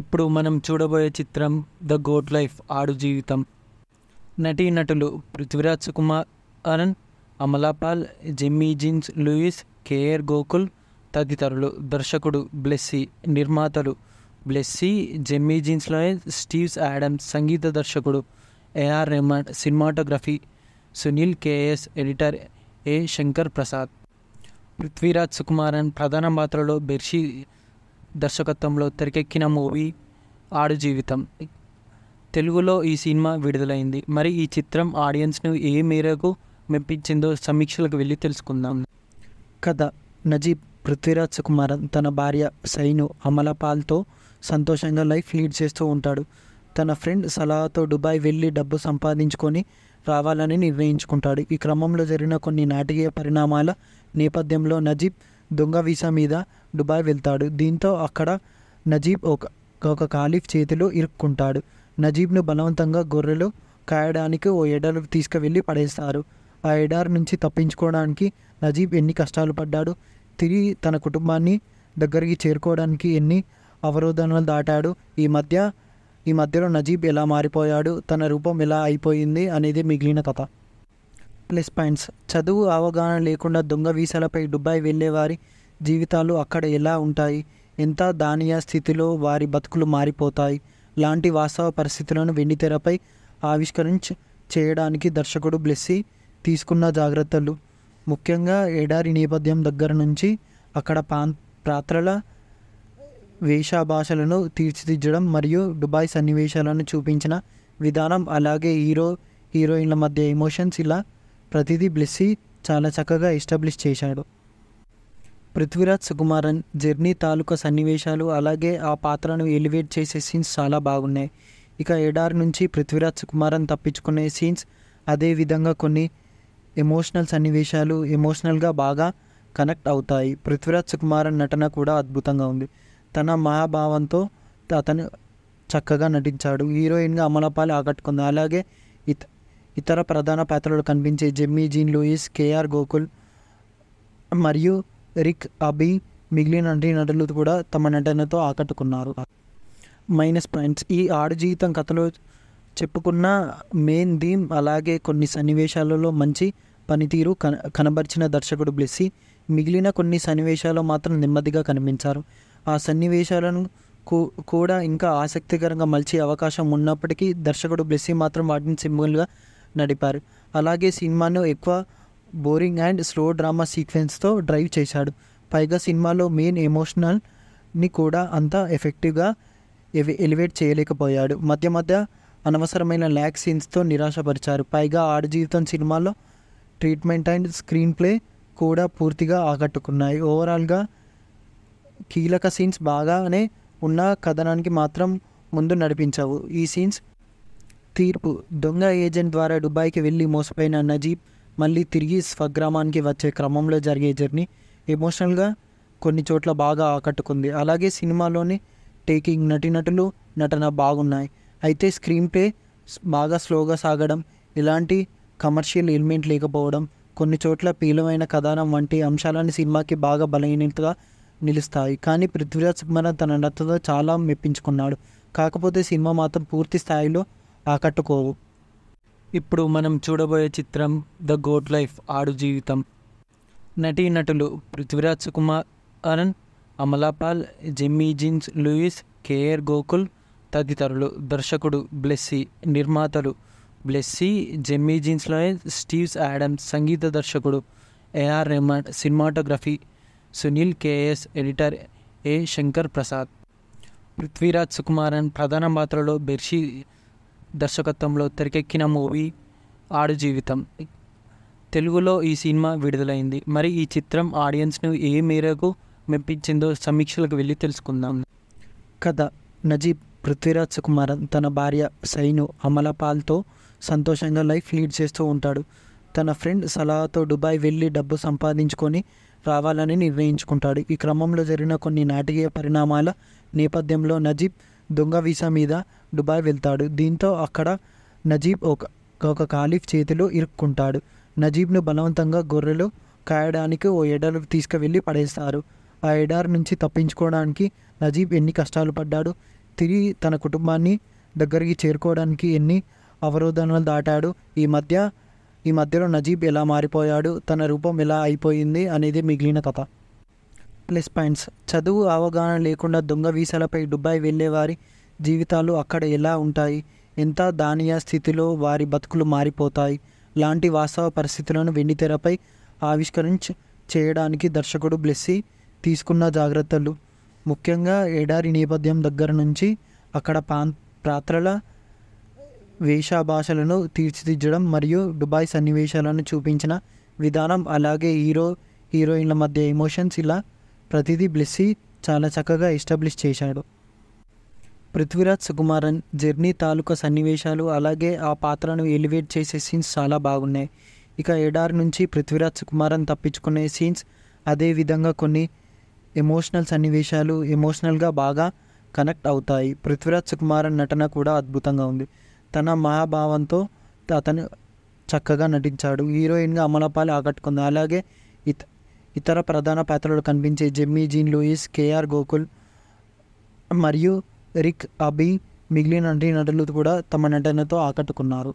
ఇప్పుడు మనం చూడబోయే చిత్రం the gourd life Aadujeevitham నటీ నటులు పృథ్వీరాజ్ సుకుమార్ అనన్ Amala Paul Jimmy Jeans Louis KR Gokul తదితరులు దర్శకుడు బ్లెస్సీ నిర్మాతలు Blessy Jimmy Jeans Louis Steven Adams సంగీత దర్శకుడు AR Rahman cinematography Sunil KS editor A Shankar Prasad Prithviraj Sukumaran ప్రధాన పాత్రలో బెర్షీ దర్శకత్వంలో తెరకెక్కిన మూవీ ఆడు జీవితం తెలుగులో ఈ సినిమా విడుదలైంది మరి ఈ చిత్రం ఆడియన్స్ను ఏ మేరకు మెప్పించిందో సమీక్షలకు వెళ్ళి తెలుసుకుందాం కథ నజీబ్ పృథ్వీరాజ్ సుకుమారన్ తన భార్య సైను అమలపాల్తో సంతోషంగా లైఫ్ లీడ్ చేస్తూ ఉంటాడు తన ఫ్రెండ్ సలహాతో దుబాయ్ వెళ్ళి డబ్బు సంపాదించుకొని రావాలని నిర్ణయించుకుంటాడు ఈ క్రమంలో జరిగిన కొన్ని నాటకీయ పరిణామాల నేపథ్యంలో నజీబ్ దొంగ వీసా మీద దుబాయ్ వెళ్తాడు దీంతో అక్కడ నజీబ్ ఒక ఒక ఖాలీఫ్ చేతిలో ఇరుక్కుంటాడు నజీబ్ను బలవంతంగా గొర్రెలు కాయడానికి ఓ ఎడారు తీసుకువెళ్ళి పడేస్తారు ఆ ఎడారు నుంచి తప్పించుకోవడానికి నజీబ్ ఎన్ని కష్టాలు పడ్డాడు తిరిగి తన కుటుంబాన్ని దగ్గరికి చేరుకోవడానికి ఎన్ని అవరోధనలు దాటాడు ఈ మధ్య ఈ మధ్యలో నజీబ్ ఎలా మారిపోయాడు తన రూపం ఎలా అయిపోయింది అనేది మిగిలిన కథ ప్లస్ పాయింట్స్ చదువు అవగాహన లేకుండా దొంగ వీసాలపై దుబాయ్ వెళ్ళేవారి జీవితాలు అక్కడ ఎలా ఉంటాయి ఎంత దానియ స్థితిలో వారి బతుకులు మారిపోతాయి లాంటి వాస్తవ పరిస్థితులను వెండితెరపై ఆవిష్కరించ చేయడానికి దర్శకుడు బ్లెస్సి తీసుకున్న జాగ్రత్తలు ముఖ్యంగా ఎడారి నేపథ్యం దగ్గర నుంచి అక్కడ పా పాత్రల వేషభాషలను తీర్చిదిద్దడం మరియు దుబాయ్ సన్నివేశాలను చూపించిన విధానం అలాగే హీరో హీరోయిన్ల మధ్య ఎమోషన్స్ ఇలా ప్రతిదీ బ్లెస్సీ చాలా చక్కగా ఎస్టాబ్లిష్ చేశాడు పృథ్వీరాజ్ సుకుమారన్ జర్నీ తాలూకా సన్నివేశాలు అలాగే ఆ పాత్రను ఎలివేట్ చేసే సీన్స్ చాలా బాగున్నాయి ఇక ఎడార్ నుంచి పృథ్వీరాజ్ సుకుమారన్ తప్పించుకునే సీన్స్ అదేవిధంగా కొన్ని ఎమోషనల్ సన్నివేశాలు ఎమోషనల్గా బాగా కనెక్ట్ అవుతాయి పృథ్వీరాజ్ సుకుమారన్ నటన కూడా అద్భుతంగా ఉంది తన మహాభావంతో అతను చక్కగా నటించాడు హీరోయిన్గా అమలపాలి ఆకట్టుకుంది అలాగే ఇత ఇతర ప్రధాన పాత్రలు కనిపించే Jimmy Jean Louis KR Gokul మరియు రిక్ అబీ మిగిలిన నటీనటులు కూడా తమ నటనతో ఆకట్టుకున్నారు మైనస్ పాయింట్స్ ఈ ఆడ జీవితం కథలో చెప్పుకున్న మెయిన్ థీమ్ అలాగే కొన్ని సన్నివేశాలలో మంచి పనితీరు కన కనబరిచిన దర్శకుడు బ్లెస్సి మిగిలిన కొన్ని సన్నివేశాలు మాత్రం నెమ్మదిగా కనిపించారు ఆ సన్నివేశాలను కూడా ఇంకా ఆసక్తికరంగా మలిచే అవకాశం ఉన్నప్పటికీ దర్శకుడు బ్లెస్సి మాత్రం వాటిని సింబుల్గా నడిపారు అలాగే సినిమాను ఎక్కువ బోరింగ్ అండ్ స్లో డ్రామా సీక్వెన్స్తో డ్రైవ్ చేశాడు పైగా సినిమాలో మెయిన్ ఎమోషనల్ని కూడా అంత ఎఫెక్టివ్గా ఎలివేట్ చేయలేకపోయాడు మధ్య మధ్య అనవసరమైన ల్యాక్ సీన్స్తో నిరాశపరిచారు పైగా ఆడ జీవితం సినిమాలో ట్రీట్మెంట్ అండ్ స్క్రీన్ ప్లే కూడా పూర్తిగా ఆకట్టుకున్నాయి ఓవరాల్గా కీలక సీన్స్ బాగానే ఉన్న కథనానికి మాత్రం ముందు నడిపించావు ఈ సీన్స్ తీర్పు దొంగ ఏజెంట్ ద్వారా దుబాయ్కి వెళ్ళి మోసపోయిన నజీబ్ మళ్ళీ తిరిగి స్వగ్రామానికి వచ్చే క్రమంలో జరిగే జర్నీ ఎమోషనల్గా కొన్ని చోట్ల బాగా ఆకట్టుకుంది అలాగే సినిమాలోని టేకింగ్ నటినటులు నటన బాగున్నాయి అయితే స్క్రీన్ ప్లే బాగా స్లోగా సాగడం ఇలాంటి కమర్షియల్ ఎలిమెంట్ లేకపోవడం కొన్ని చోట్ల పీలమైన కథనం వంటి అంశాలను సినిమాకి బాగా బలహీనతగా నిలుస్తాయి కానీ పృథ్వీరాజ్ సింహన తన నటనతో చాలా మెప్పించుకున్నాడు కాకపోతే సినిమా మాత్రం పూర్తి స్థాయిలో ఆకట్టుకోవు ఇప్పుడు మనం చూడబోయే చిత్రం the gourd life Aadujeevitham నటీ నటులు పృథ్వీరాజ్ కుమార్ అరన్ Amala Paul Jimmy Jeans Louis KR Gokul తదితరులు దర్శకుడు బ్లెస్సీ నిర్మాతలు Blessy Jimmy Jeans Louis Steven Adams సంగీత దర్శకుడు AR Rahman cinematography Sunil KS editor A Shankar Prasad Prithviraj Sukumaran ప్రధాన పాత్రలో బెర్షీ దర్శకత్వంలో తెరకెక్కిన మూవీ ఆడు జీవితం తెలుగులో ఈ సినిమా విడుదలైంది మరి ఈ చిత్రం ఆడియన్స్ను ఏ మేరకు మెప్పించిందో సమీక్షలకు వెళ్ళి తెలుసుకుందాం కథ నజీబ్ పృథ్వీరాజ్ సుకుమారన్ తన భార్య సైను అమలపాల్తో సంతోషంగా లైఫ్ లీడ్ చేస్తూ ఉంటాడు తన ఫ్రెండ్ సలహాతో దుబాయ్ వెళ్ళి డబ్బు సంపాదించుకొని రావాలని నిర్ణయించుకుంటాడు ఈ క్రమంలో జరిగిన కొన్ని నాటకీయ పరిణామాల నేపథ్యంలో నజీబ్ దొంగ వీసా మీద దుబాయ్ వెళ్తాడు దీంతో అక్కడ నజీబ్ ఒక ఒక ఖాలీఫ్ చేతిలో ఇరుక్కుంటాడు నజీబ్ను బలవంతంగా గొర్రెలు కాయడానికి ఓ ఎడారు తీసుకువెళ్ళి పడేస్తారు ఆ ఎడారు నుంచి తప్పించుకోవడానికి నజీబ్ ఎన్ని కష్టాలు పడ్డాడు తిరిగి తన కుటుంబాన్ని దగ్గరికి చేరుకోవడానికి ఎన్ని అవరోధనలు దాటాడు ఈ మధ్య ఈ మధ్యలో నజీబ్ ఎలా మారిపోయాడు తన రూపం ఎలా అయిపోయింది అనేది మిగిలిన కథ ప్లస్ పాయింట్స్ చదువు అవగాహన లేకుండా దొంగ వీసాలపై దుబాయ్ వెళ్ళేవారి జీవితాలు అక్కడ ఎలా ఉంటాయి ఎంత దానియ స్థితిలో వారి బతుకులు మారిపోతాయి లాంటి వాస్తవ పరిస్థితులను వెండితెరపై ఆవిష్కరించ చేయడానికి దర్శకుడు బ్లెస్సీ తీసుకున్న జాగ్రత్తలు ముఖ్యంగా ఎడారి నేపథ్యం దగ్గర నుంచి అక్కడ పాత్రల వేషభాషలను తీర్చిదిద్దడం మరియు దుబాయ్ సన్నివేశాలను చూపించిన విధానం అలాగే హీరో హీరోయిన్ల మధ్య ఎమోషన్స్ ఇలా ప్రతిదీ బ్లెస్సీ చాలా చక్కగా ఎస్టాబ్లిష్ చేశాడు పృథ్వీరాజ్ సుకుమారన్ జర్నీ తాలూకా సన్నివేశాలు అలాగే ఆ పాత్రను ఎలివేట్ చేసే సీన్స్ చాలా బాగున్నాయి ఇక ఎడారి నుంచి పృథ్వీరాజ్ సుకుమారన్ తప్పించుకునే సీన్స్ అదేవిధంగా కొన్ని ఎమోషనల్ సన్నివేశాలు ఎమోషనల్గా బాగా కనెక్ట్ అవుతాయి పృథ్వీరాజ్ సుకుమారన్ నటన కూడా అద్భుతంగా ఉంది తన మహాభావంతో అతను చక్కగా నటించాడు హీరోయిన్గా అమలపాలి ఆకట్టుకుంది అలాగే ఇత ఇతర ప్రధాన పాత్రలు కనిపించే Jimmy Jean Louis KR Gokul మరియు రిక్ అబి మిగిలిన నటులు కూడా తమ నటనతో ఆకట్టుకున్నారు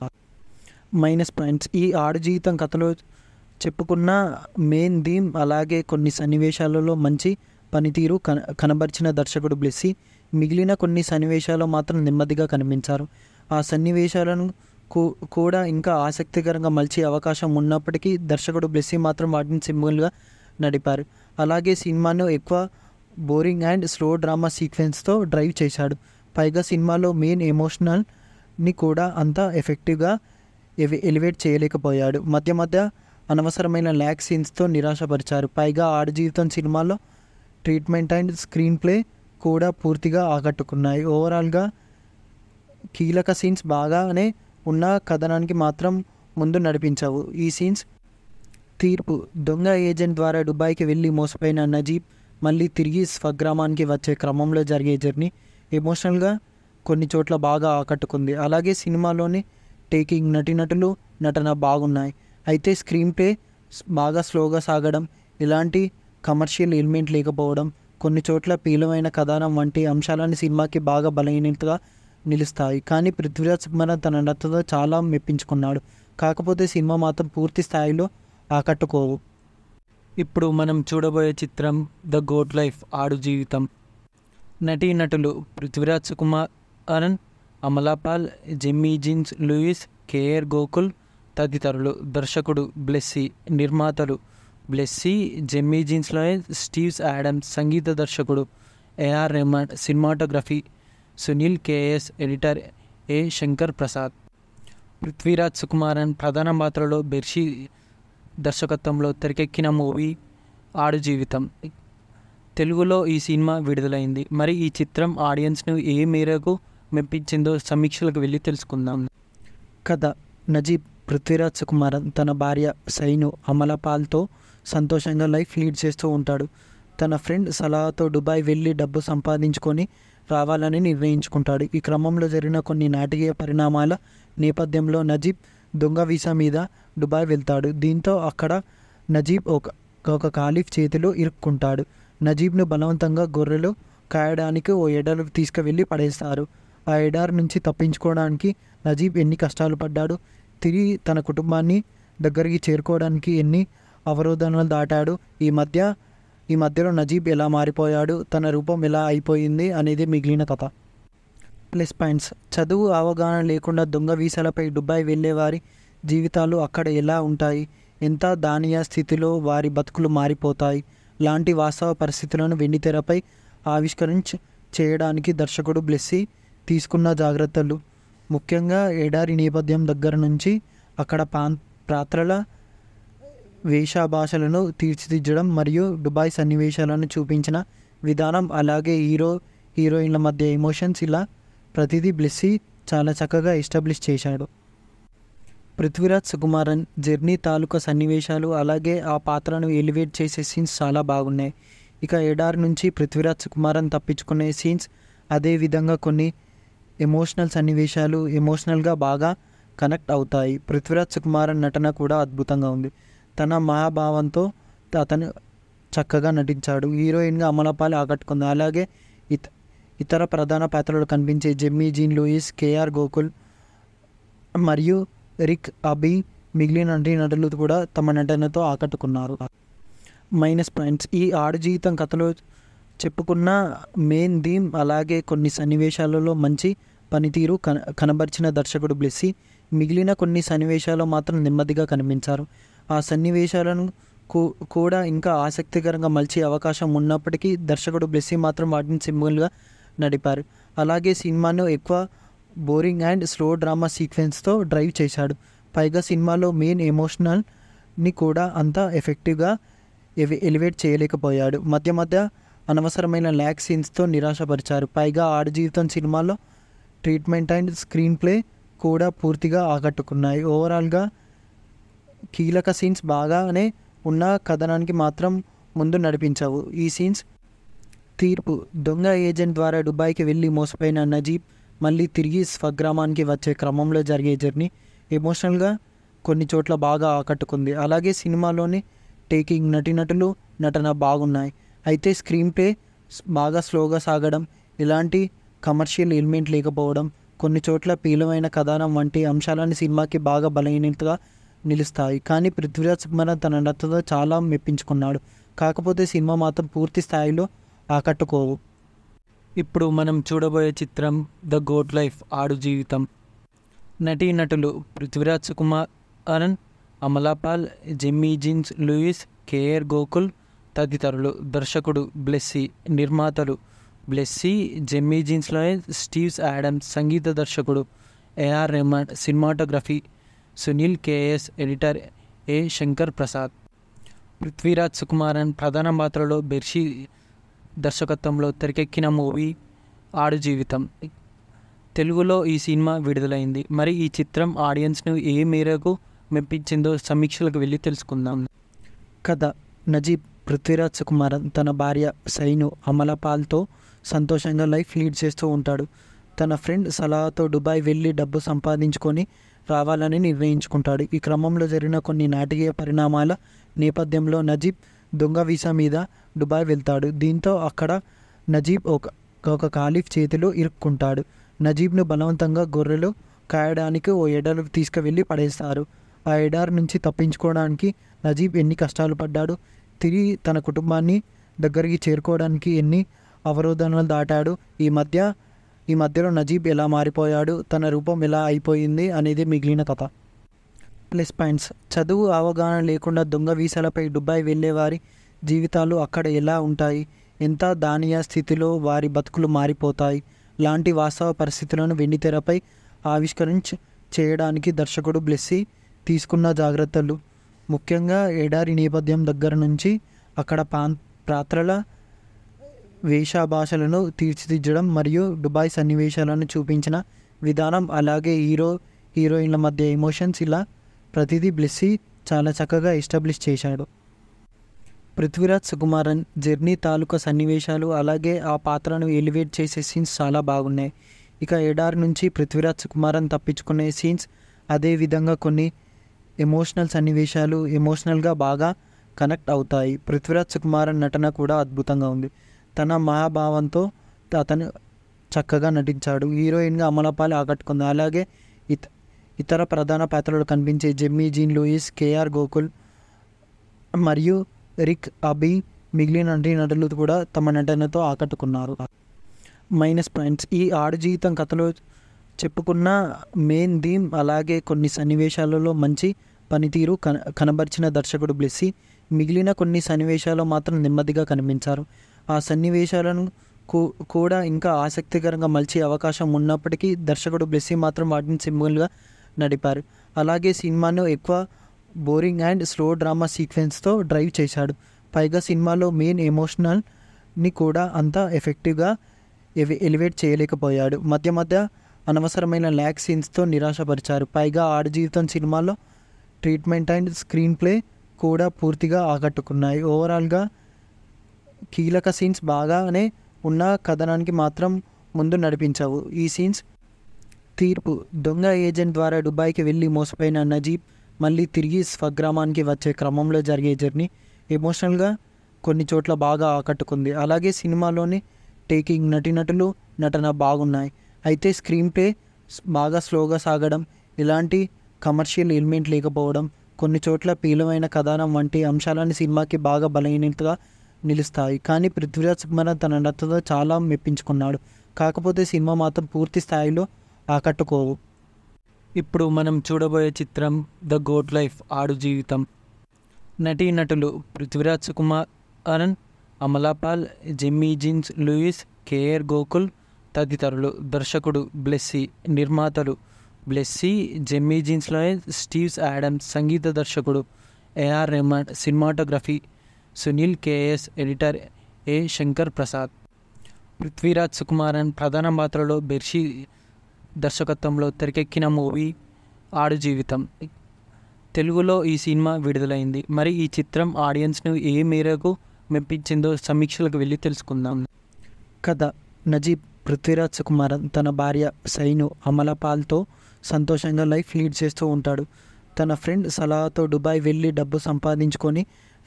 మైనస్ పాయింట్స్ ఈ ఆడ జీవితం కథలో చెప్పుకున్న మెయిన్ థీమ్ అలాగే కొన్ని సన్నివేశాలలో మంచి పనితీరు కన కనబరిచిన దర్శకుడు బ్లెస్సి మిగిలిన కొన్ని సన్నివేశాలు మాత్రం నెమ్మదిగా కనిపించారు ఆ సన్నివేశాలను కూడా ఇంకా ఆసక్తికరంగా మలిచే అవకాశం ఉన్నప్పటికీ దర్శకుడు బ్లెస్సి మాత్రం వాటిని సింపుల్గా నడిపారు అలాగే సినిమాను ఎక్కువ బోరింగ్ అండ్ స్లో డ్రామా సీక్వెన్స్తో డ్రైవ్ చేశాడు పైగా సినిమాలో మెయిన్ ఎమోషనల్ని కూడా అంత ఎఫెక్టివ్గా ఎలివేట్ చేయలేకపోయాడు మధ్య మధ్య అనవసరమైన ల్యాక్ సీన్స్తో నిరాశపరిచారు పైగా ఆడ జీవితం సినిమాలో ట్రీట్మెంట్ అండ్ స్క్రీన్ ప్లే కూడా పూర్తిగా ఆకట్టుకున్నాయి ఓవరాల్గా కీలక సీన్స్ బాగానే ఉన్న కథనానికి మాత్రం ముందు నడిపించావు ఈ సీన్స్ తీర్పు దొంగ ఏజెంట్ ద్వారా దుబాయ్కి వెళ్ళి మోసపోయిన నజీబ్ మళ్ళీ తిరిగి స్వగ్రామానికి వచ్చే క్రమంలో జరిగే జర్నీ ఎమోషనల్గా కొన్ని చోట్ల బాగా ఆకట్టుకుంది అలాగే సినిమాలోని టేకింగ్ నటినటులు నటన బాగున్నాయి అయితే స్క్రీన్ ప్లే బాగా స్లోగా సాగడం ఇలాంటి కమర్షియల్ ఎలిమెంట్ లేకపోవడం కొన్ని చోట్ల పీలమైన కథనం వంటి అంశాలని సినిమాకి బాగా బలహీనతగా నిలుస్తాయి కానీ పృథ్వీరాజ్ సింహన తన నటతో చాలా మెప్పించుకున్నాడు కాకపోతే సినిమా మాత్రం పూర్తి స్థాయిలో ఆకట్టుకోవు ఇప్పుడు మనం చూడబోయే చిత్రం the gourd life Aadujeevitham నటీ నటులు పృథ్వీరాజ్ కుమార్ అరన్ Amala Paul Jimmy Jeans Louis KR Gokul తదితరులు దర్శకుడు బ్లెస్సీ నిర్మాతలు బ్లెస్సీ జెమ్మీ జీన్స్లో స్టీవ్స్ యాడమ్స్ సంగీత దర్శకుడు AR Rahman cinematography Sunil KS editor A Shankar Prasad Prithviraj Sukumaran ప్రధాన పాత్రలో బెర్షీ దర్శకత్వంలో తెరకెక్కిన మూవీ ఆడు జీవితం తెలుగులో ఈ సినిమా విడుదలైంది మరి ఈ చిత్రం ఆడియన్స్ను ఏ మేరకు మెప్పించిందో సమీక్షలకు వెళ్ళి తెలుసుకుందాం కథ నజీబ్ పృథ్వీరాజ్ సుకుమారన్ తన భార్య సైను అమలపాల్తో సంతోషంగా లైఫ్ లీడ్ చేస్తూ ఉంటాడు తన ఫ్రెండ్ సలహాతో దుబాయ్ వెళ్ళి డబ్బు సంపాదించుకొని రావాలని నిర్ణయించుకుంటాడు ఈ క్రమంలో జరిగిన కొన్ని నాటకీయ పరిణామాల నేపథ్యంలో నజీబ్ దొంగ వీసా మీద దుబాయ్ వెళ్తాడు దీంతో అక్కడ నజీబ్ ఒక ఒక ఖాలీఫ్ చేతిలో ఇరుక్కుంటాడు నజీబ్ను బలవంతంగా గొర్రెలు కాయడానికి ఓ ఎడారు తీసుకువెళ్ళి పడేస్తారు ఆ ఎడారు నుంచి తప్పించుకోవడానికి నజీబ్ ఎన్ని కష్టాలు పడ్డాడు తిరిగి తన కుటుంబాన్ని దగ్గరికి చేరుకోవడానికి ఎన్ని అవరోధనలు దాటాడు ఈ మధ్య ఈ మధ్యలో నజీబ్ ఎలా మారిపోయాడు తన రూపం ఎలా అయిపోయింది అనేది మిగిలిన కథ ప్లస్ పాయింట్స్ చదువు అవగాహన లేకుండా దొంగ వీసాలపై దుబాయ్ వెళ్ళేవారి జీవితాలు అక్కడ ఎలా ఉంటాయి ఎంత దానియ స్థితిలో వారి బతుకులు మారిపోతాయి లాంటి వాస్తవ పరిస్థితులను వెండితెరపై ఆవిష్కరించి చేయడానికి దర్శకుడు బ్లెస్సీ తీసుకున్న జాగ్రత్తలు ముఖ్యంగా ఎడారి నేపథ్యం దగ్గర నుంచి అక్కడ పాన్ పాత్రల వేషాభాషలను తీర్చిదిద్దడం మరియు దుబాయ్ సన్నివేశాలను చూపించిన విధానం అలాగే హీరో హీరోయిన్ల మధ్య ఎమోషన్స్ ఇలా ప్రతిదీ బ్లెస్సీ చాలా చక్కగా ఎస్టాబ్లిష్ చేశాడు పృథ్వీరాజ్ సుకుమారన్ జర్నీ తాలూకా సన్నివేశాలు అలాగే ఆ పాత్రను ఎలివేట్ చేసే సీన్స్ చాలా బాగున్నాయి ఇక ఎడారి నుంచి పృథ్వీరాజ్ సుకుమారన్ తప్పించుకునే సీన్స్ అదేవిధంగా కొన్ని ఎమోషనల్ సన్నివేశాలు ఎమోషనల్గా బాగా కనెక్ట్ అవుతాయి పృథ్వీరాజ్ సుకుమారన్ నటన కూడా అద్భుతంగా ఉంది తన మహాభావంతో అతను చక్కగా నటించాడు హీరోయిన్గా అమలపాలి ఆకట్టుకుంది అలాగే ఇతర ప్రధాన పాత్రలు కనిపించే Jimmy Jean Louis KR Gokul మరియు రిక్ అబి మిగిలిన నటులు కూడా తమ నటనతో ఆకట్టుకున్నారు మైనస్ పాయింట్స్ ఈ ఆడు జీవితం కథలో చెప్పుకున్న మెయిన్ థీమ్ అలాగే కొన్ని సన్నివేశాలలో మంచి పనితీరు కన కనబరిచిన దర్శకుడు బ్లెస్సి మిగిలిన కొన్ని సన్నివేశాలు మాత్రం నెమ్మదిగా కనిపించారు ఆ సన్నివేశాలను కూడా ఇంకా ఆసక్తికరంగా మలిచే అవకాశం ఉన్నప్పటికీ దర్శకుడు బ్లెస్సి మాత్రం వాటిని సింపుల్గా నడిపారు అలాగే సినిమాను ఎక్కువ బోరింగ్ అండ్ స్లో డ్రామా సీక్వెన్స్తో డ్రైవ్ చేశాడు పైగా సినిమాలో మెయిన్ ఎమోషనల్ని కూడా అంత ఎఫెక్టివ్గా ఎలివేట్ చేయలేకపోయాడు మధ్య మధ్య అనవసరమైన ల్యాక్ సీన్స్తో నిరాశపరిచారు పైగా ఆడ జీవితం సినిమాలో ట్రీట్మెంట్ అండ్ స్క్రీన్ ప్లే కూడా పూర్తిగా ఆకట్టుకున్నాయి ఓవరాల్గా కీలక సీన్స్ బాగానే ఉన్న కథనానికి మాత్రం ముందు నడిపించావు ఈ సీన్స్ తీర్పు దొంగ ఏజెంట్ ద్వారా దుబాయ్కి వెళ్ళి మోసపోయిన నజీబ్ మళ్ళీ తిరిగి స్వగ్రామానికి వచ్చే క్రమంలో జరిగే జర్నీ ఎమోషనల్గా కొన్ని చోట్ల బాగా ఆకట్టుకుంది అలాగే సినిమాలోని టేకింగ్ నటినటులు నటన బాగున్నాయి అయితే స్క్రీన్ ప్లే బాగా స్లోగా సాగడం ఇలాంటి కమర్షియల్ ఎలిమెంట్ లేకపోవడం కొన్ని చోట్ల పీలమైన కథనం వంటి అంశాలని సినిమాకి బాగా బలహీనతగా నిలుస్తాయి కానీ పృథ్వీరాజ్ సుకుమారన్ తన నటనతో చాలా మెప్పించుకున్నాడు కాకపోతే సినిమా మాత్రం పూర్తి స్థాయిలో ఆకట్టుకోవు ఇప్పుడు మనం చూడబోయే చిత్రం the goat life Aadujeevitham నటీ నటులు పృథ్వీరాజ్ సుకుమార్ అనన్ Amala Paul Jimmy Jeans Louis KR Gokul తదితరులు దర్శకుడు బ్లెస్సీ నిర్మాతలు బ్లెస్సీ జెమ్మీ జీన్స్లో స్టీవ్స్ యాడమ్స్ సంగీత దర్శకుడు AR Rahman cinematography Sunil KS editor A Shankar Prasad Prithviraj Sukumaran ప్రధాన పాత్రలో బెర్షీ దర్శకత్వంలో తెరకెక్కిన మూవీ ఆడు జీవితం తెలుగులో ఈ సినిమా విడుదలైంది మరి ఈ చిత్రం ఆడియన్స్ను ఏ మేరకు మెప్పించిందో సమీక్షలకు వెళ్ళి తెలుసుకుందాం కథ నజీబ్ పృథ్వీరాజ్ సుకుమారన్ తన భార్య సైను అమలపాల్తో సంతోషంగా లైఫ్ లీడ్ చేస్తూ ఉంటాడు తన ఫ్రెండ్ సలహాతో దుబాయ్ వెళ్ళి డబ్బు సంపాదించుకొని రావాలని నిర్ణయించుకుంటాడు ఈ క్రమంలో జరిగిన కొన్ని నాటకీయ పరిణామాల నేపథ్యంలో నజీబ్ దొంగ వీసా మీద దుబాయ్ వెళ్తాడు దీంతో అక్కడ నజీబ్ ఒక ఒక ఖాలీఫ్ చేతిలో ఇరుక్కుంటాడు నజీబ్ను బలవంతంగా గొర్రెలు కాయడానికి ఓ ఎడారు తీసుకువెళ్ళి పడేస్తారు ఆ ఎడారు నుంచి తప్పించుకోవడానికి నజీబ్ ఎన్ని కష్టాలు పడ్డాడు తిరిగి తన కుటుంబాన్ని దగ్గరికి చేరుకోవడానికి ఎన్ని అవరోధనలు దాటాడు ఈ మధ్య ఈ మధ్యలో నజీబ్ ఎలా మారిపోయాడు తన రూపం ఎలా అయిపోయింది అనేది మిగిలిన కథ ప్లస్ పాయింట్స్ చదువు అవగాహన లేకుండా దొంగ వీసాలపై దుబాయ్ వెళ్ళేవారి జీవితాలు అక్కడ ఎలా ఉంటాయి ఎంత దానియ స్థితిలో వారి బతుకులు మారిపోతాయి లాంటి వాస్తవ పరిస్థితులను వెండితెరపై ఆవిష్కరించి చేయడానికి దర్శకుడు బ్లెస్సి తీసుకున్న జాగ్రత్తలు ముఖ్యంగా ఎడారి నేపథ్యం దగ్గర నుంచి అక్కడ పా పాత్రల వేషాభాషలను తీర్చిదిద్దడం మరియు దుబాయ్ సన్నివేశాలను చూపించిన విధానం అలాగే హీరో హీరోయిన్ల మధ్య ఎమోషన్స్ ఇలా ప్రతిదీ బ్లెస్సీ చాలా చక్కగా ఎస్టాబ్లిష్ చేశాడు పృథ్వీరాజ్ సుకుమారన్ జర్నీ తాలూకా సన్నివేశాలు అలాగే ఆ పాత్రను ఎలివేట్ చేసే సీన్స్ చాలా బాగున్నాయి ఇక ఎడారి నుంచి పృథ్వీరాజ్ సుకుమారన్ తప్పించుకునే సీన్స్ అదేవిధంగా కొన్ని ఎమోషనల్ సన్నివేశాలు ఎమోషనల్గా బాగా కనెక్ట్ అవుతాయి పృథ్వీరాజ్ సుకుమారన్ నటన కూడా అద్భుతంగా ఉంది తన మహాభావంతో అతను చక్కగా నటించాడు హీరోయిన్గా అమలపాలి ఆకట్టుకుంది అలాగే ఇత ఇతర ప్రధాన పాత్రలు కనిపించే Jimmy Jean Louis KR Gokul మరియు రిక్ అబీ మిగిలిన నటులు కూడా తమ నటనతో ఆకట్టుకున్నారు మైనస్ పాయింట్స్ ఈ ఆడు జీవితం కథలో చెప్పుకున్న మెయిన్ థీమ్ అలాగే కొన్ని సన్నివేశాలలో మంచి పనితీరు కన కనబరిచిన దర్శకుడు బ్లెస్సి మిగిలిన కొన్ని సన్నివేశాలు మాత్రం నెమ్మదిగా కనిపించారు ఆ సన్నివేశాలను కూడా ఇంకా ఆసక్తికరంగా మలిచే అవకాశం ఉన్నప్పటికీ దర్శకుడు బ్లెస్సి మాత్రం వాటిని సింబుల్గా నడిపారు అలాగే సినిమాను ఎక్కువ బోరింగ్ అండ్ స్లో డ్రామా సీక్వెన్స్తో డ్రైవ్ చేశాడు పైగా సినిమాలో మెయిన్ ఎమోషనల్ని కూడా అంత ఎఫెక్టివ్గా ఎలివేట్ చేయలేకపోయాడు మధ్య మధ్య అనవసరమైన ల్యాక్ సీన్స్తో నిరాశపరిచారు పైగా ఆడ జీవితం సినిమాలో ట్రీట్మెంట్ అండ్ స్క్రీన్ ప్లే కూడా పూర్తిగా ఆకట్టుకున్నాయి ఓవరాల్గా కీలక సీన్స్ బాగానే ఉన్న కథనానికి మాత్రం ముందు నడిపించవు ఈ సీన్స్ తీర్పు దొంగ ఏజెంట్ ద్వారా దుబాయ్కి వెళ్ళి మోసపోయిన నజీబ్ మళ్ళీ తిరిగి స్వగ్రామానికి వచ్చే క్రమంలో జరిగే జర్నీ ఎమోషనల్గా కొన్ని చోట్ల బాగా ఆకట్టుకుంది అలాగే సినిమాలోని టేకింగ్ నటినటులు నటన బాగున్నాయి అయితే స్క్రీన్ ప్లే బాగా స్లోగా సాగడం ఇలాంటి కమర్షియల్ ఎలిమెంట్ లేకపోవడం కొన్ని చోట్ల పీలమైన కథనం వంటి అంశాలని సినిమాకి బాగా బలహీనతగా నిలుస్తాయి కానీ పృథ్వీరాజ్ సుకుమారన్ తన నటనతో చాలా మెప్పించుకున్నాడు కాకపోతే సినిమా మాత్రం పూర్తి స్థాయిలో ఆకట్టుకోవు ఇప్పుడు మనం చూడబోయే చిత్రం the gourd life Aadujeevitham నటీ నటులు Prithviraj Sukumaran Amala Paul Jimmy Jeans Louis KR Gokul తదితరులు దర్శకుడు బ్లెస్సీ నిర్మాతలు Blessy Jimmy jeans lawyer Steves Adams సంగీత దర్శకుడు AR Rahman cinematography Sunil KS editor A Shankar Prasad Prithviraj Sukumaran ప్రధాన పాత్రలో బెర్షీ దర్శకత్వంలో తెరకెక్కిన మూవీ ఆడు జీవితం తెలుగులో ఈ సినిమా విడుదలైంది మరి ఈ చిత్రం ఆడియన్స్ను ఏ మేరకు మెప్పించిందో సమీక్షలకు వెళ్ళి తెలుసుకుందాం కథ నజీబ్ పృథ్వీరాజ్ సుకుమారన్ తన భార్య సైను అమలపాల్తో సంతోషంగా లైఫ్ లీడ్ చేస్తూ ఉంటాడు తన ఫ్రెండ్ సలహాతో దుబాయ్ వెళ్ళి డబ్బు సంపాదించుకొని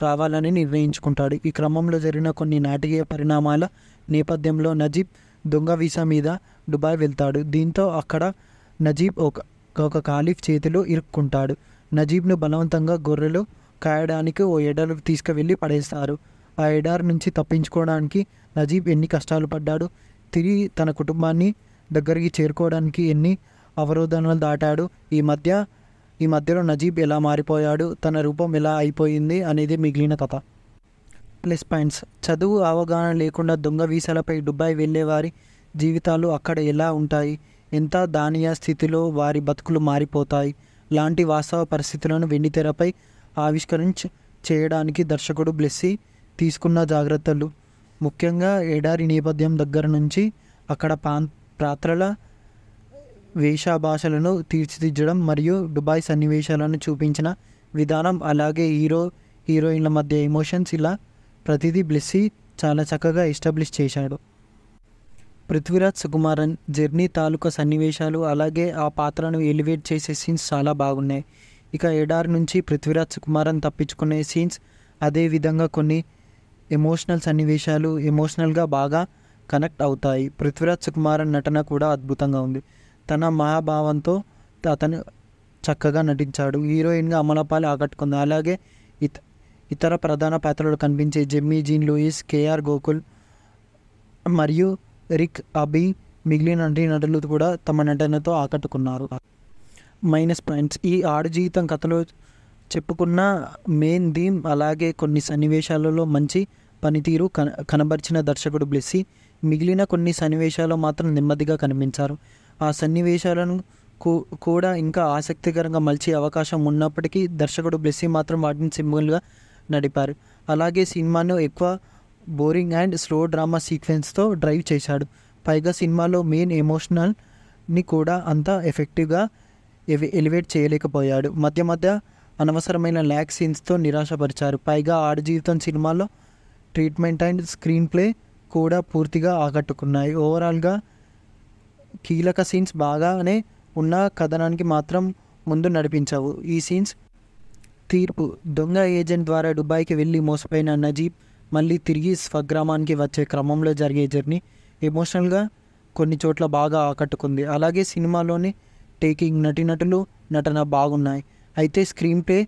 రావాలని నిర్ణయించుకుంటాడు ఈ క్రమంలో జరిగిన కొన్ని నాటకీయ పరిణామాల నేపథ్యంలో నజీబ్ దొంగ వీసా మీద దుబాయ్ వెళ్తాడు దీంతో అక్కడ నజీబ్ ఒక ఒక ఖాలిఫ్ చేతిలో ఇరుక్కుంటాడు నజీబ్ను బలవంతంగా గొర్రెలు కాయడానికి ఓ ఎడారు తీసుకువెళ్ళి పడేస్తారు ఆ ఎడారి నుంచి తప్పించుకోవడానికి నజీబ్ ఎన్ని కష్టాలు పడ్డాడు తిరిగి తన కుటుంబాన్ని దగ్గరికి చేరుకోవడానికి ఎన్ని అవరోధనలు దాటాడు ఈ మధ్య ఈ మధ్యలో నజీబ్ ఎలా మారిపోయాడు తన రూపం ఎలా అయిపోయింది అనేది మిగిలిన కథ ప్లస్ పాయింట్స్ చదువు అవగాహన లేకుండా దొంగ వీసాలపై దుబాయ్ వెళ్ళేవారి జీవితాలు అక్కడ ఎలా ఉంటాయి ఎంత దానియ స్థితిలో వారి బతుకులు మారిపోతాయి లాంటి వాస్తవ పరిస్థితులను వెండితెరపై ఆవిష్కరించి చేయడానికి దర్శకుడు బ్లెస్సీ తీసుకున్న జాగ్రత్తలు ముఖ్యంగా ఎడారి నేపథ్యం దగ్గర నుంచి అక్కడ పాత్రల వేషభాషలను తీర్చిదిద్దడం మరియు దుబాయ్ సన్నివేశాలను చూపించిన విధానం అలాగే హీరో హీరోయిన్ల మధ్య ఎమోషన్స్ ఇలా ప్రతిదీ బ్లెస్సీ చాలా చక్కగా ఎస్టాబ్లిష్ చేశాడు పృథ్వీరాజ్ సుకుమారన్ జర్నీ తాలూకా సన్నివేశాలు అలాగే ఆ పాత్రను ఎలివేట్ చేసే సీన్స్ చాలా బాగున్నాయి ఇక ఎడారి నుంచి పృథ్వీరాజ్ సుకుమారన్ తప్పించుకునే సీన్స్ అదేవిధంగా కొన్ని ఎమోషనల్ సన్నివేశాలు ఎమోషనల్గా బాగా కనెక్ట్ అవుతాయి పృథ్వీరాజ్ సుకుమారన్ నటన కూడా అద్భుతంగా ఉంది తన మహాభావంతో అతను చక్కగా నటించాడు హీరోయిన్గా అమలపాలి ఆకట్టుకుంది అలాగే ఇత ఇతర ప్రధాన పాత్రలు కనిపించే Jimmy Jean Louis KR Gokul మరియు రిక్ అబి మిగిలిన నటులు కూడా తమ నటనతో ఆకట్టుకున్నారు మైనస్ పాయింట్స్ ఈ ఆడు జీవితం కథలో చెప్పుకున్న మెయిన్ థీమ్ అలాగే కొన్ని సన్నివేశాలలో మంచి పనితీరు కన కనబరిచిన దర్శకుడు బ్లెస్సి మిగిలిన కొన్ని సన్నివేశాలు మాత్రం నెమ్మదిగా కనిపించారు ఆ సన్నివేశాలను కూడా ఇంకా ఆసక్తికరంగా మలిచే అవకాశం ఉన్నప్పటికీ దర్శకుడు బ్లెస్సి మాత్రం వాటిని సింపుల్గా నడిపారు అలాగే సినిమాను ఎక్కువ బోరింగ్ అండ్ స్లో డ్రామా సీక్వెన్స్తో డ్రైవ్ చేశాడు పైగా సినిమాలో మెయిన్ ఎమోషనల్ని కూడా అంత ఎఫెక్టివ్గా ఎలివేట్ చేయలేకపోయాడు మధ్య మధ్య అనవసరమైన ల్యాక్ సీన్స్తో నిరాశపరిచారు పైగా ఆడ జీవితం సినిమాలో ట్రీట్మెంట్ అండ్ స్క్రీన్ ప్లే కూడా పూర్తిగా ఆకట్టుకున్నాయి ఓవరాల్గా కీలక సీన్స్ బాగానే ఉన్న కథనానికి మాత్రం ముందు నడిపించావు ఈ సీన్స్ తీర్పు దొంగ ఏజెంట్ ద్వారా దుబాయ్కి వెళ్ళి మోసపోయిన నజీబ్ మళ్ళీ తిరిగి స్వగ్రామానికి వచ్చే క్రమంలో జరిగే జర్నీ ఎమోషనల్గా కొన్ని చోట్ల బాగా ఆకట్టుకుంది అలాగే సినిమాలోని టేకింగ్ నటినటులు నటన బాగున్నాయి అయితే స్క్రీన్ ప్లే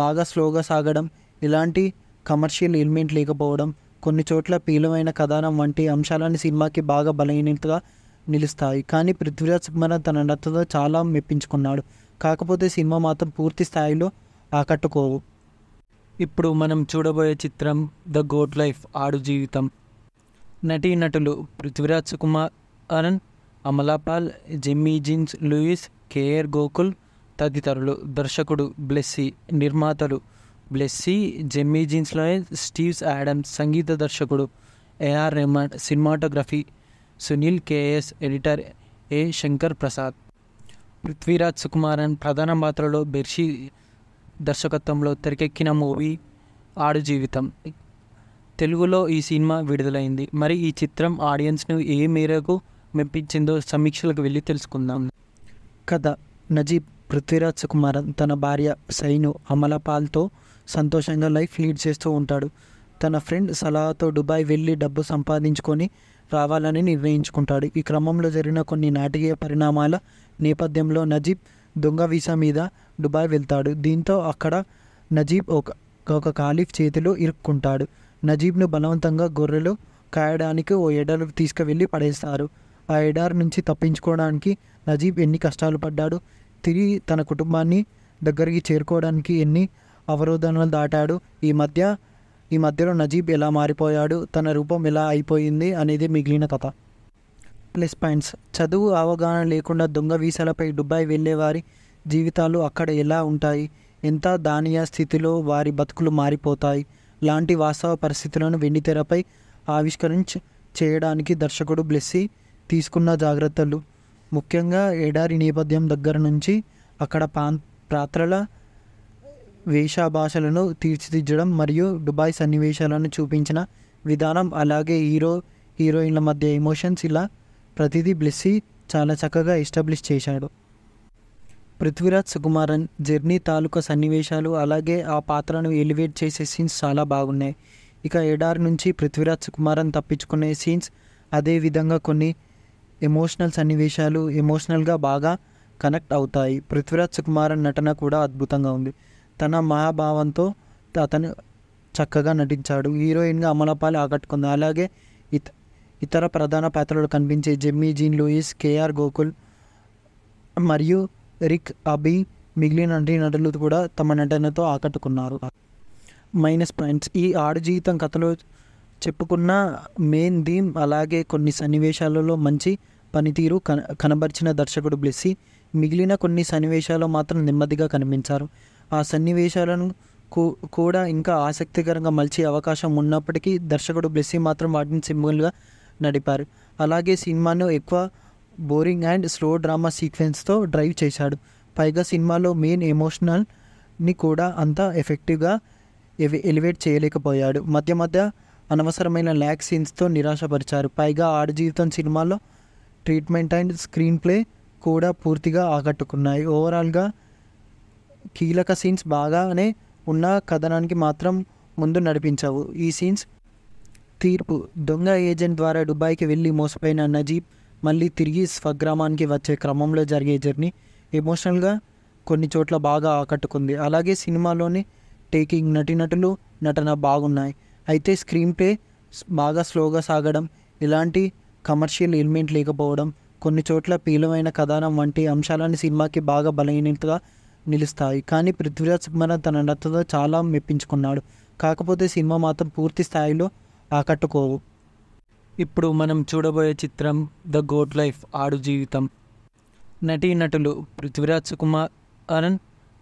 బాగా స్లోగా సాగడం ఇలాంటి కమర్షియల్ ఎలిమెంట్ లేకపోవడం కొన్ని చోట్ల పీలమైన కథానం వంటి అంశాలని సినిమాకి బాగా బలహీనతగా నిలుస్తాయి కానీ పృథ్వీరాజ్ సుకుమార్ తన నటతో చాలా మెప్పించుకున్నాడు కాకపోతే సినిమా మాత్రం పూర్తి స్థాయిలో ఆకట్టుకోవు ఇప్పుడు మనం చూడబోయే చిత్రం the goat life Aadujeevitham నటీ నటులు Prithviraj Sukumar Arun Amala Paul Jimmy Jeans Louis KR Gokul తదితరులు దర్శకుడు బ్లెస్సీ నిర్మాతలు Blessy Jimmy Jeans Louis Steven Adams సంగీత దర్శకుడు AR Rahman cinematography Sunil KS editor A Shankar Prasad Prithviraj Sukumaran ప్రధాన పాత్రలో బెర్షీ దర్శకత్వంలో తెరకెక్కిన మూవీ ఆడు జీవితం తెలుగులో ఈ సినిమా విడుదలైంది మరి ఈ చిత్రం ఆడియన్స్ను ఏ మేరకు మెప్పించిందో సమీక్షలకు వెళ్ళి తెలుసుకుందాం కథ నజీబ్ పృథ్వీరాజ్ సుకుమారన్ తన భార్య సైను అమలపాల్తో సంతోషంగా లైఫ్ లీడ్ చేస్తూ ఉంటాడు తన ఫ్రెండ్ సలహాతో దుబాయ్ వెళ్ళి డబ్బు సంపాదించుకొని రావాలని నిర్ణయించుకుంటాడు ఈ క్రమంలో జరిగిన కొన్ని నాటకీయ పరిణామాల నేపథ్యంలో నజీబ్ దొంగ వీసా మీద దుబాయ్ వెళ్తాడు దీంతో అక్కడ నజీబ్ ఒక ఒక ఖాలీఫ్ చేతిలో ఇరుక్కుంటాడు నజీబ్ను బలవంతంగా గొర్రెలు కాయడానికి ఓ ఎడారు తీసుకువెళ్ళి పడేస్తారు ఆ ఎడారు నుంచి తప్పించుకోవడానికి నజీబ్ ఎన్ని కష్టాలు పడ్డాడు తిరిగి తన కుటుంబాన్ని దగ్గరికి చేరుకోవడానికి ఎన్ని అవరోధనలు దాటాడు ఈ మధ్య ఈ మధ్యలో నజీబ్ ఎలా మారిపోయాడు తన రూపం ఎలా అయిపోయింది అనేది మిగిలిన కథ ప్లస్ పాయింట్స్ చదువు అవగాహన లేకుండా దొంగ వీసాలపై దుబాయ్ వెళ్ళేవారి జీవితాలు అక్కడ ఎలా ఉంటాయి ఎంత దానియ స్థితిలో వారి బతుకులు మారిపోతాయి లాంటి వాస్తవ పరిస్థితులను వెండితెరపై ఆవిష్కరించ చేయడానికి దర్శకుడు బ్లెస్సి తీసుకున్న జాగ్రత్తలు ముఖ్యంగా ఎడారి నేపథ్యం దగ్గర నుంచి అక్కడ పాన్ పాత్రల వేషభాషలను తీర్చిదిద్దడం మరియు దుబాయ్ సన్నివేశాలను చూపించిన విధానం అలాగే హీరో హీరోయిన్ల మధ్య ఎమోషన్స్ ఇలా ప్రతిదీ బ్లెస్సి చాలా చక్కగా ఎస్టాబ్లిష్ చేశాడు పృథ్వీరాజ్ సుకుమారన్ జర్నీ తాలూకా సన్నివేశాలు అలాగే ఆ పాత్రను ఎలివేట్ చేసే సీన్స్ చాలా బాగున్నాయి ఇక ఎడారి నుంచి పృథ్వీరాజ్ సుకుమారన్ తప్పించుకునే సీన్స్ అదేవిధంగా కొన్ని ఎమోషనల్ సన్నివేశాలు ఎమోషనల్గా బాగా కనెక్ట్ అవుతాయి పృథ్వీరాజ్ సుకుమారన్ నటన కూడా అద్భుతంగా ఉంది తన మహాభావంతో అతను చక్కగా నటించాడు హీరోయిన్గా అమలపాలి ఆకట్టుకుంది అలాగే ఇత ఇతర ప్రధాన పాత్రలు కనిపించే Jimmy Jean Louis KR Gokul మరియు రిక్ అబి మిగిలిన నటీ నటులు కూడా తమ నటనతో ఆకట్టుకున్నారు మైనస్ పాయింట్స్ ఈ ఆడ జీవితం కథలో చెప్పుకున్న మెయిన్ థీమ్ అలాగే కొన్ని సన్నివేశాలలో మంచి పనితీరు కన కనబరిచిన దర్శకుడు బ్లెస్సి మిగిలిన కొన్ని సన్నివేశాలు మాత్రం నెమ్మదిగా కనిపించారు ఆ సన్నివేశాలను కూడా ఇంకా ఆసక్తికరంగా మలిచే అవకాశం ఉన్నప్పటికీ దర్శకుడు బ్లెస్సి మాత్రం వాటిని సింపుల్గా నడిపారు అలాగే సినిమాను ఎక్కువ బోరింగ్ అండ్ స్లో డ్రామా సీక్వెన్స్తో డ్రైవ్ చేశాడు పైగా సినిమాలో మెయిన్ ఎమోషనల్ని కూడా అంత ఎఫెక్టివ్గా ఎలివేట్ చేయలేకపోయాడు మధ్య మధ్య అనవసరమైన ల్యాక్ సీన్స్తో నిరాశపరిచారు పైగా ఆడ జీవితం సినిమాలో ట్రీట్మెంట్ అండ్ స్క్రీన్ ప్లే కూడా పూర్తిగా ఆకట్టుకున్నాయి ఓవరాల్గా కీలక సీన్స్ బాగానే ఉన్న కథనానికి మాత్రం ముందు నడిపించవు ఈ సీన్స్ తీర్పు దొంగ ఏజెంట్ ద్వారా దుబాయ్కి వెళ్ళి మోసపోయిన నజీబ్ మళ్ళీ తిరిగి స్వగ్రామానికి వచ్చే క్రమంలో జరిగే జర్నీ ఎమోషనల్గా కొన్ని చోట్ల బాగా ఆకట్టుకుంది అలాగే సినిమాలోని టేకింగ్ నటులు నటన బాగున్నాయి అయితే స్క్రీన్ ప్లే బాగా స్లోగా సాగడం ఇలాంటి కమర్షియల్ ఎలిమెంట్ లేకపోవడం కొన్ని చోట్ల పీలమైన కథానం వంటి అంశాలని సినిమాకి బాగా బలహీనతగా నిలుస్తాయి కానీ పృథ్వీరాజ్ సింహన తన నటతో చాలా మెప్పించుకున్నాడు కాకపోతే సినిమా మాత్రం పూర్తి స్థాయిలో ఆకట్టుకోవు ఇప్పుడు మనం చూడబోయే చిత్రం the gourd life Aadujeevitham నటీ నటులు Prithviraj Sukumaran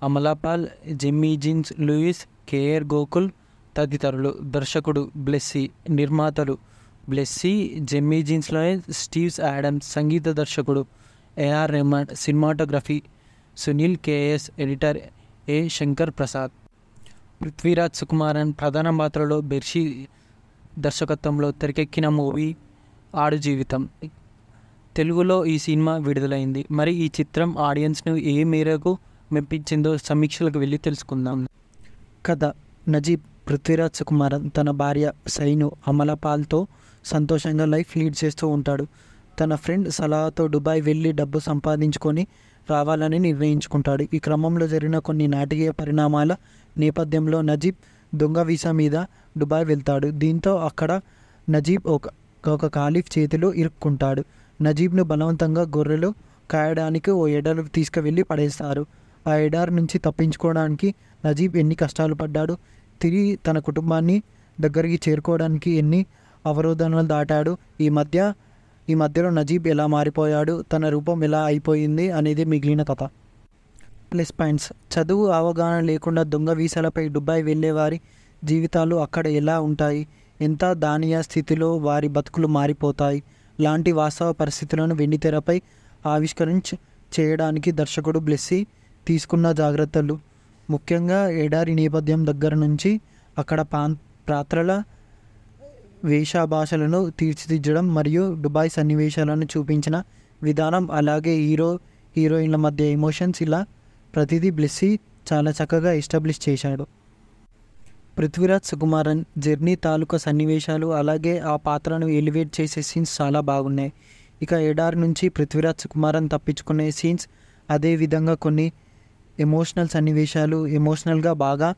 Amala Paul Jimmy Jeans Louis KR Gokul తదితరులు దర్శకుడు బ్లెస్సీ నిర్మాతలు Blessy Jimmy Jeans Louis Steven Adams సంగీత దర్శకుడు AR Rahman cinematography Sunil KS editor A Shankar Prasad Prithviraj Sukumaran ప్రధాన పాత్రలో బెర్షీ దర్శకత్వంలో తెరకెక్కిన మూవీ ఆడు జీవితం తెలుగులో ఈ సినిమా విడుదలైంది మరి ఈ చిత్రం ఆడియన్స్ను ఏ మేరకు మెప్పించిందో సమీక్షలకు వెళ్ళి తెలుసుకుందాం కథ నజీబ్ పృథ్వీరాజ్ కుమార్ తన భార్య సైను అమలపాల్తో సంతోషంగా లైఫ్ లీడ్ చేస్తూ ఉంటాడు తన ఫ్రెండ్ సలహాతో దుబాయ్ వెళ్ళి డబ్బు సంపాదించుకొని రావాలని నిర్ణయించుకుంటాడు ఈ క్రమంలో జరిగిన కొన్ని నాటకీయ పరిణామాల నేపథ్యంలో నజీబ్ దొంగ వీసా మీద దుబాయ్ వెళ్తాడు దీంతో అక్కడ నజీబ్ ఒక ఒక ఖాలీఫ్ చేతిలో ఇరుక్కుంటాడు నజీబ్ను బలవంతంగా గొర్రెలు కాయడానికి ఓ ఎడారు తీసుకువెళ్ళి పడేస్తారు ఆ ఎడారి నుంచి తప్పించుకోవడానికి నజీబ్ ఎన్ని కష్టాలు పడ్డాడు తిరిగి తన కుటుంబాన్ని దగ్గరికి చేరుకోవడానికి ఎన్ని అవరోధనలు దాటాడు ఈ మధ్య ఈ మధ్యలో నజీబ్ ఎలా మారిపోయాడు తన రూపం ఎలా అయిపోయింది అనేది మిగిలిన కథ ప్లస్ పాయింట్స్ చదువు అవగాహన లేకుండా దొంగ వీసాలపై దుబాయ్ వెళ్ళేవారి జీవితాలు అక్కడ ఎలా ఉంటాయి ఎంత దానియ స్థితిలో వారి బతుకులు మారిపోతాయి లాంటి వాస్తవ పరిస్థితులను వెండితెరపై ఆవిష్కరించ చేయడానికి దర్శకుడు బ్లెస్సి తీసుకున్న జాగ్రత్తలు ముఖ్యంగా ఎడారి నేపథ్యం దగ్గర నుంచి అక్కడ పాత్రల వేషభాషలను తీర్చిదిద్దడం మరియు దుబాయ్ సన్నివేశాలను చూపించిన విధానం అలాగే హీరో హీరోయిన్ల మధ్య ఎమోషన్స్ ఇలా ప్రతిదీ బ్లెస్సి చాలా చక్కగా ఎస్టాబ్లిష్ చేశాడు పృథ్వీరాజ్ సుకుమారన్ జర్నీ తాలూకా సన్నివేశాలు అలాగే ఆ పాత్రను ఎలివేట్ చేసే సీన్స్ చాలా బాగున్నాయి ఇక ఎడారి నుంచి పృథ్వీరాజ్ సుకుమారన్ తప్పించుకునే సీన్స్ అదేవిధంగా కొన్ని ఎమోషనల్ సన్నివేశాలు ఎమోషనల్గా బాగా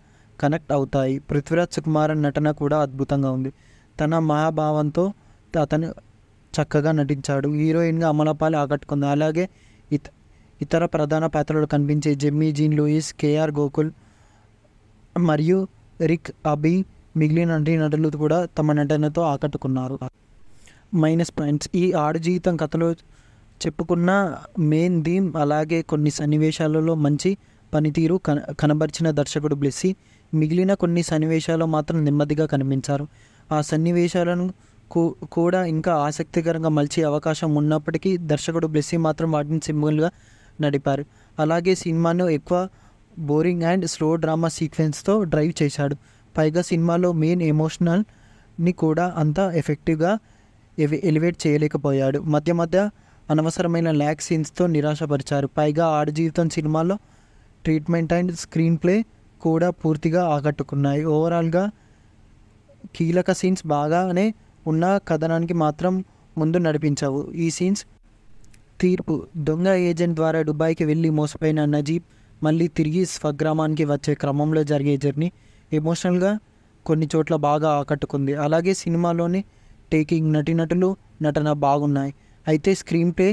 కనెక్ట్ అవుతాయి పృథ్వీరాజ్ సుకుమారన్ నటన కూడా అద్భుతంగా ఉంది తన మహాభావంతో అతను చక్కగా నటించాడు హీరోయిన్గా అమలపాలి ఆకట్టుకుంది అలాగే ఇత ఇతర ప్రధాన పాత్రలు కనిపించే Jimmy Jean Louis KR Gokul మరియు రిక్ అబీ మిగిలిన అంటే నటులు కూడా తమ నటనతో ఆకట్టుకున్నారు మైనస్ పాయింట్స్ ఈ ఆడ జీవితం కథలో చెప్పుకున్న మెయిన్ థీమ్ అలాగే కొన్ని సన్నివేశాలలో మంచి పనితీరు కన కనబరిచిన దర్శకుడు బ్లెస్సి మిగిలిన కొన్ని సన్నివేశాలు మాత్రం నెమ్మదిగా కనిపించారు ఆ సన్నివేశాలను కూడా ఇంకా ఆసక్తికరంగా మలిచే అవకాశం ఉన్నప్పటికీ దర్శకుడు బ్లెస్సి మాత్రం వాటిని సింపుల్గా నడిపారు అలాగే సినిమాను ఎక్కువ బోరింగ్ అండ్ స్లో డ్రామా సీక్వెన్స్తో డ్రైవ్ చేశాడు పైగా సినిమాలో మెయిన్ ఎమోషనల్ని కూడా అంత ఎఫెక్టివ్గా ఎలివేట్ చేయలేకపోయాడు మధ్య మధ్య అనవసరమైన ల్యాక్ సీన్స్తో నిరాశపరిచారు పైగా ఆడు జీవితం సినిమాలో ట్రీట్మెంట్ అండ్ స్క్రీన్ ప్లే కూడా పూర్తిగా ఆకట్టుకున్నాయి ఓవరాల్గా కీలక సీన్స్ బాగానే ఉన్న కథనానికి మాత్రం ముందు నడిపించవు ఈ సీన్స్ తీర్పు దొంగ ఏజెంట్ ద్వారా దుబాయ్కి వెళ్ళి మోసపోయిన నజీబ్ మళ్ళీ తిరిగి స్వగ్రామానికి వచ్చే క్రమంలో జరిగే జర్నీ ఎమోషనల్గా కొన్ని చోట్ల బాగా ఆకట్టుకుంది అలాగే సినిమాలోని టేకింగ్ నటినటులు నటన బాగున్నాయి అయితే స్క్రీన్ ప్లే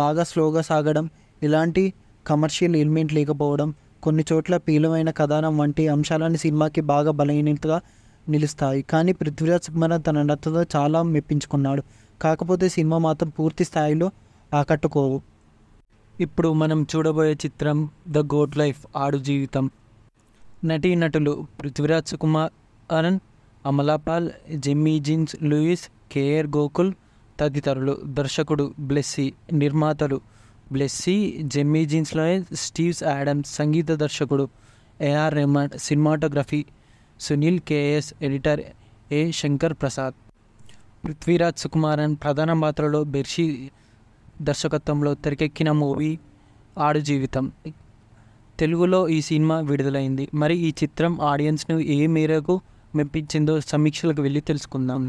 బాగా స్లోగా సాగడం ఇలాంటి కమర్షియల్ ఎలిమెంట్ లేకపోవడం కొన్ని చోట్ల పీలమైన కథానం వంటి అంశాలని సినిమాకి బాగా బలహీనతగా నిలుస్తాయి కానీ పృథ్వీరాజ్ సింహన తన నటతో చాలా మెప్పించుకున్నాడు కాకపోతే సినిమా మాత్రం పూర్తి స్థాయిలో ఆకట్టుకోవు ఇప్పుడు మనం చూడబోయే చిత్రం the gourd life Aadujeevitham నటీ నటులు Prithviraj Sukumaran Amala Paul Jimmy Jeans Louis KR Gokul తదితరులు దర్శకుడు బ్లెస్సీ నిర్మాతలు Blessy Jimmy Jeans Louis Steven Adams సంగీత దర్శకుడు AR Rahman cinematography Sunil KS editor A Shankar Prasad Prithviraj Sukumaran ప్రధాన పాత్రలో బెర్షీ దర్శకత్వంలో తెరకెక్కిన మూవీ ఆడు జీవితం తెలుగులో ఈ సినిమా విడుదలైంది మరి ఈ చిత్రం ఆడియన్స్ను ఏ మేరకు మెప్పించిందో సమీక్షలకు వెళ్ళి తెలుసుకుందాం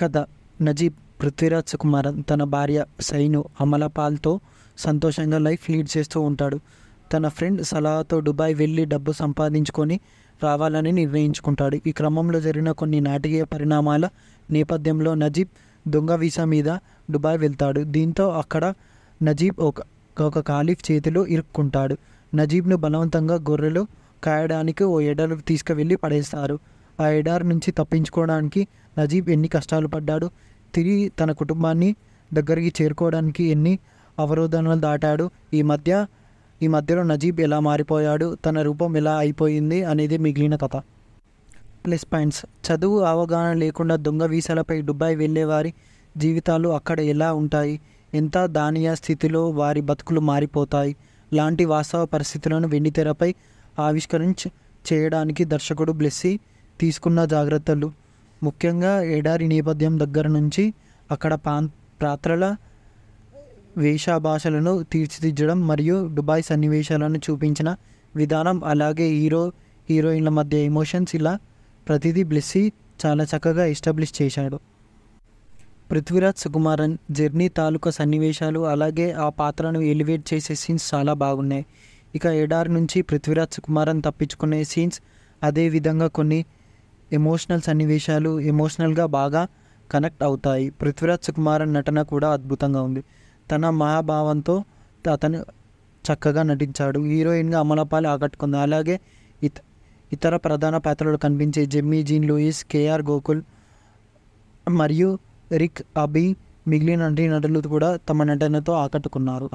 కథ నజీబ్ పృథ్వీరాజ్ సుకుమారన్ తన భార్య సైను అమలపాల్తో సంతోషంగా లైఫ్ లీడ్ చేస్తూ ఉంటాడు తన ఫ్రెండ్ సలహాతో దుబాయ్ వెళ్ళి డబ్బు సంపాదించుకొని రావాలని నిర్ణయించుకుంటాడు ఈ క్రమంలో జరిగిన కొన్ని నాటకీయ పరిణామాల నేపథ్యంలో నజీబ్ దొంగ వీసా మీద దుబాయ్ వెళ్తాడు దీంతో అక్కడ నజీబ్ ఒక ఒక ఖాలీఫ్ చేతిలో ఇరుక్కుంటాడు నజీబ్ను బలవంతంగా గొర్రెలు కాయడానికి ఓ ఎడారు తీసుకువెళ్ళి పడేస్తారు ఆ ఎడారి నుంచి తప్పించుకోవడానికి నజీబ్ ఎన్ని కష్టాలు పడ్డాడు తిరిగి తన కుటుంబాన్ని దగ్గరికి చేరుకోవడానికి ఎన్ని అవరోధనలు దాటాడు ఈ మధ్య ఈ మధ్యలో నజీబ్ ఎలా మారిపోయాడు తన రూపం ఎలా అయిపోయింది అనేది మిగిలిన కథ ప్లస్ పాయింట్స్ చదువు అవగాహన లేకుండా దొంగ వీసాలపై దుబాయ్ వెళ్ళేవారి జీవితాలు అక్కడ ఎలా ఉంటాయి ఎంత దానియ స్థితిలో వారి బతుకులు మారిపోతాయి లాంటి వాస్తవ పరిస్థితులను వెండితెరపై ఆవిష్కరించ చేయడానికి దర్శకుడు బ్లెస్సి తీసుకున్న జాగ్రత్తలు ముఖ్యంగా ఎడారి నేపథ్యం దగ్గర నుంచి అక్కడ పాన్ పాత్రల వేషభాషలను తీర్చిదిద్దడం మరియు దుబాయ్ సన్నివేశాలను చూపించిన విధానం అలాగే హీరో హీరోయిన్ల మధ్య ఎమోషన్స్ ఇలా ప్రతిదీ బ్లెస్సీ చాలా చక్కగా ఎస్టాబ్లిష్ చేశాడు పృథ్వీరాజ్ సుకుమారన్ జర్నీ తాలూకా సన్నివేశాలు అలాగే ఆ పాత్రను ఎలివేట్ చేసే సీన్స్ చాలా బాగున్నాయి ఇక ఎడార్ నుంచి పృథ్వీరాజ్ సుకుమారన్ తప్పించుకునే సీన్స్ అదేవిధంగా కొన్ని ఎమోషనల్ సన్నివేశాలు ఎమోషనల్గా బాగా కనెక్ట్ అవుతాయి పృథ్వీరాజ్ సుకుమారన్ నటన కూడా అద్భుతంగా ఉంది తన మహాభావంతో అతను చక్కగా నటించాడు హీరోయిన్గా అమలపాలి ఆకట్టుకుంది అలాగే ఇత ఇతర ప్రధాన పాత్రలు కనిపించే Jimmy Jean Louis KR Gokul మరియు రిక్ అబీ మిగిలిన నటులు కూడా తమ నటనతో ఆకట్టుకున్నారు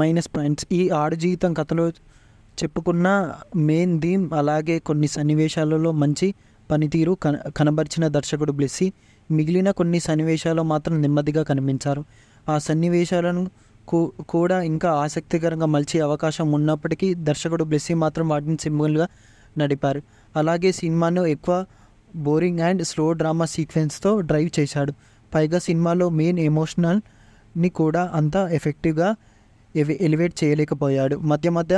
మైనస్ పాయింట్స్ ఈ ఆడ జీవితం కథలో చెప్పుకున్న మెయిన్ థీమ్ అలాగే కొన్ని సన్నివేశాలలో మంచి పనితీరు కన కనబరిచిన దర్శకుడు బ్లెస్సి మిగిలిన కొన్ని సన్నివేశాలు మాత్రం నెమ్మదిగా కనిపించారు ఆ సన్నివేశాలను కూడా ఇంకా ఆసక్తికరంగా మలిచే అవకాశం ఉన్నప్పటికీ దర్శకుడు బ్లెస్సి మాత్రం వాటిని సింబుల్గా నడిపారు అలాగే సినిమాను ఎక్కువ బోరింగ్ అండ్ స్లో డ్రామా సీక్వెన్స్తో డ్రైవ్ చేశాడు పైగా సినిమాలో మెయిన్ ఎమోషనల్ని కూడా అంత ఎఫెక్టివ్గా ఎలివేట్ చేయలేకపోయాడు మధ్య మధ్య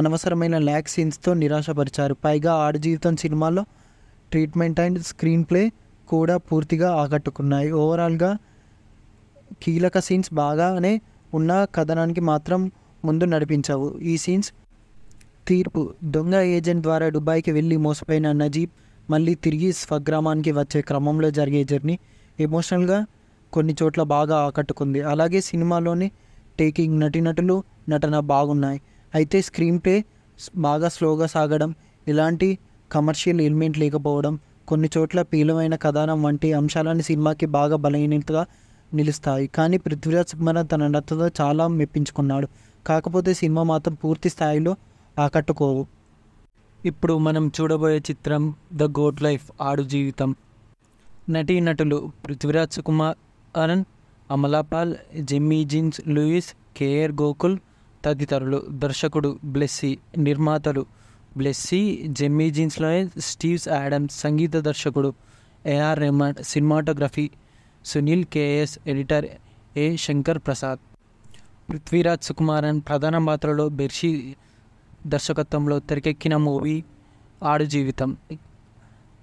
అనవసరమైన ల్యాక్ సీన్స్తో నిరాశపరిచారు పైగా ఆడు జీవితం సినిమాలో ట్రీట్మెంట్ అండ్ స్క్రీన్ ప్లే కూడా పూర్తిగా ఆకట్టుకున్నాయి ఓవరాల్గా కీలక సీన్స్ బాగానే ఉన్న కథనానికి మాత్రం ముందు నడిపించవు ఈ సీన్స్ తీర్పు దొంగ ఏజెంట్ ద్వారా దుబాయ్కి వెళ్ళి మోసపోయిన నజీబ్ మళ్ళీ తిరిగి స్వగ్రామానికి వచ్చే క్రమంలో జరిగే జర్నీ ఎమోషనల్గా కొన్ని చోట్ల బాగా ఆకట్టుకుంది అలాగే సినిమాలోని టేకింగ్ నటినటులు నటన బాగున్నాయి అయితే స్క్రీన్ ప్లే బాగా స్లోగా సాగడం ఇలాంటి కమర్షియల్ ఎలిమెంట్ లేకపోవడం కొన్ని చోట్ల పీలమైన కథానం వంటి అంశాలను సినిమాకి బాగా బలహీనతగా నిలుస్తాయి కానీ పృథ్వీరాజ్ సుమన తన నటతో చాలా మెప్పించుకున్నాడు కాకపోతే సినిమా మాత్రం పూర్తి స్థాయిలో ఆకట్టుకోవు ఇప్పుడు మనం చూడబోయే చిత్రం the gourd life Aadujeevitham నటీ నటులు Prithviraj Sukumar Arun Amala Paul Jimmy Jeans Louis KR Gokul తదితరులు దర్శకుడు బ్లెస్సీ నిర్మాతలు Blessy Jimmy Jeans Louis Steven Adams సంగీత దర్శకుడు AR Rahman cinematography Sunil KS editor A Shankar Prasad Prithviraj Sukumaran ప్రధాన పాత్రలో బెర్షీ దర్శకత్వంలో తెరకెక్కిన మూవీ ఆడు జీవితం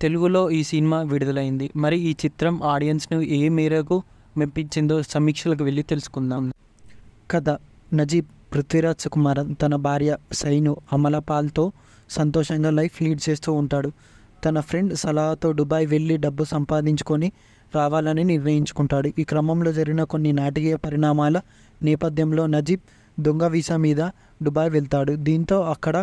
తెలుగులో ఈ సినిమా విడుదలైంది మరి ఈ చిత్రం ఆడియన్స్ను ఏ మేరకు మెప్పించిందో సమీక్షలకు వెళ్ళి తెలుసుకుందాం కథ నజీబ్ పృథ్వీరాజ్ కుమార్ తన భార్య సైను అమలపాల్తో సంతోషంగా లైఫ్ లీడ్ చేస్తూ ఉంటాడు తన ఫ్రెండ్ సలహాతో దుబాయ్ వెళ్ళి డబ్బు సంపాదించుకొని రావాలని నిర్ణయించుకుంటాడు ఈ క్రమంలో జరిగిన కొన్ని నాటకీయ పరిణామాల నేపథ్యంలో నజీబ్ దొంగ వీసా మీద దుబాయ్ వెళ్తాడు దీంతో అక్కడ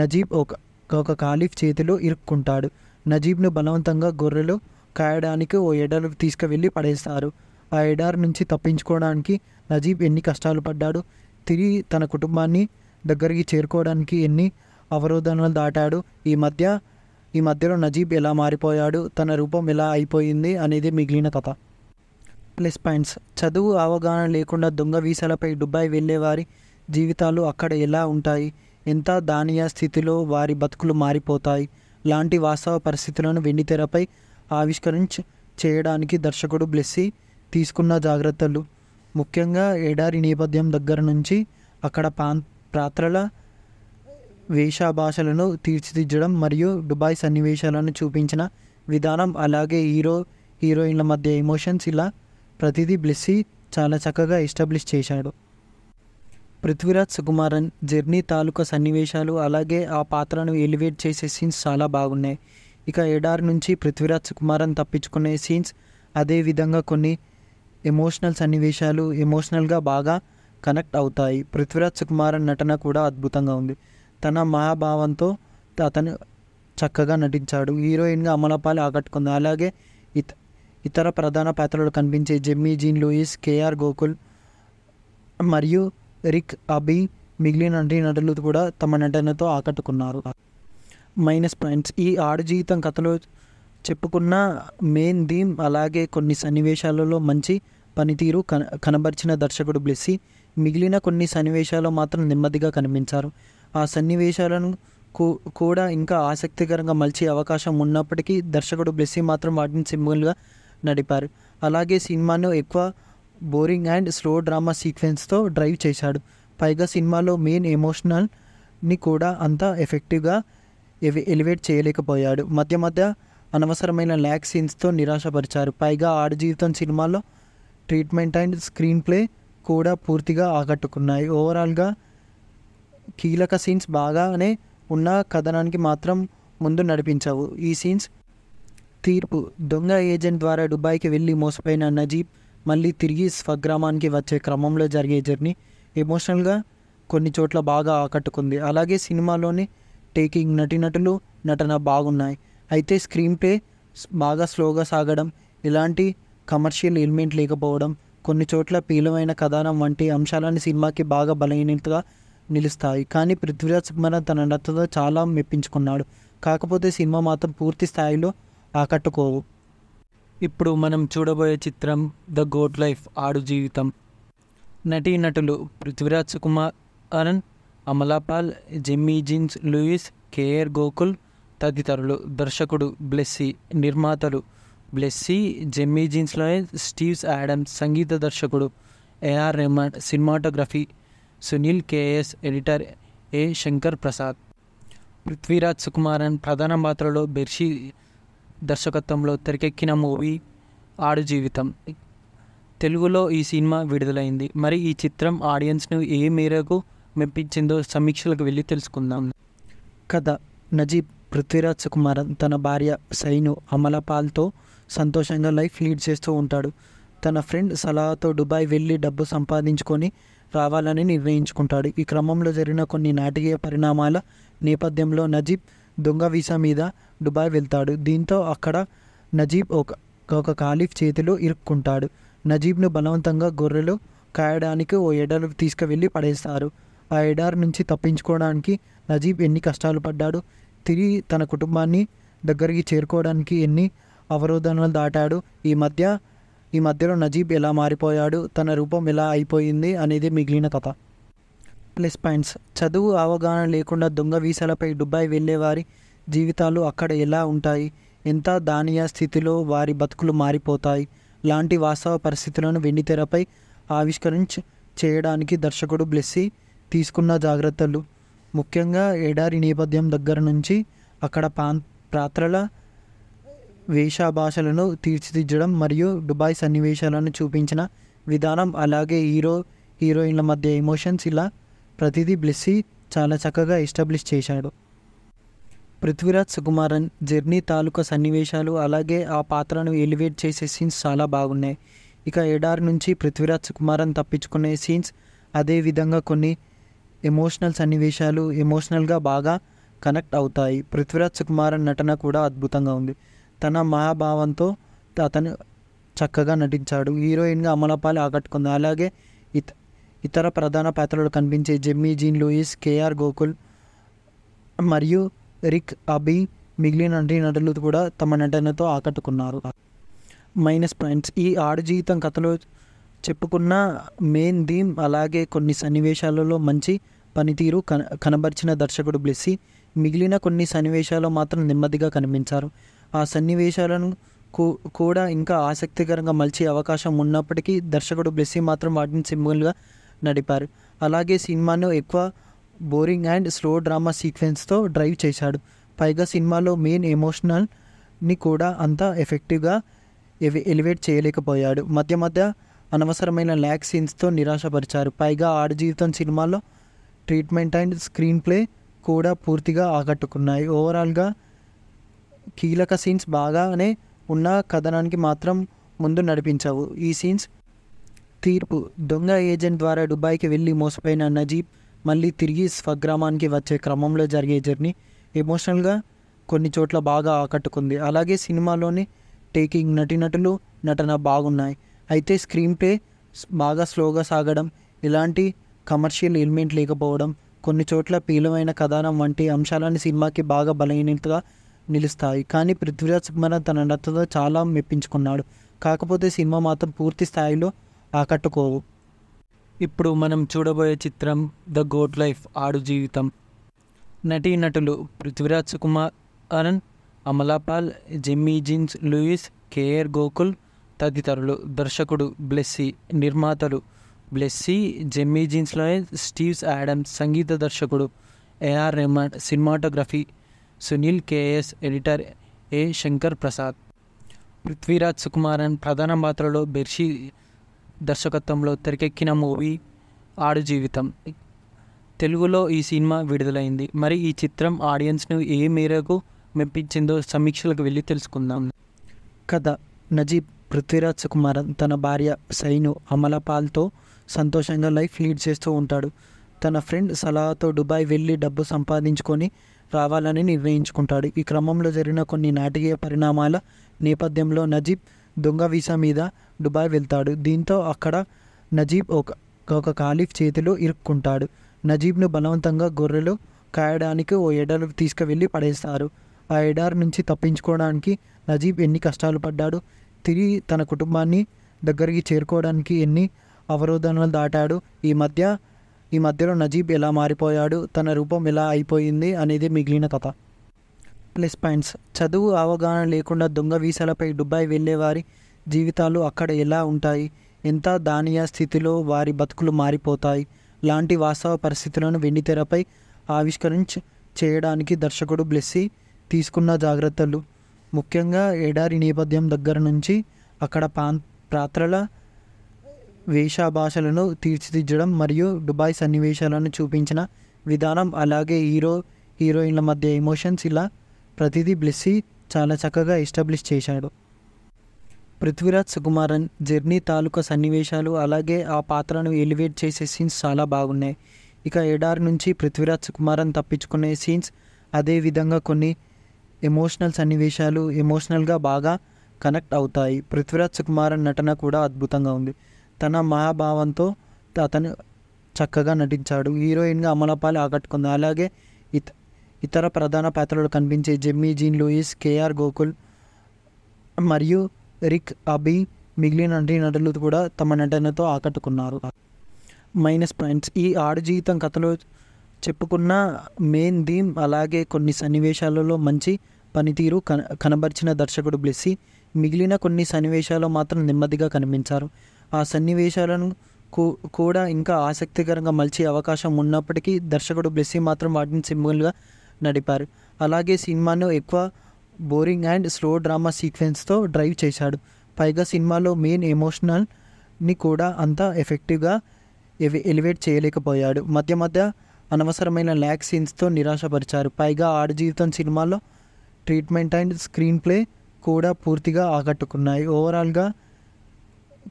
నజీబ్ ఒక ఒక ఖాలీఫ్ చేతిలో ఇరుక్కుంటాడు నజీబ్ను బలవంతంగా గొర్రెలు కాయడానికి ఓ ఎడారు తీసుకువెళ్ళి పడేస్తారు ఆ ఎడారి నుంచి తప్పించుకోవడానికి నజీబ్ ఎన్ని కష్టాలు పడ్డాడు తిరిగి తన కుటుంబాన్ని దగ్గరికి చేరుకోవడానికి ఎన్ని అవరోధనలు దాటాడు ఈ మధ్య ఈ మధ్యలో నజీబ్ ఎలా మారిపోయాడు తన రూపం ఎలా అయిపోయింది అనేది మిగిలిన కథ ప్లస్ పాయింట్స్ చదువు అవగాహన లేకుండా దొంగ వీసాలపై దుబాయ్ వెళ్ళేవారి జీవితాలు అక్కడ ఎలా ఉంటాయి ఎంత దానియ స్థితిలో వారి బతుకులు మారిపోతాయి లాంటి వాస్తవ పరిస్థితులను వెండితెరపై ఆవిష్కరించ చేయడానికి దర్శకుడు బ్లెస్సి తీసుకున్న జాగ్రత్తలు ముఖ్యంగా ఎడారి నేపథ్యం దగ్గర నుంచి అక్కడ పా పాత్రల వేషభాషలను తీర్చిదిద్దడం మరియు దుబాయ్ సన్నివేశాలను చూపించిన విధానం అలాగే హీరో హీరోయిన్ల మధ్య ఎమోషన్స్ ఇలా ప్రతిదీ బ్లెస్సి చాలా చక్కగా ఎస్టాబ్లిష్ చేశాడు పృథ్వీరాజ్ సుకుమారన్ జర్నీ తాలూకా సన్నివేశాలు అలాగే ఆ పాత్రను ఎలివేట్ చేసే సీన్స్ చాలా బాగున్నాయి ఇక ఎడార్ నుంచి పృథ్వీరాజ్ సుకుమారన్ తప్పించుకునే సీన్స్ అదేవిధంగా కొన్ని ఎమోషనల్ సన్నివేశాలు ఎమోషనల్గా బాగా కనెక్ట్ అవుతాయి పృథ్వీరాజ్ సుకుమారన్ నటన కూడా అద్భుతంగా ఉంది తన మహాభావంతో అతను చక్కగా నటించాడు హీరోయిన్గా అమలపాలి ఆకట్టుకుంది అలాగే ఇత ఇతర ప్రధాన పాత్రలు కనిపించే Jimmy Jean Louis KR Gokul మరియు రిక్ అబీ మిగిలిన నటులు కూడా తమ నటనతో ఆకట్టుకున్నారు మైనస్ పాయింట్స్ ఈ ఆడు జీవితం కథలో చెప్పుకున్న మెయిన్ థీమ్ అలాగే కొన్ని సన్నివేశాలలో మంచి పనితీరు కన కనబరిచిన దర్శకుడు బ్లెస్సి మిగిలిన కొన్ని సన్నివేశాలు మాత్రం నెమ్మదిగా కనిపించారు ఆ సన్నివేశాలను కూడా ఇంకా ఆసక్తికరంగా మలిచే అవకాశం ఉన్నప్పటికీ దర్శకుడు బ్లెస్సి మాత్రం వాటిని సింబుల్గా నడిపారు అలాగే సినిమాను ఎక్కువ బోరింగ్ అండ్ స్లో డ్రామా సీక్వెన్స్తో డ్రైవ్ చేశాడు పైగా సినిమాలో మెయిన్ ఎమోషనల్ని కూడా అంత ఎఫెక్టివ్గా ఎలివేట్ చేయలేకపోయాడు మధ్య మధ్య అనవసరమైన ల్యాక్ సీన్స్తో నిరాశపరిచారు పైగా ఆడ జీవితం సినిమాలో ట్రీట్మెంట్ అండ్ స్క్రీన్ ప్లే కూడా పూర్తిగా ఆకట్టుకున్నాయి ఓవరాల్గా కీలక సీన్స్ బాగానే ఉన్న కథనానికి మాత్రం ముందు నడిపించావు ఈ సీన్స్ తీర్పు దొంగ ఏజెంట్ ద్వారా దుబాయ్కి వెళ్ళి మోసపోయిన నజీబ్ మళ్ళీ తిరిగి స్వగ్రామానికి వచ్చే క్రమంలో జరిగే జర్నీ ఎమోషనల్గా కొన్ని చోట్ల బాగా ఆకట్టుకుంది అలాగే సినిమాలోని టేకింగ్ నటినటులు నటన బాగున్నాయి అయితే స్క్రీన్ ప్లే బాగా స్లోగా సాగడం ఇలాంటి కమర్షియల్ ఎలిమెంట్ లేకపోవడం కొన్ని చోట్ల పీలమైన కథానం వంటి అంశాలను సినిమాకి బాగా బలహీనతగా నిలుస్తాయి కానీ పృథ్వీరాజ్ సుబ్మన తన నటనతో చాలా మెప్పించుకున్నాడు కాకపోతే సినిమా మాత్రం పూర్తి స్థాయిలో ఆకట్టుకోవు ఇప్పుడు మనం చూడబోయే చిత్రం the gourd life Aadujeevitham నటీనటులు పృథ్వీరాజ్ కుమార్ అరన్ Amala Paul Jimmy Jeans Louis KR Gokul తదితరులు దర్శకుడు బ్లెస్సీ నిర్మాతలు Blessy Jimmy Jeans Louis Steven Adams సంగీత దర్శకుడు AR Rahman cinematography Sunil KS editor A Shankar Prasad Prithviraj Sukumaran ప్రధాన పాత్రలో బెర్షీ దర్శకత్వంలో తెరకెక్కిన మూవీ ఆడు జీవితం తెలుగులో ఈ సినిమా విడుదలైంది మరి ఈ చిత్రం ఆడియన్స్ను ఏ మేరకు మెప్పించిందో సమీక్షలకు వెళ్ళి తెలుసుకుందాం కథ నజీబ్ పృథ్వీరాజ్ సుకుమారన్ తన భార్య సైను అమలపాల్తో సంతోషంగా లైఫ్ లీడ్ చేస్తూ ఉంటాడు తన ఫ్రెండ్ సలహాతో దుబాయ్ వెళ్ళి డబ్బు సంపాదించుకొని రావాలని నిర్ణయించుకుంటాడు ఈ క్రమంలో జరిగిన కొన్ని నాటకీయ పరిణామాల నేపథ్యంలో నజీబ్ దొంగ వీసా మీద దుబాయ్ వెళ్తాడు దీంతో అక్కడ నజీబ్ ఒక ఒక ఖాలిఫ్ చేతిలో ఇరుక్కుంటాడు నజీబ్ను బలవంతంగా గొర్రెలు కాయడానికి ఓ ఎడారు తీసుకువెళ్ళి పడేస్తారు ఆ ఎడారి నుంచి తప్పించుకోవడానికి నజీబ్ ఎన్ని కష్టాలు పడ్డాడు తిరిగి తన కుటుంబాన్ని దగ్గరికి చేరుకోవడానికి ఎన్ని అవరోధనలు దాటాడు ఈ మధ్య ఈ మధ్యలో నజీబ్ ఎలా మారిపోయాడు తన రూపం ఎలా అయిపోయింది అనేది మిగిలిన కథ ప్లస్ పాయింట్స్ చదువు అవగాహన లేకుండా దొంగ వీసాలపై దుబాయ్ వెళ్ళేవారి జీవితాలు అక్కడ ఎలా ఉంటాయి ఎంత దానియ స్థితిలో వారి బతుకులు మారిపోతాయి లాంటి వాస్తవ పరిస్థితులను వెండితెరపై ఆవిష్కరించ చేయడానికి దర్శకుడు బ్లెస్సి తీసుకున్న జాగ్రత్తలు ముఖ్యంగా ఎడారి నేపథ్యం దగ్గర నుంచి అక్కడ పా పాత్రల వేషభాషలను తీర్చిదిద్దడం మరియు దుబాయ్ సన్నివేశాలను చూపించిన విధానం అలాగే హీరో హీరోయిన్ల మధ్య ఎమోషన్స్ ఇలా ప్రతిదీ బ్లెస్సీ చాలా చక్కగా ఎస్టాబ్లిష్ చేశాడు పృథ్వీరాజ్ సుకుమారన్ జర్నీ తాలూకా సన్నివేశాలు అలాగే ఆ పాత్రను ఎలివేట్ చేసే సీన్స్ చాలా బాగున్నాయి ఇక ఎడార్ నుంచి పృథ్వీరాజ్ సుకుమారన్ తప్పించుకునే సీన్స్ అదేవిధంగా కొన్ని ఎమోషనల్ సన్నివేశాలు ఎమోషనల్గా బాగా కనెక్ట్ అవుతాయి పృథ్వీరాజ్ సుకుమారన్ నటన కూడా అద్భుతంగా ఉంది తన మహాభావంతో అతను చక్కగా నటించాడు హీరోయిన్గా అమలపాలి ఆకట్టుకుంది అలాగే ఇత ఇతర ప్రధాన పాత్రలు కనిపించే Jimmy Jean Louis KR Gokul మరియు రిక్ అబీ మిగిలిన నటీనటులు కూడా తమ నటనతో ఆకట్టుకున్నారు మైనస్ పాయింట్స్ ఈ ఆడ జీవితం కథలో చెప్పుకున్న మెయిన్ థీమ్ అలాగే కొన్ని సన్నివేశాలలో మంచి పనితీరు కన కనబరిచిన దర్శకుడు బ్లెస్సి మిగిలిన కొన్ని సన్నివేశాలు మాత్రం నెమ్మదిగా కనిపించారు ఆ సన్నివేశాలను కూడా ఇంకా ఆసక్తికరంగా మలిచే అవకాశం ఉన్నప్పటికీ దర్శకుడు బ్లెస్సి మాత్రం వాటిని సింబుల్గా నడిపారు అలాగే సినిమాను ఎక్కువ బోరింగ్ అండ్ స్లో డ్రామా సీక్వెన్స్తో డ్రైవ్ చేశాడు పైగా సినిమాలో మెయిన్ ఎమోషనల్ని కూడా అంత ఎఫెక్టివ్గా ఎలివేట్ చేయలేకపోయాడు మధ్య మధ్య అనవసరమైన ల్యాక్ సీన్స్తో నిరాశపరిచారు పైగా ఆడ జీవితం సినిమాలో ట్రీట్మెంట్ అండ్ స్క్రీన్ ప్లే కూడా పూర్తిగా ఆకట్టుకున్నాయి ఓవరాల్గా కీలక సీన్స్ బాగానే ఉన్న కథనానికి మాత్రం ముందు నడిపించవు ఈ సీన్స్ తీర్పు దొంగ ఏజెంట్ ద్వారా దుబాయ్కి వెళ్ళి మోసపోయిన నజీబ్ మళ్ళీ తిరిగి స్వగ్రామానికి వచ్చే క్రమంలో జరిగే జర్నీ ఎమోషనల్గా కొన్ని చోట్ల బాగా ఆకట్టుకుంది అలాగే సినిమాలోని టేకింగ్ నటినటులు నటన బాగున్నాయి అయితే స్క్రీన్ ప్లే బాగా స్లోగా సాగడం ఇలాంటి కమర్షియల్ ఎలిమెంట్ లేకపోవడం కొన్ని చోట్ల పీలమైన కథానం వంటి అంశాలను సినిమాకి బాగా బలహీనతగా నిలుస్తాయి కానీ పృథ్వీరాజ్ సింహన తన నటతో చాలా మెప్పించుకున్నాడు కాకపోతే సినిమా మాత్రం పూర్తి స్థాయిలో ఆకట్టుకోవు ఇప్పుడు మనం చూడబోయే చిత్రం the gourd life Aadujeevitham నటీ నటులు పృథ్వీరాజ్ సుకుమార్ అనన్ Amala Paul Jimmy Jeans Louis KR Gokul తదితరులు దర్శకుడు బ్లెస్సీ నిర్మాతలు Blessy Jimmy Jeans Louis Steven Adams సంగీత దర్శకుడు AR Rahman cinematography Sunil KS editor A Shankar Prasad Prithviraj Sukumaran ప్రధాన పాత్రలో బెర్షీ దర్శకత్వంలో తెరకెక్కిన మూవీ ఆడు జీవితం తెలుగులో ఈ సినిమా విడుదలైంది మరి ఈ చిత్రం ఆడియన్స్ను ఏ మేరకు మెప్పించిందో సమీక్షలకు వెళ్ళి తెలుసుకుందాం కథ నజీబ్ పృథ్వీరాజ్ సుకుమారన్ తన భార్య సైను అమలపాల్తో సంతోషంగా లైఫ్ లీడ్ చేస్తూ ఉంటాడు తన ఫ్రెండ్ సలహాతో దుబాయ్ వెళ్ళి డబ్బు సంపాదించుకొని రావాలని నిర్ణయించుకుంటాడు ఈ క్రమంలో జరిగిన కొన్ని నాటకీయ పరిణామాల నేపథ్యంలో నజీబ్ దొంగ వీసా మీద దుబాయ్ వెళ్తాడు దీంతో అక్కడ నజీబ్ ఒక ఒక ఖాలీఫ్ చేతిలో ఇరుక్కుంటాడు నజీబ్ను బలవంతంగా గొర్రెలు కాయడానికి ఓ ఎడారు తీసుకువెళ్ళి పడేస్తారు ఆ ఎడారు నుంచి తప్పించుకోవడానికి నజీబ్ ఎన్ని కష్టాలు పడ్డాడు తిరిగి తన కుటుంబాన్ని దగ్గరికి చేరుకోవడానికి ఎన్ని అవరోధనలు దాటాడు ఈ మధ్య ఈ మధ్యలో నజీబ్ ఎలా మారిపోయాడు తన రూపం ఎలా అయిపోయింది అనేది మిగిలిన కథ ప్లస్ పాయింట్స్ చదువు అవగాహన లేకుండా దొంగ వీసాలపై దుబాయ్ వెళ్ళేవారి జీవితాలు అక్కడ ఎలా ఉంటాయి ఎంత దానియా స్థితిలో వారి బతుకులు మారిపోతాయి లాంటి వాస్తవ పరిస్థితులను వెండితెరపై ఆవిష్కరించ చేయడానికి దర్శకుడు బ్లెస్సి తీసుకున్న జాగ్రత్తలు ముఖ్యంగా ఎడారి నేపథ్యం దగ్గర నుంచి అక్కడ పా పాత్రల వేషభాషలను తీర్చిదిద్దడం మరియు దుబాయ్ సన్నివేశాలను చూపించిన విధానం అలాగే హీరో హీరోయిన్ల మధ్య ఎమోషన్స్ ఇలా ప్రతిదీ బ్లెస్సీ చాలా చక్కగా ఎస్టాబ్లిష్ చేశాడు పృథ్వీరాజ్ సుకుమారన్ జర్నీ తాలూకా సన్నివేశాలు అలాగే ఆ పాత్రను ఎలివేట్ చేసే సీన్స్ చాలా బాగున్నాయి ఇక ఎడార్ నుంచి పృథ్వీరాజ్ సుకుమారన్ తప్పించుకునే సీన్స్ అదేవిధంగా కొన్ని ఎమోషనల్ సన్నివేశాలు ఎమోషనల్గా బాగా కనెక్ట్ అవుతాయి పృథ్వీరాజ్ సుకుమారన్ నటన కూడా అద్భుతంగా ఉంది తన మహాభావంతో అతను చక్కగా నటించాడు హీరోయిన్గా అమలపాలి ఆకట్టుకుంది అలాగే ఇత ఇతర ప్రధాన పాత్రలు కనిపించే Jimmy Jean Louis KR Gokul మరియు రిక్ అబీ మిగిలిన నటీనటులు కూడా తమ నటనతో ఆకట్టుకున్నారు మైనస్ పాయింట్స్ ఈ ఆడ జీవితం కథలో చెప్పుకున్న మెయిన్ థీమ్ అలాగే కొన్ని సన్నివేశాలలో మంచి పనితీరు కన కనబరిచిన దర్శకుడు బ్లెస్సి మిగిలిన కొన్ని సన్నివేశాలు మాత్రం నెమ్మదిగా కనిపించారు ఆ సన్నివేశాలను కూడా ఇంకా ఆసక్తికరంగా మలిచే అవకాశం ఉన్నప్పటికీ దర్శకుడు బ్లెస్సి మాత్రం వాటిని సింబుల్గా నడిపారు అలాగే సినిమాను ఎక్కువ బోరింగ్ అండ్ స్లో డ్రామా సీక్వెన్స్తో డ్రైవ్ చేశాడు పైగా సినిమాలో మెయిన్ ఎమోషనల్ని కూడా అంత ఎఫెక్టివ్గా ఎలివేట్ చేయలేకపోయాడు మధ్య మధ్య అనవసరమైన ల్యాక్ సీన్స్తో నిరాశపరిచారు పైగా ఆడ జీవితం సినిమాలో ట్రీట్మెంట్ అండ్ స్క్రీన్ ప్లే కూడా పూర్తిగా ఆకట్టుకున్నాయి ఓవరాల్గా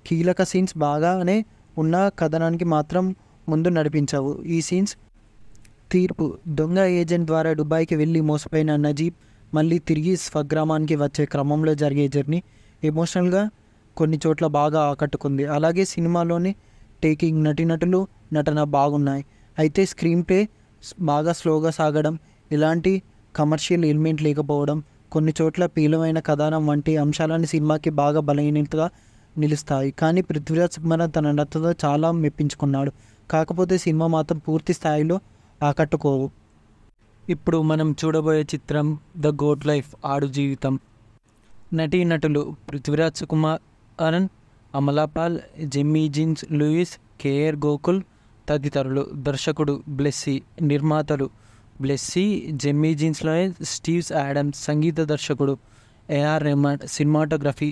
కీలక సీన్స్ బాగానే ఉన్న కథనానికి మాత్రం ముందు నడిపించావు ఈ సీన్స్ తీర్పు దొంగ ఏజెంట్ ద్వారా దుబాయ్కి వెళ్ళి మోసపోయిన నజీబ్ మళ్ళీ తిరిగి స్వగ్రామానికి వచ్చే క్రమంలో జరిగే జర్నీ ఎమోషనల్గా కొన్ని చోట్ల బాగా ఆకట్టుకుంది అలాగే సినిమాలోని టేకింగ్ నటినటులు నటన బాగున్నాయి అయితే స్క్రీన్ ప్లే బాగా స్లోగా సాగడం ఇలాంటి కమర్షియల్ ఎలిమెంట్ లేకపోవడం కొన్ని చోట్ల పీలమైన కథానం వంటి అంశాలను సినిమాకి బాగా బలహీనతగా నిలుస్తాయి కానీ పృథ్వీరాజ్ సింహన తన నటనతో చాలా మెప్పించుకున్నాడు కాకపోతే సినిమా మాత్రం పూర్తి స్థాయిలో ఆకట్టుకోవు ఇప్పుడు మనం చూడబోయే చిత్రం the gourd life Aadujeevitham నటీ నటులు పృథ్వీరాజ్ కుమార్ అరన్ Amala Paul Jimmy Jeans Louis KR Gokul తదితరులు దర్శకుడు బ్లెస్సీ నిర్మాతలు Blessy Jimmy Jeans Louis Steven Adams సంగీత దర్శకుడు AR Rahman cinematography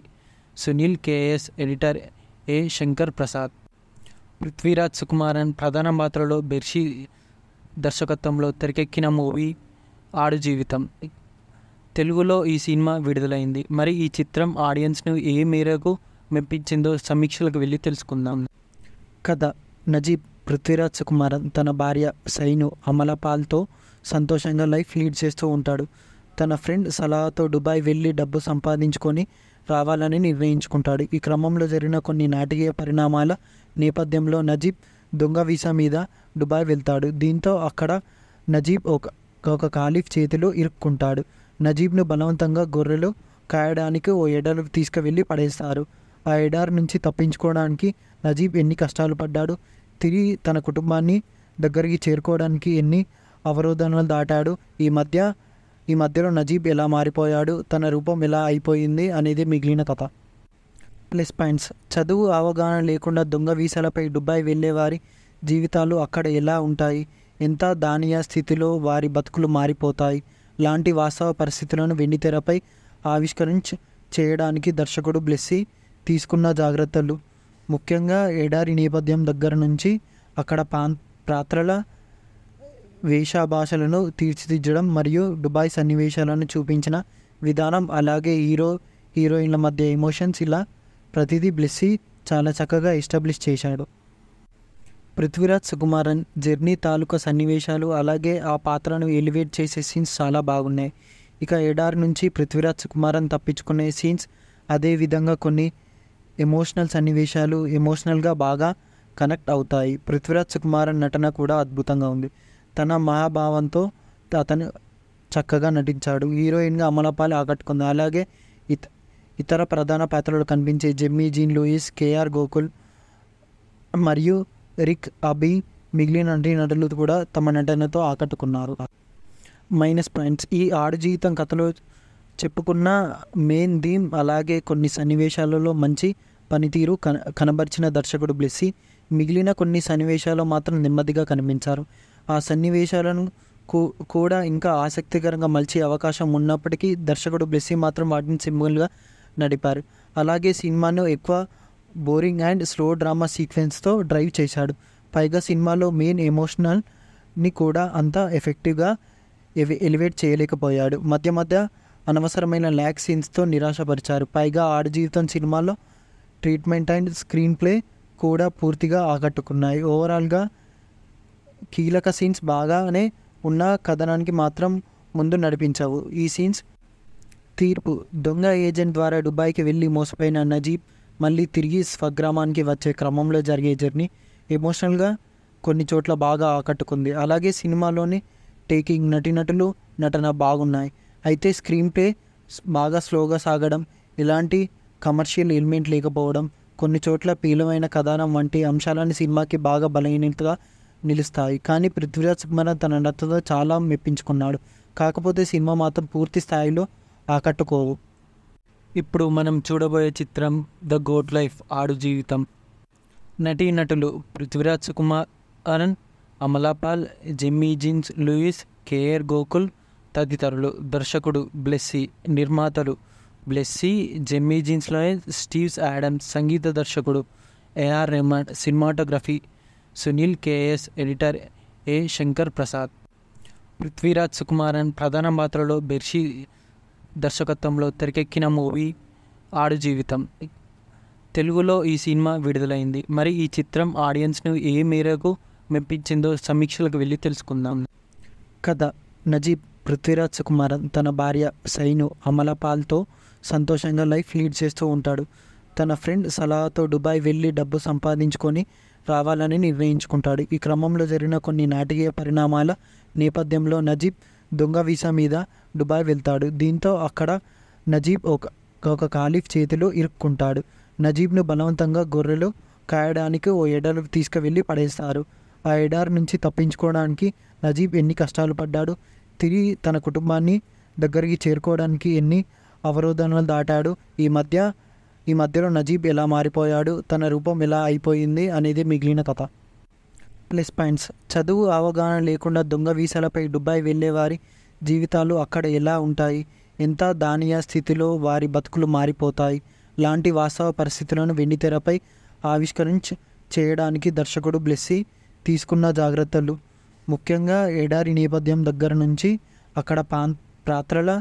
Sunil KS editor A Shankar Prasad Prithviraj Sukumaran ప్రధాన పాత్రలో బెర్షీ దర్శకత్వంలో తెరకెక్కిన మూవీ ఆడు జీవితం తెలుగులో ఈ సినిమా విడుదలైంది మరి ఈ చిత్రం ఆడియన్స్ను ఏ మేరకు మెప్పించిందో సమీక్షలకు వెళ్ళి తెలుసుకుందాం కథ నజీబ్ పృథ్వీరాజ్ సుకుమారన్ తన భార్య సైను అమలపాల్తో సంతోషంగా లైఫ్ లీడ్ చేస్తూ ఉంటాడు తన ఫ్రెండ్ సలహాతో దుబాయ్ వెళ్ళి డబ్బు సంపాదించుకొని రావాలని నిర్ణయించుకుంటాడు ఈ క్రమంలో జరిగిన కొన్ని నాటకీయ పరిణామాల నేపథ్యంలో నజీబ్ దొంగ వీసా మీద దుబాయ్ వెళ్తాడు దీంతో అక్కడ నజీబ్ ఒక ఒక ఖాలీఫ్ చేతిలో ఇరుక్కుంటాడు నజీబ్ను బలవంతంగా గొర్రెలు కాయడానికి ఓ ఎడారు తీసుకువెళ్ళి పడేస్తారు ఆ ఎడారు నుంచి తప్పించుకోవడానికి నజీబ్ ఎన్ని కష్టాలు పడ్డాడు తిరిగి తన కుటుంబాన్ని దగ్గరికి చేరుకోవడానికి ఎన్ని అవరోధనలు దాటాడు ఈ మధ్య ఈ మధ్యలో నజీబ్ ఎలా మారిపోయాడు తన రూపం ఎలా అయిపోయింది అనేది మిగిలిన కథ ప్లస్ పాయింట్స్ చదువు అవగాహన లేకుండా దొంగ వీసాలపై దుబాయ్ వెళ్ళేవారి జీవితాలు అక్కడ ఎలా ఉంటాయి ఎంత దానియ స్థితిలో వారి బతుకులు మారిపోతాయి లాంటి వాస్తవ పరిస్థితులను వెండితెరపై ఆవిష్కరించ చేయడానికి దర్శకుడు బ్లెస్సీ తీసుకున్న జాగ్రత్తలు ముఖ్యంగా ఎడారి నేపథ్యం దగ్గర నుంచి అక్కడ పాత్రల వేషభాషలను తీర్చిదిద్దడం మరియు దుబాయ్ సన్నివేశాలను చూపించిన విధానం అలాగే హీరో హీరోయిన్ల మధ్య ఎమోషన్స్ ఇలా ప్రతిదీ బ్లెస్సీ చాలా చక్కగా ఎస్టాబ్లిష్ చేశాడు పృథ్వీరాజ్ సుకుమారన్ జర్నీ తాలూకా సన్నివేశాలు అలాగే ఆ పాత్రను ఎలివేట్ చేసే సీన్స్ చాలా బాగున్నాయి ఇక ఎడారి నుంచి పృథ్వీరాజ్ సుకుమారన్ తప్పించుకునే సీన్స్ అదేవిధంగా కొన్ని ఎమోషనల్ సన్నివేశాలు ఎమోషనల్గా బాగా కనెక్ట్ అవుతాయి పృథ్వీరాజ్ సుకుమారన్ నటన కూడా అద్భుతంగా ఉంది తన మహాభావంతో అతను చక్కగా నటించాడు హీరోయిన్గా అమలపాలి ఆకట్టుకుంది అలాగే ఇత ఇతర ప్రధాన పాత్రలు కనిపించే Jimmy Jean Louis KR Gokul మరియు రిక్ అబి మిగిలిన నటులు కూడా తమ నటనతో ఆకట్టుకున్నారు మైనస్ పాయింట్స్ ఈ ఆడ జీవితం కథలో చెప్పుకున్న మెయిన్ థీమ్ అలాగే కొన్ని సన్నివేశాలలో మంచి పనితీరు కన కనబరిచిన దర్శకుడు బ్లెస్సి మిగిలిన కొన్ని సన్నివేశాలు మాత్రం నెమ్మదిగా కనిపించారు ఆ సన్నివేశాలను కూడా ఇంకా ఆసక్తికరంగా మలిచే అవకాశం ఉన్నప్పటికీ దర్శకుడు బ్లెస్సి మాత్రం వాటిని సింపుల్గా నడిపారు అలాగే సినిమాను ఎక్కువ బోరింగ్ అండ్ స్లో డ్రామా సీక్వెన్స్తో డ్రైవ్ చేశాడు పైగా సినిమాలో మెయిన్ ఎమోషనల్ని కూడా అంత ఎఫెక్టివ్గా ఎలివేట్ చేయలేకపోయాడు మధ్య మధ్య అనవసరమైన ల్యాక్ సీన్స్తో నిరాశపరిచారు పైగా ఆడ జీవితం సినిమాలో ట్రీట్మెంట్ అండ్ స్క్రీన్ ప్లే కూడా పూర్తిగా ఆకట్టుకున్నాయి ఓవరాల్గా కీలక సీన్స్ బాగానే ఉన్న కథనానికి మాత్రం ముందు నడిపించావు ఈ సీన్స్ తీర్పు దొంగ ఏజెంట్ ద్వారా దుబాయ్కి వెళ్ళి మోసపోయిన నజీబ్ మళ్ళీ తిరిగి స్వగ్రామానికి వచ్చే క్రమంలో జరిగే జర్నీ ఎమోషనల్గా కొన్ని చోట్ల బాగా ఆకట్టుకుంది అలాగే సినిమాలోని టేకింగ్ నటినటులు నటన బాగున్నాయి అయితే స్క్రీన్ ప్లే బాగా స్లోగా సాగడం ఇలాంటి కమర్షియల్ ఎలిమెంట్ లేకపోవడం కొన్ని చోట్ల పీలమైన కథనం వంటి అంశాలని సినిమాకి బాగా బలహీనతగా నిలుస్తాయి కానీ పృథ్వీరాజ్ సుబ్బన తన నటతో చాలా మెప్పించుకున్నాడు కాకపోతే సినిమా మాత్రం పూర్తి స్థాయిలో ఆకట్టుకోవు ఇప్పుడు మనం చూడబోయే చిత్రం the gourd life Aadujeevitham నటీ నటులు Prithviraj Kumar Arun Amala Paul Jimmy Jeans Louis KR Gokul తదితరులు దర్శకుడు బ్లెస్సీ నిర్మాతలు బ్లెస్సీ జెమ్మీ జీన్స్లో స్టీవ్స్ యాడమ్స్ సంగీత దర్శకుడు AR Rahman cinematography Sunil KS editor A Shankar Prasad Prithviraj Sukumaran ప్రధాన పాత్రలో బెర్షీ దర్శకత్వంలో తెరకెక్కిన మూవీ ఆడు జీవితం తెలుగులో ఈ సినిమా విడుదలైంది మరి ఈ చిత్రం ఆడియన్స్ను ఏ మేరకు మెప్పించిందో సమీక్షలకు వెళ్ళి తెలుసుకుందాం కథ నజీబ్ పృథ్వీరాజ్ సుకుమారన్ తన భార్య సైను అమలపాల్తో సంతోషంగా లైఫ్ లీడ్ చేస్తూ ఉంటాడు తన ఫ్రెండ్ సలహాతో దుబాయ్ వెళ్ళి డబ్బు సంపాదించుకొని రావాలని నిర్ణయించుకుంటాడు ఈ క్రమంలో జరిగిన కొన్ని నాటకీయ పరిణామాల నేపథ్యంలో నజీబ్ దొంగ వీసా మీద దుబాయ్ వెళ్తాడు దీంతో అక్కడ నజీబ్ ఒక ఒక ఖాలీఫ్ చేతిలో ఇరుక్కుంటాడు నజీబ్ను బలవంతంగా గొర్రెలు కాయడానికి ఓ ఎడారు తీసుకువెళ్ళి పడేస్తారు ఆ ఎడారు నుంచి తప్పించుకోవడానికి నజీబ్ ఎన్ని కష్టాలు పడ్డాడు తిరిగి తన కుటుంబాన్ని దగ్గరికి చేరుకోవడానికి ఎన్ని అవరోధనలు దాటాడు ఈ మధ్య ఈ మధ్యలో నజీబ్ ఎలా మారిపోయాడు తన రూపం ఎలా అయిపోయింది అనేది మిగిలిన కథ ప్లస్ పాయింట్స్ చదువు అవగాహన లేకుండా దొంగ వీసాలపై దుబాయ్ వెళ్ళేవారి జీవితాలు అక్కడ ఎలా ఉంటాయి ఎంత దానియ స్థితిలో వారి బతుకులు మారిపోతాయి లాంటి వాస్తవ పరిస్థితులను వెండితెరపై ఆవిష్కరించి చేయడానికి దర్శకుడు బ్లెస్సి తీసుకున్న జాగ్రత్తలు ముఖ్యంగా ఎడారి నేపథ్యం దగ్గర నుంచి అక్కడ పాత్రల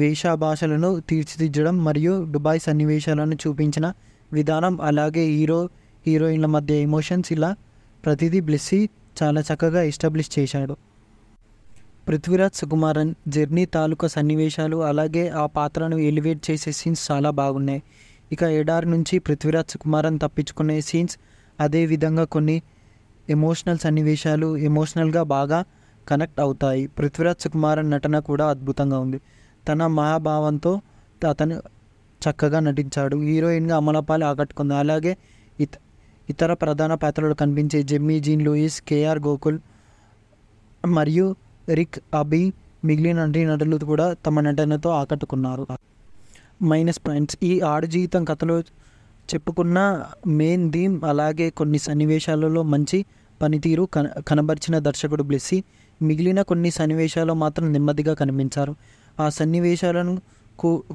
వేషాభాషలను తీర్చిదిద్దడం మరియు దుబాయ్ సన్నివేశాలను చూపించిన విధానం అలాగే హీరో హీరోయిన్ల మధ్య ఎమోషన్స్ ఇలా ప్రతిదీ బ్లెస్సీ చాలా చక్కగా ఎస్టాబ్లిష్ చేశాడు పృథ్వీరాజ్ సుకుమారన్ జర్నీ తాలూకా సన్నివేశాలు అలాగే ఆ పాత్రను ఎలివేట్ చేసే సీన్స్ చాలా బాగున్నాయి ఇక ఎడారి నుంచి పృథ్వీరాజ్ సుకుమారన్ తప్పించుకునే సీన్స్ అదేవిధంగా కొన్ని ఎమోషనల్ సన్నివేశాలు ఎమోషనల్గా బాగా కనెక్ట్ అవుతాయి పృథ్వీరాజ్ సుకుమారన్ నటన కూడా అద్భుతంగా ఉంది తన మహాభావంతో అతను చక్కగా నటించాడు హీరోయిన్గా అమలపాలి ఆకట్టుకుంది అలాగే ఇత ఇతర ప్రధాన పాత్రలు కనిపించే Jimmy Jean Louis KR Gokul మరియు రిక్ అబీ మిగిలిన నటులు కూడా తమ నటనతో ఆకట్టుకున్నారు మైనస్ పాయింట్స్ ఈ ఆడు జీవితం కథలో చెప్పుకున్న మెయిన్ థీమ్ అలాగే కొన్ని సన్నివేశాలలో మంచి పనితీరు కన కనబరిచిన దర్శకుడు బ్లెస్సి మిగిలిన కొన్ని సన్నివేశాలు మాత్రం నెమ్మదిగా కనిపించారు ఆ సన్నివేశాలను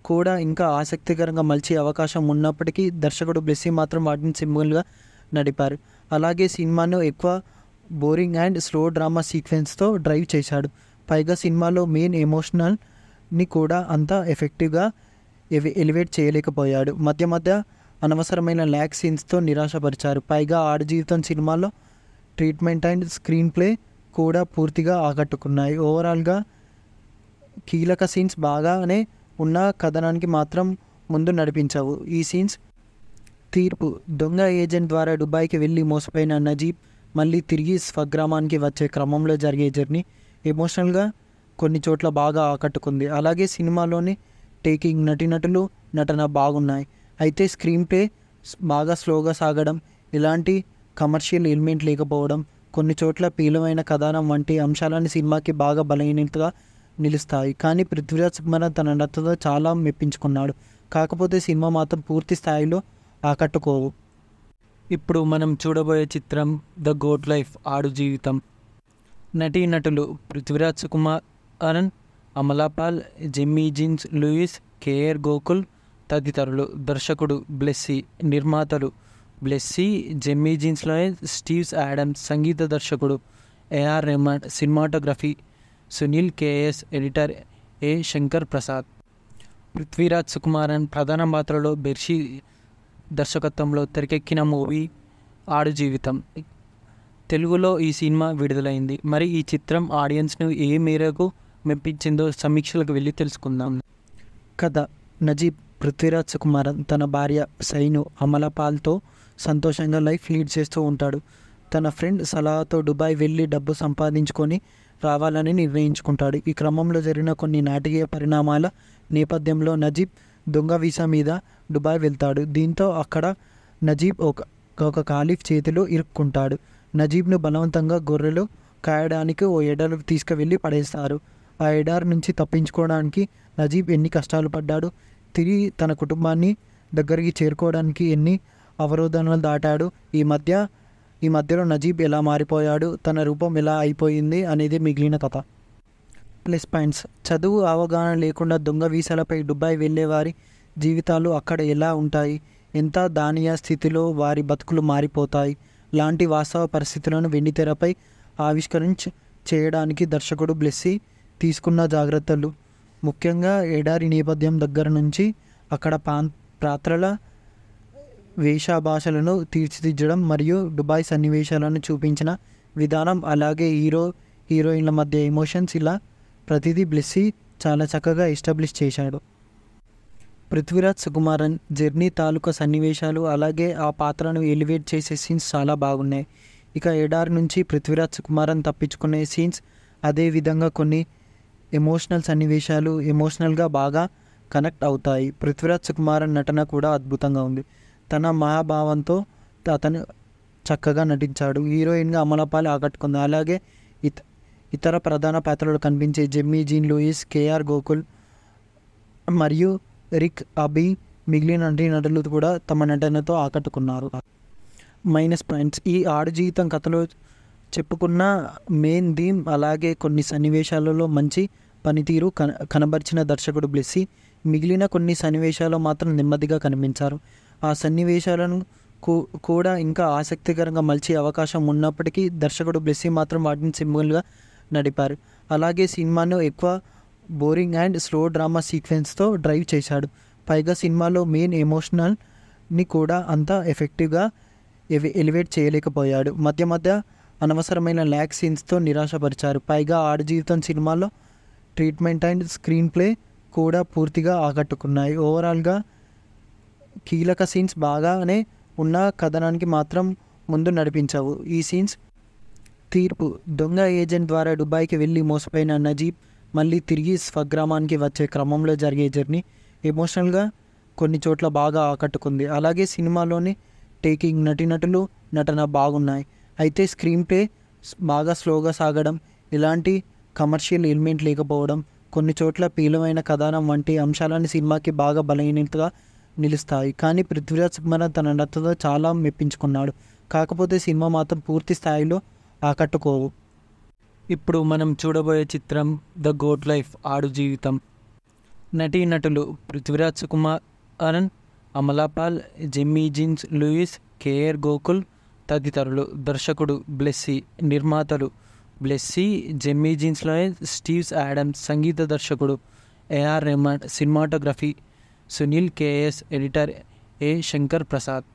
కూడా ఇంకా ఆసక్తికరంగా మలిచే అవకాశం ఉన్నప్పటికీ దర్శకుడు బ్లెస్సి మాత్రం వాటిని సింబుల్గా నడిపారు అలాగే సినిమాను ఎక్కువ బోరింగ్ అండ్ స్లో డ్రామా సీక్వెన్స్తో డ్రైవ్ చేశాడు పైగా సినిమాలో మెయిన్ ఎమోషనల్ని కూడా అంత ఎఫెక్టివ్గా ఎలివేట్ చేయలేకపోయాడు మధ్య మధ్య అనవసరమైన ల్యాక్ సీన్స్తో నిరాశపరిచారు పైగా ఆడ జీవితం సినిమాలో ట్రీట్మెంట్ అండ్ స్క్రీన్ ప్లే కూడా పూర్తిగా ఆకట్టుకున్నాయి ఓవరాల్గా కీలక సీన్స్ బాగానే ఉన్న కథనానికి మాత్రం ముందు నడిపించవు ఈ సీన్స్ తీర్పు దొంగ ఏజెంట్ ద్వారా దుబాయ్కి వెళ్ళి మోసపోయిన నజీబ్ మళ్ళీ తిరిగి స్వగ్రామానికి వచ్చే క్రమంలో జరిగే జర్నీ ఎమోషనల్గా కొన్ని చోట్ల బాగా ఆకట్టుకుంది అలాగే సినిమాలోని టేకింగ్ నటినటులు నటన బాగున్నాయి అయితే స్క్రీన్ ప్లే బాగా స్లోగా సాగడం ఇలాంటి కమర్షియల్ ఎలిమెంట్ లేకపోవడం కొన్ని చోట్ల పీలమైన కథనం వంటి అంశాలని సినిమాకి బాగా బలహీనతగా నిలుస్తాయి కానీ పృథ్వీరాజ్ సుకుమార్ తన నటనతో చాలా మెప్పించుకున్నాడు కాకపోతే సినిమా మాత్రం పూర్తి స్థాయిలో ఆకట్టుకోవు ఇప్పుడు మనం చూడబోయే చిత్రం the goat life Aadujeevitham నటీ నటులు పృథ్వీరాజ్ సుకుమార్ అనన్ Amala Paul Jimmy Jeans Louis KR Gokul తదితరులు దర్శకుడు బ్లెస్సీ నిర్మాతలు బ్లెస్సీ జెమ్మీ జీన్స్లో స్టీవ్స్ యాడమ్స్ సంగీత దర్శకుడు AR Rahman cinematography Sunil KS editor A Shankar Prasad Prithviraj Sukumaran ప్రధాన పాత్రలో బెర్షీ దర్శకత్వంలో తెరకెక్కిన మూవీ ఆడు జీవితం తెలుగులో ఈ సినిమా విడుదలైంది మరి ఈ చిత్రం ఆడియన్స్ను ఏ మేరకు మెప్పించిందో సమీక్షలకు వెళ్ళి తెలుసుకుందాం కథ నజీబ్ పృథ్వీరాజ్ కుమారన్ తన భార్య సైను అమలపాల్తో సంతోషంగా లైఫ్ లీడ్ చేస్తూ ఉంటాడు తన ఫ్రెండ్ సలహాతో దుబాయ్ వెళ్ళి డబ్బు సంపాదించుకొని రావాలని నిర్ణయించుకుంటాడు ఈ క్రమంలో జరిగిన కొన్ని నాటకీయ పరిణామాల నేపథ్యంలో నజీబ్ దొంగ వీసా మీద దుబాయ్ వెళ్తాడు దీంతో అక్కడ నజీబ్ ఒక ఒక ఖాలీఫ్ చేతిలో ఇరుక్కుంటాడు నజీబ్ను బలవంతంగా గొర్రెలు కాయడానికి ఓ ఎడారు తీసుకువెళ్ళి పడేస్తారు ఆ ఎడారి నుంచి తప్పించుకోవడానికి నజీబ్ ఎన్ని కష్టాలు పడ్డాడు తిరిగి తన కుటుంబాన్ని దగ్గరికి చేరుకోవడానికి ఎన్ని అవరోధనలు దాటాడు ఈ మధ్య ఈ మధ్యలో నజీబ్ ఎలా మారిపోయాడు తన రూపం ఎలా అయిపోయింది అనేది మిగిలిన కథ ప్లస్ పాయింట్స్ చదువు అవగాహన లేకుండా దొంగ వీసాలపై దుబాయ్ వెళ్ళేవారి జీవితాలు అక్కడ ఎలా ఉంటాయి ఎంత దానియ స్థితిలో వారి బతుకులు మారిపోతాయి లాంటి వాస్తవ పరిస్థితులను వెండితెరపై ఆవిష్కరించి చేయడానికి దర్శకుడు బ్లెస్సీ తీసుకున్న జాగ్రత్తలు ముఖ్యంగా ఎడారి నేపథ్యం దగ్గర నుంచి అక్కడ పా పాత్రల వేషాభాషలను తీర్చిదిద్దడం మరియు దుబాయ్ సన్నివేశాలను చూపించిన విధానం అలాగే హీరో హీరోయిన్ల మధ్య ఎమోషన్స్ ఇలా ప్రతిదీ బ్లెస్సీ చాలా చక్కగా ఎస్టాబ్లిష్ చేశాడు పృథ్వీరాజ్ సుకుమారన్ జర్నీ తాలూకా సన్నివేశాలు అలాగే ఆ పాత్రను ఎలివేట్ చేసే సీన్స్ చాలా బాగున్నాయి ఇక ఎడారి నుంచి పృథ్వీరాజ్ సుకుమారన్ తప్పించుకునే సీన్స్ అదేవిధంగా కొన్ని ఎమోషనల్ సన్నివేశాలు ఎమోషనల్గా బాగా కనెక్ట్ అవుతాయి పృథ్వీరాజ్ సుకుమారన్ నటన కూడా అద్భుతంగా ఉంది తన మహాభావంతో అతను చక్కగా నటించాడు హీరోయిన్గా అమలపాలి ఆకట్టుకుంది అలాగే ఇత ఇతర ప్రధాన పాత్రలు కనిపించే Jimmy Jean Louis KR Gokul మరియు రిక్ అబి మిగిలిన నటులు కూడా తమ నటనతో ఆకట్టుకున్నారు మైనస్ పాయింట్స్ ఈ ఆడు జీవితం కథలో చెప్పుకున్న మెయిన్ థీమ్ అలాగే కొన్ని సన్నివేశాలలో మంచి పనితీరు కన కనబరిచిన దర్శకుడు బ్లెస్సి మిగిలిన కొన్ని సన్నివేశాలు మాత్రం నెమ్మదిగా కనిపించారు ఆ సన్నివేశాలను కూడా ఇంకా ఆసక్తికరంగా మలిచే అవకాశం ఉన్నప్పటికీ దర్శకుడు బ్లెస్సి మాత్రం వాటిని సింపుల్గా నడిపారు అలాగే సినిమాను ఎక్కువ బోరింగ్ అండ్ స్లో డ్రామా సీక్వెన్స్తో డ్రైవ్ చేశాడు పైగా సినిమాలో మెయిన్ ఎమోషనల్ని కూడా అంత ఎఫెక్టివ్గా ఎలివేట్ చేయలేకపోయాడు మధ్య మధ్య అనవసరమైన ల్యాక్ సీన్స్తో నిరాశపరిచారు పైగా ఆడ జీవితం సినిమాలో ట్రీట్మెంట్ అండ్ స్క్రీన్ ప్లే కూడా పూర్తిగా ఆకట్టుకున్నాయి ఓవరాల్గా కీలక సీన్స్ బాగానే ఉన్న కథనానికి మాత్రం ముందు నడిపించావు ఈ సీన్స్ తీర్పు దొంగ ఏజెంట్ ద్వారా దుబాయ్కి వెళ్ళి మోసపోయిన నజీబ్ మళ్ళీ తిరిగి స్వగ్రామానికి వచ్చే క్రమంలో జరిగే జర్నీ ఎమోషనల్గా కొన్ని చోట్ల బాగా ఆకట్టుకుంది అలాగే సినిమాలోని టేకింగ్ నటినటులు నటన బాగున్నాయి అయితే స్క్రీన్ ప్లే బాగా స్లోగా సాగడం ఇలాంటి కమర్షియల్ ఎలిమెంట్ లేకపోవడం కొన్ని చోట్ల పీలమైన కథనం వంటి అంశాలని సినిమాకి బాగా బలహీనతగా నిలుస్తాయి కానీ పృథ్వీరాజ్ సుకుమారన్ తన నటనతో చాలా మెప్పించుకున్నాడు కాకపోతే సినిమా మాత్రం పూర్తి స్థాయిలో ఆకట్టుకోవు ఇప్పుడు మనం చూడబోయే చిత్రం the gourd life Aadujeevitham నటీ నటులు Prithviraj Sukumaran Amala Paul Jimmy Jeans Louis KR Gokul తదితరులు దర్శకుడు బ్లెస్సీ నిర్మాతలు Blessy Jimmy Jeans Louis Steven Adams సంగీత దర్శకుడు AR Rahman cinematography Sunil KS editor A Shankar Prasad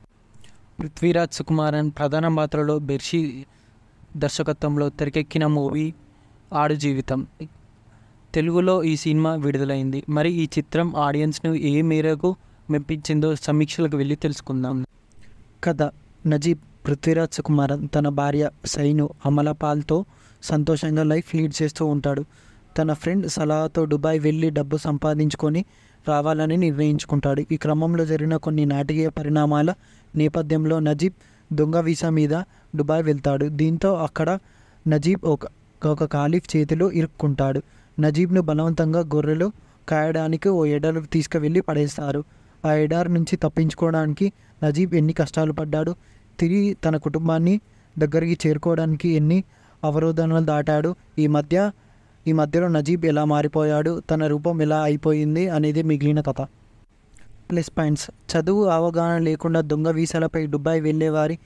Prithviraj Sukumaran ప్రధాన పాత్రలో బెర్షీ దర్శకత్వంలో తెరకెక్కిన మూవీ ఆడు జీవితం తెలుగులో ఈ సినిమా విడుదలైంది మరి ఈ చిత్రం ఆడియన్స్ను ఏ మేరకు మెప్పించిందో సమీక్షలకు వెళ్ళి తెలుసుకుందాం కథ నజీబ్ పృథ్వీరాజ్ సుకుమారన్ తన భార్య సైను అమలపాల్తో సంతోషంగా లైఫ్ లీడ్ చేస్తూ ఉంటాడు తన ఫ్రెండ్ సలహాతో దుబాయ్ వెళ్ళి డబ్బు సంపాదించుకొని రావాలని నిర్ణయించుకుంటాడు ఈ క్రమంలో జరిగిన కొన్ని నాటకీయ పరిణామాల నేపథ్యంలో నజీబ్ దొంగ వీసా మీద దుబాయ్ వెళ్తాడు దీంతో అక్కడ నజీబ్ ఒక ఒక ఖాలిఫ్ చేతిలో ఇరుక్కుంటాడు నజీబ్ను బలవంతంగా గొర్రెలు కాయడానికి ఓ ఎడారు తీసుకువెళ్ళి పడేస్తారు ఆ ఎడారు నుంచి తప్పించుకోవడానికి నజీబ్ ఎన్ని కష్టాలు పడ్డాడు తిరిగి తన కుటుంబాన్ని దగ్గరికి చేరుకోవడానికి ఎన్ని అవరోధనలు దాటాడు ఈ మధ్య ఈ మధ్యలో నజీబ్ ఎలా మారిపోయాడు తన రూపం ఎలా అయిపోయింది అనేది మిగిలిన కథ ప్లస్ పాయింట్స్ చదువు అవగాహన లేకుండా దొంగ వీసాలపై దుబాయ్ వెళ్ళే వారి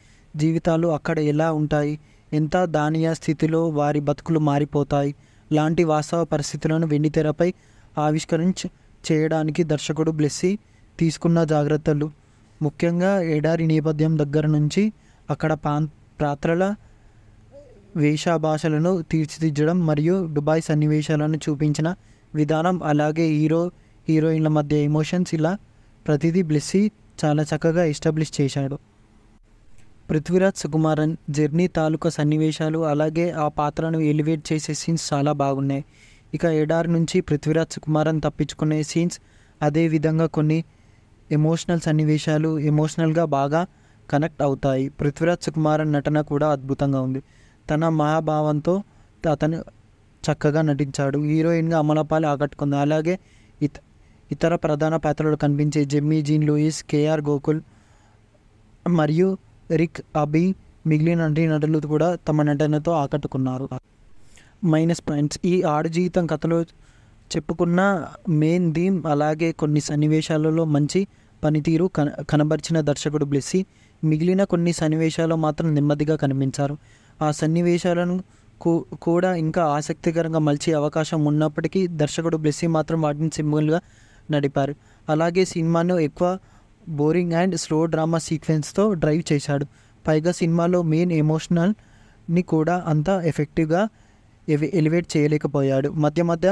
జీవితాలు అక్కడ ఎలా ఉంటాయి ఎంత దానియ స్థితిలో వారి బతుకులు మారిపోతాయి లాంటి వాస్తవ పరిస్థితులను వెండితెరపై ఆవిష్కరించి చేయడానికి దర్శకుడు బ్లెస్సి తీసుకున్న జాగ్రత్తలు ముఖ్యంగా ఎడారి నేపథ్యం దగ్గర నుంచి అక్కడ పా పాత్రల వేషభాషలను తీర్చిదిద్దడం మరియు దుబాయ్ సన్నివేశాలను చూపించిన విధానం అలాగే హీరో హీరోయిన్ల మధ్య ఎమోషన్స్ ఇలా ప్రతిదీ బ్లెస్సీ చాలా చక్కగా ఎస్టాబ్లిష్ చేశాడు పృథ్వీరాజ్ సుకుమారన్ జర్నీ తాలూకా సన్నివేశాలు అలాగే ఆ పాత్రను ఎలివేట్ చేసే సీన్స్ చాలా బాగున్నాయి ఇక ఎడారి నుంచి పృథ్వీరాజ్ సుకుమారన్ తప్పించుకునే సీన్స్ అదేవిధంగా కొన్ని ఎమోషనల్ సన్నివేశాలు ఎమోషనల్గా బాగా కనెక్ట్ అవుతాయి పృథ్వీరాజ్ సుకుమారన్ నటన కూడా అద్భుతంగా ఉంది తన మహాభావంతో అతను చక్కగా నటించాడు హీరోయిన్గా అమలపాలి ఆకట్టుకుంది అలాగే ఇత ఇతర ప్రధాన పాత్రలు కనిపించే Jimmy Jean Louis KR Gokul మరియు రిక్ అబీ మిగిలిన నటులు కూడా తమ నటనతో ఆకట్టుకున్నారు మైనస్ పాయింట్స్ ఈ ఆడు జీవితం కథలో చెప్పుకున్న మెయిన్ థీమ్ అలాగే కొన్ని సన్నివేశాలలో మంచి పనితీరు కన కనబరిచిన దర్శకుడు బ్లెస్సి మిగిలిన కొన్ని సన్నివేశాలు మాత్రం నెమ్మదిగా కనిపించారు ఆ సన్నివేశాలను కూడా ఇంకా ఆసక్తికరంగా మలిచే అవకాశం ఉన్నప్పటికీ దర్శకుడు బ్లెస్సి మాత్రం వాటిని సింబుల్గా నడిపారు అలాగే సినిమాను ఎక్కువ బోరింగ్ అండ్ స్లో డ్రామా సీక్వెన్స్తో డ్రైవ్ చేశాడు పైగా సినిమాలో మెయిన్ ఎమోషనల్ని కూడా అంత ఎఫెక్టివ్గా ఎలివేట్ చేయలేకపోయాడు మధ్య మధ్య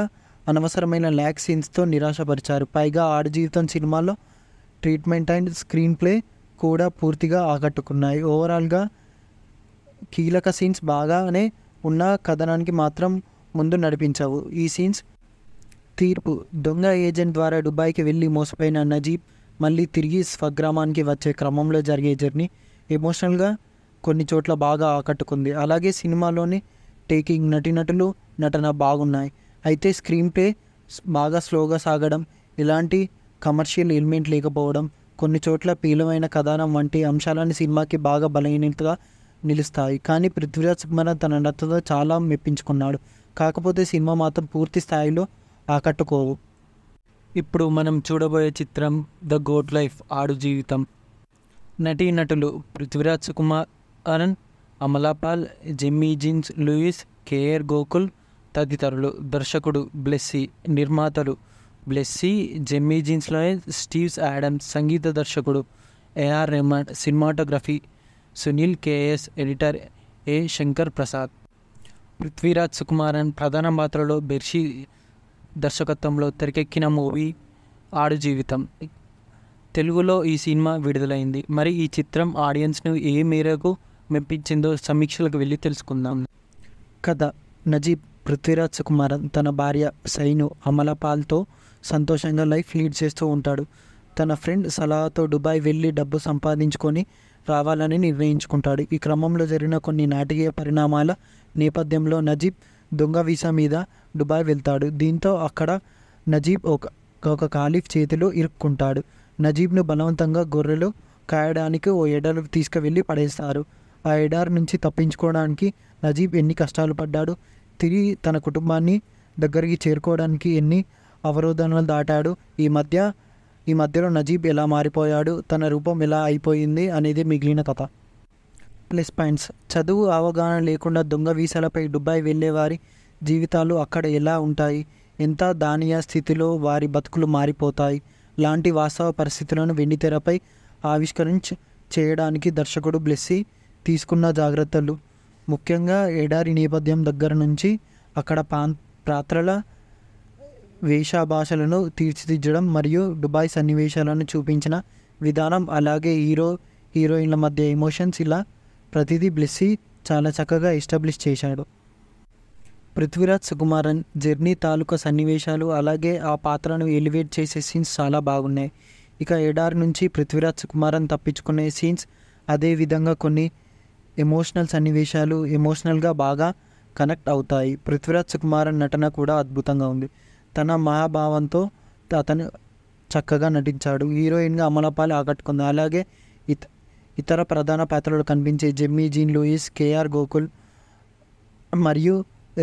అనవసరమైన ల్యాక్ సీన్స్తో నిరాశపరిచారు పైగా ఆడ జీవితం సినిమాలో ట్రీట్మెంట్ అండ్ స్క్రీన్ ప్లే కూడా పూర్తిగా ఆకట్టుకున్నాయి ఓవరాల్గా కీలక సీన్స్ బాగానే ఉన్న కథనానికి మాత్రం ముందు నడిపించవు ఈ సీన్స్ తీర్పు దొంగ ఏజెంట్ ద్వారా దుబాయ్కి వెళ్ళి మోసపోయిన నజీబ్ మళ్ళీ తిరిగి స్వగ్రామానికి వచ్చే క్రమంలో జరిగే జర్నీ ఎమోషనల్గా కొన్ని చోట్ల బాగా ఆకట్టుకుంది అలాగే సినిమాలోని టేకింగ్ నటినటులు నటన బాగున్నాయి అయితే స్క్రీన్ ప్లే బాగా స్లోగా సాగడం ఇలాంటి కమర్షియల్ ఎలిమెంట్ లేకపోవడం కొన్ని చోట్ల పీలమైన కథనం వంటి అంశాలను సినిమాకి బాగా బలహీనతగా నిలుస్తాయి కానీ పృథ్వీరాజ్ సుకుమార్ తన నటనతో చాలా మెప్పించుకున్నాడు కాకపోతే సినిమా మాత్రం పూర్తి స్థాయిలో ఆకట్టుకోవు ఇప్పుడు మనం చూడబోయే చిత్రం the goat life Aadujeevitham నటీనటులు పృథ్వీరాజ్ సుకుమార్ అనన్ Amala Paul Jimmy Jeans Louis KR Gokul తదితరులు దర్శకుడు బ్లెస్సీ నిర్మాతలు Blessy Jimmy Jeans Louis Steven Adams సంగీత దర్శకుడు AR Rahman cinematography Sunil KS editor A Shankar Prasad Prithviraj Sukumaran ప్రధాన పాత్రలో బెర్షీ దర్శకత్వంలో తెరకెక్కిన మూవీ ఆడు జీవితం తెలుగులో ఈ సినిమా విడుదలైంది మరి ఈ చిత్రం ఆడియన్స్ను ఏ మేరకు మెప్పించిందో సమీక్షలకు వెళ్ళి తెలుసుకుందాం కథ నజీబ్ పృథ్వీరాజ్ సుకుమారన్ తన భార్య సైను అమలపాల్తో సంతోషంగా లైఫ్ లీడ్ చేస్తూ ఉంటాడు తన ఫ్రెండ్ సలహాతో దుబాయ్ వెళ్ళి డబ్బు సంపాదించుకొని రావాలని నిర్ణయించుకుంటాడు ఈ క్రమంలో జరిగిన కొన్ని నాటకీయ పరిణామాల నేపథ్యంలో నజీబ్ దొంగ వీసా మీద దుబాయ్ వెళ్తాడు దీంతో అక్కడ నజీబ్ ఒక ఒక ఖాలీఫ్ చేతిలో ఇరుక్కుంటాడు నజీబ్ను బలవంతంగా గొర్రెలు కాయడానికి ఓ ఎడారు తీసుకువెళ్ళి పడేస్తారు ఆ ఎడారి నుంచి తప్పించుకోవడానికి నజీబ్ ఎన్ని కష్టాలు పడ్డాడు తిరిగి తన కుటుంబాన్ని దగ్గరికి చేరుకోవడానికి ఎన్ని అవరోధనలు దాటాడు ఈ మధ్య ఈ మధ్యలో నజీబ్ ఎలా మారిపోయాడు తన రూపం ఎలా అయిపోయింది అనేది మిగిలిన కథ ప్లస్ పాయింట్స్ చదువు అవగాహన లేకుండా దొంగ వీసాలపై దుబాయ్ వెళ్ళేవారి జీవితాలు అక్కడ ఎలా ఉంటాయి ఎంత దానియ స్థితిలో వారి బతుకులు మారిపోతాయి లాంటి వాస్తవ పరిస్థితులను వెండితెరపై ఆవిష్కరించ చేయడానికి దర్శకుడు బ్లెస్సి తీసుకున్న జాగ్రత్తలు ముఖ్యంగా ఎడారి నేపథ్యం దగ్గర నుంచి అక్కడ పాన్ పాత్రల వేషభాషలను తీర్చిదిద్దడం మరియు దుబాయ్ సన్నివేశాలను చూపించిన విధానం అలాగే హీరో హీరోయిన్ల మధ్య ఎమోషన్స్ ఇలా ప్రతిదీ బ్లెస్సి చాలా చక్కగా ఎస్టాబ్లిష్ చేశాడు పృథ్వీరాజ్ సుకుమారన్ జర్నీ తాలూకా సన్నివేశాలు అలాగే ఆ పాత్రను ఎలివేట్ చేసే సీన్స్ చాలా బాగున్నాయి ఇక ఎడారి నుంచి పృథ్వీరాజ్ సుకుమారన్ తప్పించుకునే సీన్స్ అదేవిధంగా కొన్ని ఎమోషనల్ సన్నివేశాలు ఎమోషనల్గా బాగా కనెక్ట్ అవుతాయి పృథ్వీరాజ్ సుకుమారన్ నటన కూడా అద్భుతంగా ఉంది తన మహాభావంతో అతను చక్కగా నటించాడు హీరోయిన్గా అమలపాలి ఆకట్టుకుంది అలాగే ఇత ఇతర ప్రధాన పాత్రలు కనిపించే Jimmy Jean Louis KR Gokul మరియు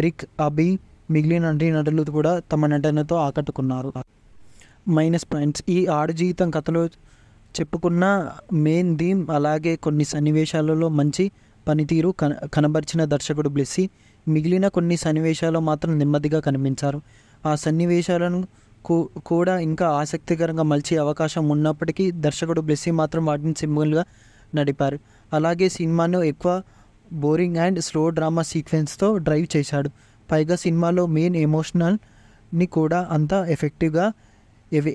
రిక్ అబి మిగిలిన నటీ నటులు కూడా తమ నటనతో ఆకట్టుకున్నారు మైనస్ పాయింట్స్ ఈ ఆడ జీవితం కథలో చెప్పుకున్న మెయిన్ థీమ్ అలాగే కొన్ని సన్నివేశాలలో మంచి పనితీరు కన కనబరిచిన దర్శకుడు బ్లెస్సి మిగిలిన కొన్ని సన్నివేశాలు మాత్రం నెమ్మదిగా కనిపించారు ఆ సన్నివేశాలను కూడా ఇంకా ఆసక్తికరంగా మలిచే అవకాశం ఉన్నప్పటికీ దర్శకుడు బ్లెస్సి మాత్రం వాటిని సింపుల్గా నడిపారు అలాగే సినిమాను ఎక్కువ బోరింగ్ అండ్ స్లో డ్రామా సీక్వెన్స్తో డ్రైవ్ చేశాడు పైగా సినిమాలో మెయిన్ ఎమోషనల్ని కూడా అంత ఎఫెక్టివ్గా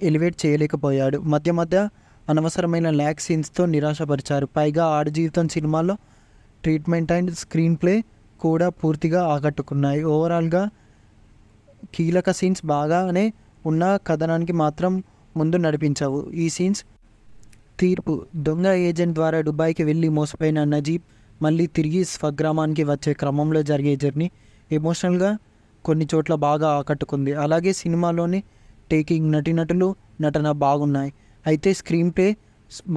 ఎలివేట్ చేయలేకపోయాడు మధ్య మధ్య అనవసరమైన ల్యాక్ సీన్స్తో నిరాశపరిచారు పైగా ఆడ జీవితం సినిమాలో ట్రీట్మెంట్ అండ్ స్క్రీన్ ప్లే కూడా పూర్తిగా ఆకట్టుకున్నాయి ఓవరాల్గా కీలక సీన్స్ బాగానే ఉన్న కథనానికి మాత్రం ముందు నడిపించవు ఈ సీన్స్ తీర్పు దొంగ ఏజెంట్ ద్వారా దుబాయ్కి వెళ్ళి మోసపోయిన నజీబ్ మళ్ళీ తిరిగి స్వగ్రామానికి వచ్చే క్రమంలో జరిగే జర్నీ ఎమోషనల్గా కొన్ని చోట్ల బాగా ఆకట్టుకుంది అలాగే సినిమాలోని టేకింగ్ నటులు నటన బాగున్నాయి అయితే స్క్రీన్ ప్లే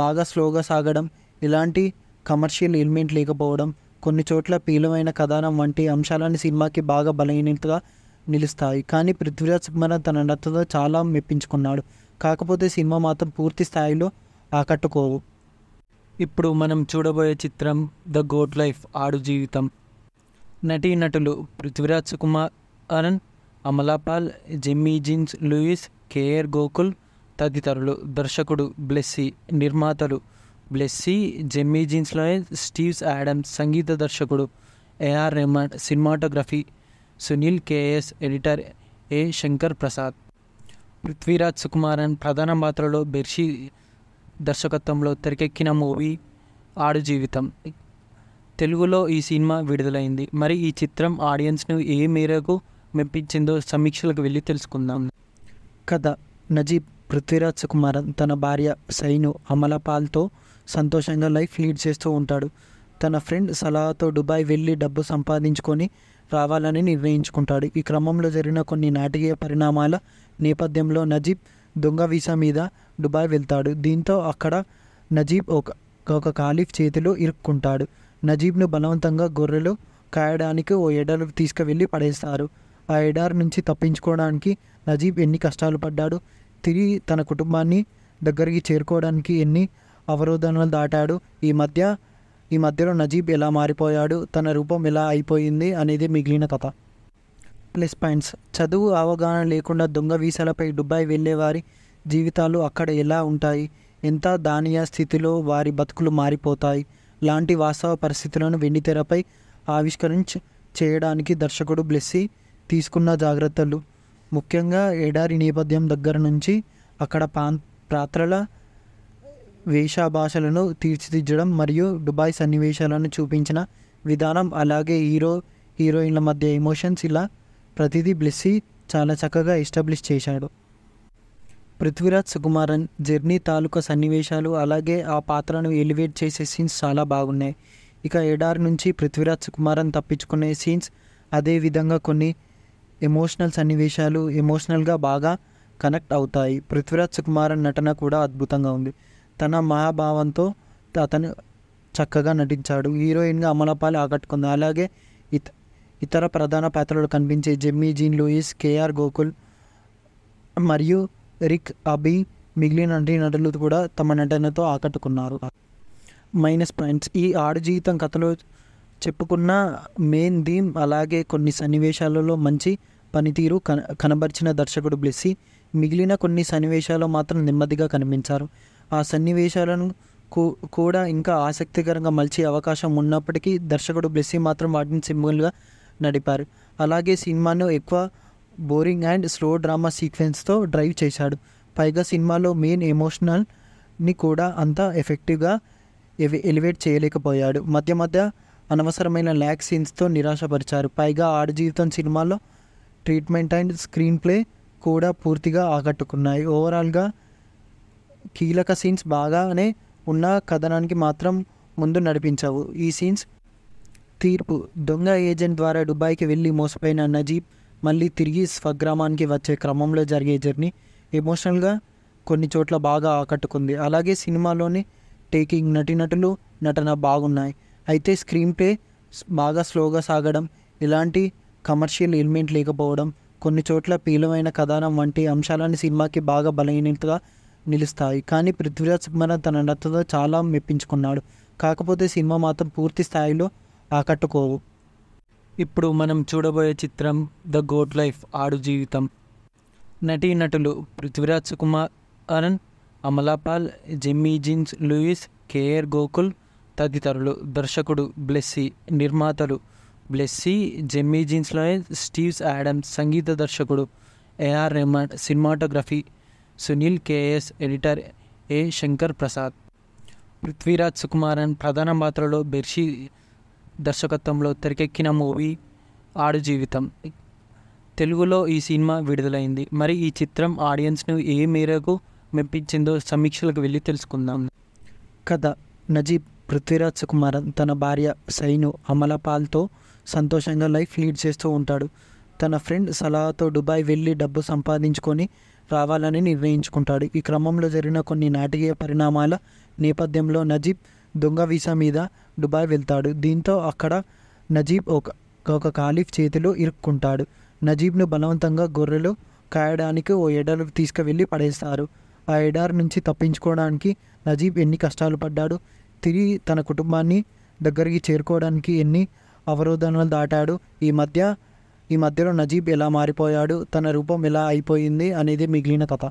బాగా స్లోగా సాగడం ఇలాంటి కమర్షియల్ ఎలిమెంట్ లేకపోవడం కొన్ని చోట్ల పీలమైన కథానం వంటి అంశాలని సినిమాకి బాగా బలహీనతగా నిలుస్తాయి కానీ పృథ్వీరాజ్ సింహన తన నటతో చాలా మెప్పించుకున్నాడు కాకపోతే సినిమా మాత్రం పూర్తి స్థాయిలో ఆకట్టుకోవు ఇప్పుడు మనం చూడబోయే చిత్రం the goat life Aadujeevitham నటీ నటులు Prithviraj Sukumaran Amala Paul Jimmy Jeans Louis KR Gokul తదితరులు దర్శకుడు బ్లెస్సీ నిర్మాతలు Blessy Jimmy Jeans Louis Steven Adams సంగీత దర్శకుడు AR Rahman cinematography Sunil KS editor A Shankar Prasad Prithviraj Sukumaran ప్రధాన పాత్రలో బెర్షీ దర్శకత్వంలో తెరకెక్కిన మూవీ ఆడు జీవితం తెలుగులో ఈ సినిమా విడుదలైంది మరి ఈ చిత్రం ఆడియన్స్ను ఏ మేరకు మెప్పించిందో సమీక్షలకు వెళ్ళి తెలుసుకుందాం కథ నజీబ్ పృథ్వీరాజ్ కుమార్ తన భార్య సైను అమలపాల్తో సంతోషంగా లైఫ్ లీడ్ చేస్తూ ఉంటాడు తన ఫ్రెండ్ సలహాతో దుబాయ్ వెళ్ళి డబ్బు సంపాదించుకొని రావాలని నిర్ణయించుకుంటాడు ఈ క్రమంలో జరిగిన కొన్ని నాటకీయ పరిణామాల నేపథ్యంలో నజీబ్ దొంగ వీసా మీద దుబాయ్ వెళ్తాడు దీంతో అక్కడ నజీబ్ ఒక ఒక ఖాలిఫ్ చేతిలో ఇరుక్కుంటాడు నజీబ్ను బలవంతంగా గొర్రెలు కాయడానికి ఓ ఎడారు తీసుకువెళ్ళి పడేస్తారు ఆ ఎడారి నుంచి తప్పించుకోవడానికి నజీబ్ ఎన్ని కష్టాలు పడ్డాడు తిరిగి తన కుటుంబాన్ని దగ్గరికి చేరుకోవడానికి ఎన్ని అవరోధనలు దాటాడు ఈ మధ్య ఈ మధ్యలో నజీబ్ ఎలా మారిపోయాడు తన రూపం ఎలా అయిపోయింది అనేది మిగిలిన కథ ప్లస్ పాయింట్స్ చదువు అవగాహన లేకుండా దొంగ వీసాలపై దుబాయ్ వెళ్ళే వారి జీవితాలు అక్కడ ఎలా ఉంటాయి ఎంత దానియ స్థితిలో వారి బతుకులు మారిపోతాయి లాంటి వాస్తవ పరిస్థితులను వెండితెరపై ఆవిష్కరించ చేయడానికి దర్శకుడు బ్లెస్సి తీసుకున్న జాగ్రత్తలు ముఖ్యంగా ఎడారి నేపథ్యం దగ్గర నుంచి అక్కడ పాన్ పాత్రల వేషభాషలను తీర్చిదిద్దడం మరియు దుబాయ్ సన్నివేశాలను చూపించిన విధానం అలాగే హీరో హీరోయిన్ల మధ్య ఎమోషన్స్ ఇలా ప్రతిదీ బ్లెస్సీ చాలా చక్కగా ఎస్టాబ్లిష్ చేశాడు పృథ్వీరాజ్ సుకుమారన్ జర్నీ తాలూకా సన్నివేశాలు అలాగే ఆ పాత్రను ఎలివేట్ చేసే సీన్స్ చాలా బాగున్నాయి ఇక ఎడార్ నుంచి పృథ్వీరాజ్ సుకుమారన్ తప్పించుకునే సీన్స్ అదేవిధంగా కొన్ని ఎమోషనల్ సన్నివేశాలు ఎమోషనల్గా బాగా కనెక్ట్ అవుతాయి పృథ్వీరాజ్ సుకుమారన్ నటన కూడా అద్భుతంగా ఉంది తన మహాభావంతో అతను చక్కగా నటించాడు హీరోయిన్గా అమలపాలి ఆకట్టుకుంది అలాగే ఇత ఇతర ప్రధాన పాత్రలు కనిపించే Jimmy Jean Louis KR Gokul మరియు రిక్ అబీ మిగిలిన నటులు కూడా తమ నటనతో ఆకట్టుకున్నారు మైనస్ పాయింట్స్ ఈ ఆడ జీవితం కథలో చెప్పుకున్న మెయిన్ థీమ్ అలాగే కొన్ని సన్నివేశాలలో మంచి పనితీరు కన కనబరిచిన దర్శకుడు బ్లెస్సి మిగిలిన కొన్ని సన్నివేశాలు మాత్రం నెమ్మదిగా కనిపించారు ఆ సన్నివేశాలను కూడా ఇంకా ఆసక్తికరంగా మలిచే అవకాశం ఉన్నప్పటికీ దర్శకుడు బ్లెస్సి మాత్రం వాటిని సింబుల్గా నడిపారు అలాగే సినిమాను ఎక్కువ బోరింగ్ అండ్ స్లో డ్రామా సీక్వెన్స్తో డ్రైవ్ చేశాడు పైగా సినిమాలో మెయిన్ ఎమోషనల్ని కూడా అంత ఎఫెక్టివ్గా ఎలివేట్ చేయలేకపోయాడు మధ్య మధ్య అనవసరమైన ల్యాక్ సీన్స్తో నిరాశపరిచారు పైగా ఆడు జీవితం సినిమాలో ట్రీట్మెంట్ అండ్ స్క్రీన్ ప్లే కూడా పూర్తిగా ఆకట్టుకున్నాయి ఓవరాల్గా కీలక సీన్స్ బాగానే ఉన్న కథనానికి మాత్రం ముందు నడిపించవు ఈ సీన్స్ తీర్పు దొంగ ఏజెంట్ ద్వారా దుబాయ్కి వెళ్ళి మోసపోయిన నజీబ్ మళ్ళీ తిరిగి స్వగ్రామానికి వచ్చే క్రమంలో జరిగే జర్నీ ఎమోషనల్గా కొన్ని చోట్ల బాగా ఆకట్టుకుంది అలాగే సినిమాలోని టేకింగ్ నటినటులు నటన బాగున్నాయి అయితే స్క్రీన్ ప్లే బాగా స్లోగా సాగడం ఇలాంటి కమర్షియల్ ఎలిమెంట్ లేకపోవడం కొన్ని చోట్ల పీలమైన కథానం వంటి అంశాలని సినిమాకి బాగా బలహీనతగా నిలుస్తాయి కానీ పృథ్వీరాజ్ సింహన తన నటనతో చాలా మెప్పించుకున్నాడు కాకపోతే సినిమా మాత్రం పూర్తి స్థాయిలో ఆకట్టుకోవు ఇప్పుడు మనం చూడబోయే చిత్రం the gourd life Aadujeevitham నటీ నటులు Prithviraj Sukumaran Amala Paul Jimmy Jeans Louis KR Gokul తదితరులు దర్శకుడు బ్లెస్సీ నిర్మాతలు Blessy Jimmy Jeans Louis Steven Adams సంగీత దర్శకుడు AR Rahman cinematography Sunil KS editor A Shankar Prasad Prithviraj Sukumaran ప్రధాన పాత్రలో బెర్షీ దర్శకత్వంలో తెరకెక్కిన మూవీ ఆడు జీవితం తెలుగులో ఈ సినిమా విడుదలైంది మరి ఈ చిత్రం ఆడియన్స్ను ఏ మేరకు మెప్పించిందో సమీక్షలకు వెళ్ళి తెలుసుకుందాం కథ నజీబ్ పృథ్వీరాజ్ సుకుమారన్ తన భార్య సైను అమలపాల్తో సంతోషంగా లైఫ్ లీడ్ చేస్తూ ఉంటాడు తన ఫ్రెండ్ సలహాతో దుబాయ్ వెళ్ళి డబ్బు సంపాదించుకొని రావాలని నిర్ణయించుకుంటాడు ఈ క్రమంలో జరిగిన కొన్ని నాటకీయ పరిణామాల నేపథ్యంలో నజీబ్ దొంగ వీసా మీద దుబాయ్ వెళ్తాడు దీంతో అక్కడ నజీబ్ ఒక ఒక ఖాలీఫ్ చేతిలో ఇరుక్కుంటాడు నజీబ్ను బలవంతంగా గొర్రెలు కాయడానికి ఓ ఎడారు తీసుకువెళ్ళి పడేస్తారు ఆ ఎడారి నుంచి తప్పించుకోవడానికి నజీబ్ ఎన్ని కష్టాలు పడ్డాడు తిరిగి తన కుటుంబాన్ని దగ్గరికి చేరుకోవడానికి ఎన్ని అవరోధనలు దాటాడు ఈ మధ్య ఈ మధ్యలో నజీబ్ ఎలా మారిపోయాడు తన రూపం ఎలా అయిపోయింది అనేది మిగిలిన కథ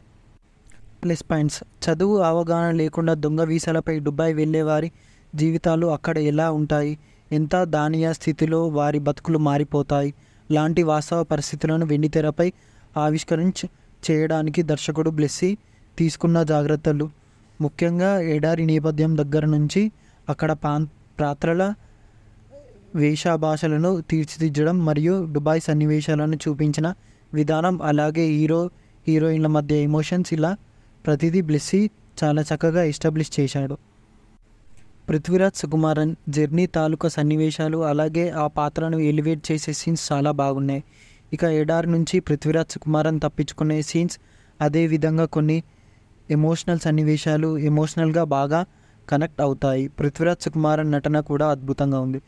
ప్లస్ పాయింట్స్ చదువు అవగాహన లేకుండా దొంగ వీసాలపై దుబాయ్ వెళ్ళేవారి జీవితాలు అక్కడ ఎలా ఉంటాయి ఎంత దానియ స్థితిలో వారి బతుకులు మారిపోతాయి లాంటి వాస్తవ పరిస్థితులను వెండితెరపై ఆవిష్కరించ చేయడానికి దర్శకుడు బ్లెస్సి తీసుకున్న జాగ్రత్తలు ముఖ్యంగా ఎడారి నేపథ్యం దగ్గర నుంచి అక్కడ పాన్ పాత్రల వేషభాషలను తీర్చిదిద్దడం మరియు దుబాయ్ సన్నివేశాలను చూపించిన విధానం అలాగే హీరో హీరోయిన్ల మధ్య ఎమోషన్స్ ఇలా ప్రతిదీ బ్లెస్సి చాలా చక్కగా ఎస్టాబ్లిష్ చేశాడు పృథ్వీరాజ్ సుకుమారన్ జర్నీ తాలూకా సన్నివేశాలు అలాగే ఆ పాత్రను ఎలివేట్ చేసే సీన్స్ చాలా బాగున్నాయి ఇక ఎడారి నుంచి పృథ్వీరాజ్ సుకుమారన్ తప్పించుకునే సీన్స్ అదేవిధంగా కొన్ని ఎమోషనల్ సన్నివేశాలు ఎమోషనల్గా బాగా కనెక్ట్ అవుతాయి పృథ్వీరాజ్ సుకుమారన్ నటన కూడా అద్భుతంగా ఉంది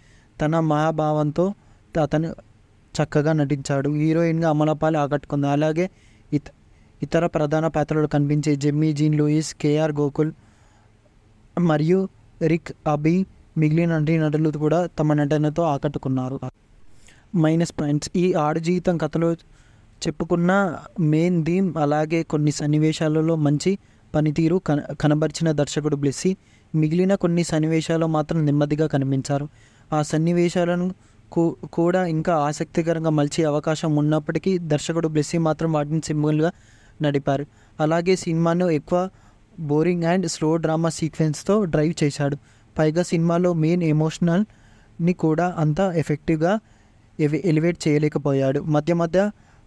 తన మహాభావంతో అతను చక్కగా నటించాడు హీరోయిన్గా అమలపాలి ఆకట్టుకుంది అలాగే ఇత ఇతర ప్రధాన పాత్రలు కనిపించే Jimmy Jean Louis KR Gokul మరియు రిక్ అబి మిగిలిన అంటే నటులు కూడా తమ నటనతో ఆకట్టుకున్నారు మైనస్ పాయింట్స్ ఈ ఆడ జీవితం కథలో చెప్పుకున్న మెయిన్ థీమ్ అలాగే కొన్ని సన్నివేశాలలో మంచి పనితీరు కన కనబరిచిన దర్శకుడు బ్లెస్సి మిగిలిన కొన్ని సన్నివేశాలు మాత్రం నెమ్మదిగా కనిపించారు ఆ సన్నివేశాలను కూడా ఇంకా ఆసక్తికరంగా మలిచే అవకాశం ఉన్నప్పటికీ దర్శకుడు బ్లెస్సి మాత్రం వాటిని సింపుల్గా నడిపారు అలాగే సినిమాను ఎక్కువ బోరింగ్ అండ్ స్లో డ్రామా సీక్వెన్స్తో డ్రైవ్ చేశాడు పైగా సినిమాలో మెయిన్ ఎమోషనల్ని కూడా అంత ఎఫెక్టివ్గా ఎవి ఎలివేట్ చేయలేకపోయాడు మధ్య మధ్య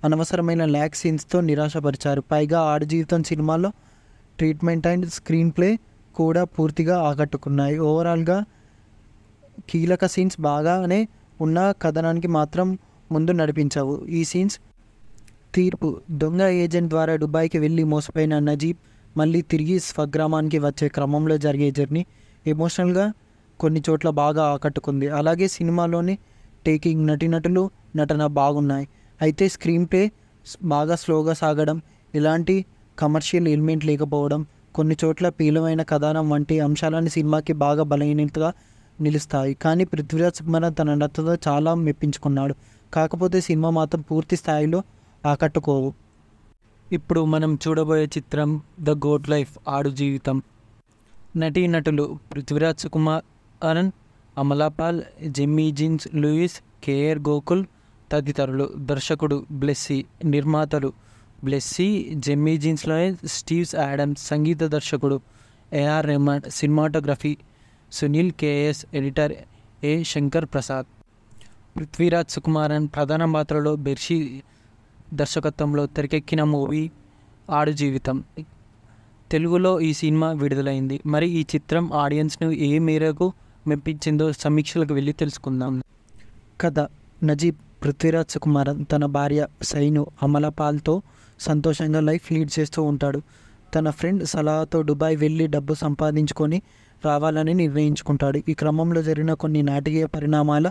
అనవసరమైన ల్యాక్ సీన్స్తో నిరాశపరిచారు పైగా ఆడజీవితం జీవితం సినిమాలో ట్రీట్మెంట్ అండ్ స్క్రీన్ ప్లే కూడా పూర్తిగా ఆకట్టుకున్నాయి ఓవరాల్గా కీలక సీన్స్ బాగానే ఉన్న కథనానికి మాత్రం ముందు నడిపించవు ఈ సీన్స్ తీర్పు దొంగ ఏజెంట్ ద్వారా దుబాయ్కి వెళ్ళి మోసపోయిన నజీబ్ మళ్ళీ తిరిగి స్వగ్రామానికి వచ్చే క్రమంలో జరిగే జర్నీ ఎమోషనల్గా కొన్ని చోట్ల బాగా ఆకట్టుకుంది అలాగే సినిమాలోని టేకింగ్ నటినటులు నటన బాగున్నాయి అయితే స్క్రీన్ ప్లే బాగా స్లోగా సాగడం ఇలాంటి కమర్షియల్ ఎలిమెంట్ లేకపోవడం కొన్ని చోట్ల పీలమైన కథానం వంటి అంశాలను సినిమాకి బాగా బలహీనతగా నిలుస్తాయి కానీ పృథ్వీరాజ్ సింహన తన నటతో చాలా మెప్పించుకున్నాడు కాకపోతే సినిమా మాత్రం పూర్తి స్థాయిలో ఆకట్టుకోవు ఇప్పుడు మనం చూడబోయే చిత్రం the goat life Aadujeevitham నటీ నటులు Prithviraj Sukumar Arun Amala Paul Jimmy Jeans Louis KR Gokul తదితరులు దర్శకుడు బ్లెస్సీ నిర్మాతలు Blessy Jimmy Jeans Louis Steven Adams సంగీత దర్శకుడు AR Rahman cinematography Sunil KS editor A Shankar Prasad Prithviraj Sukumaran ప్రధాన పాత్రలో బెర్షీ దర్శకత్వంలో తెరకెక్కిన మూవీ ఆడు జీవితం తెలుగులో ఈ సినిమా విడుదలైంది మరి ఈ చిత్రం ఆడియన్స్ను ఏ మేరకు మెప్పించిందో సమీక్షలకు వెళ్ళి తెలుసుకుందాం కథ నజీబ్ పృథ్వీరాజ్ కుమార్ తన భార్య సైను అమలపాల్తో సంతోషంగా లైఫ్ లీడ్ చేస్తూ ఉంటాడు తన ఫ్రెండ్ సలహాతో దుబాయ్ వెళ్ళి డబ్బు సంపాదించుకొని రావాలని నిర్ణయించుకుంటాడు ఈ క్రమంలో జరిగిన కొన్ని నాటకీయ పరిణామాల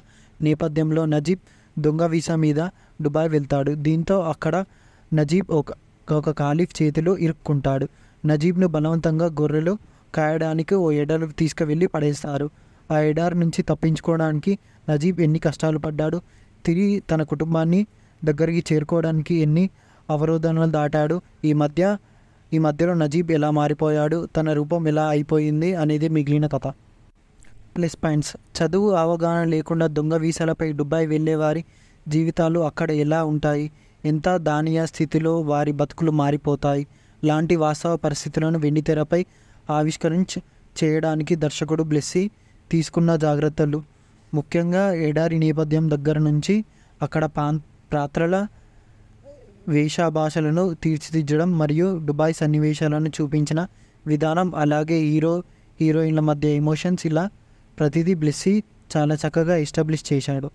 నేపథ్యంలో నజీబ్ దొంగ వీసా మీద దుబాయ్ వెళ్తాడు దీంతో అక్కడ నజీబ్ ఒక ఒక ఖాలీఫ్ చేతిలో ఇరుక్కుంటాడు నజీబ్ను బలవంతంగా గొర్రెలు కాయడానికి ఓ ఎడారు తీసుకువెళ్ళి పడేస్తారు ఆ ఎడారి నుంచి తప్పించుకోవడానికి నజీబ్ ఎన్ని కష్టాలు పడ్డాడు తిరిగి తన కుటుంబాన్ని దగ్గరికి చేరుకోవడానికి ఎన్ని అవరోధనలు దాటాడు ఈ మధ్య ఈ మధ్యలో నజీబ్ ఎలా మారిపోయాడు తన రూపం ఎలా అయిపోయింది అనేది మిగిలిన కథ ప్లస్ పాయింట్స్ చదువు అవగాహన లేకుండా దొంగ వీసాలపై దుబాయ్ వెళ్ళేవారి జీవితాలు అక్కడ ఎలా ఉంటాయి ఎంత దానియ స్థితిలో వారి బతుకులు మారిపోతాయి లాంటి వాస్తవ పరిస్థితులను వెండితెరపై ఆవిష్కరించ చేయడానికి దర్శకుడు బ్లెస్సి తీసుకున్న జాగ్రత్తలు ముఖ్యంగా ఎడారి నేపథ్యం దగ్గర నుంచి అక్కడ పా పాత్రల వేషభాషలను తీర్చిదిద్దడం మరియు దుబాయ్ సన్నివేశాలను చూపించిన విధానం అలాగే హీరో హీరోయిన్ల మధ్య ఎమోషన్స్ ఇలా ప్రతిదీ బ్లెస్సి చాలా చక్కగా ఎస్టాబ్లిష్ చేశాడు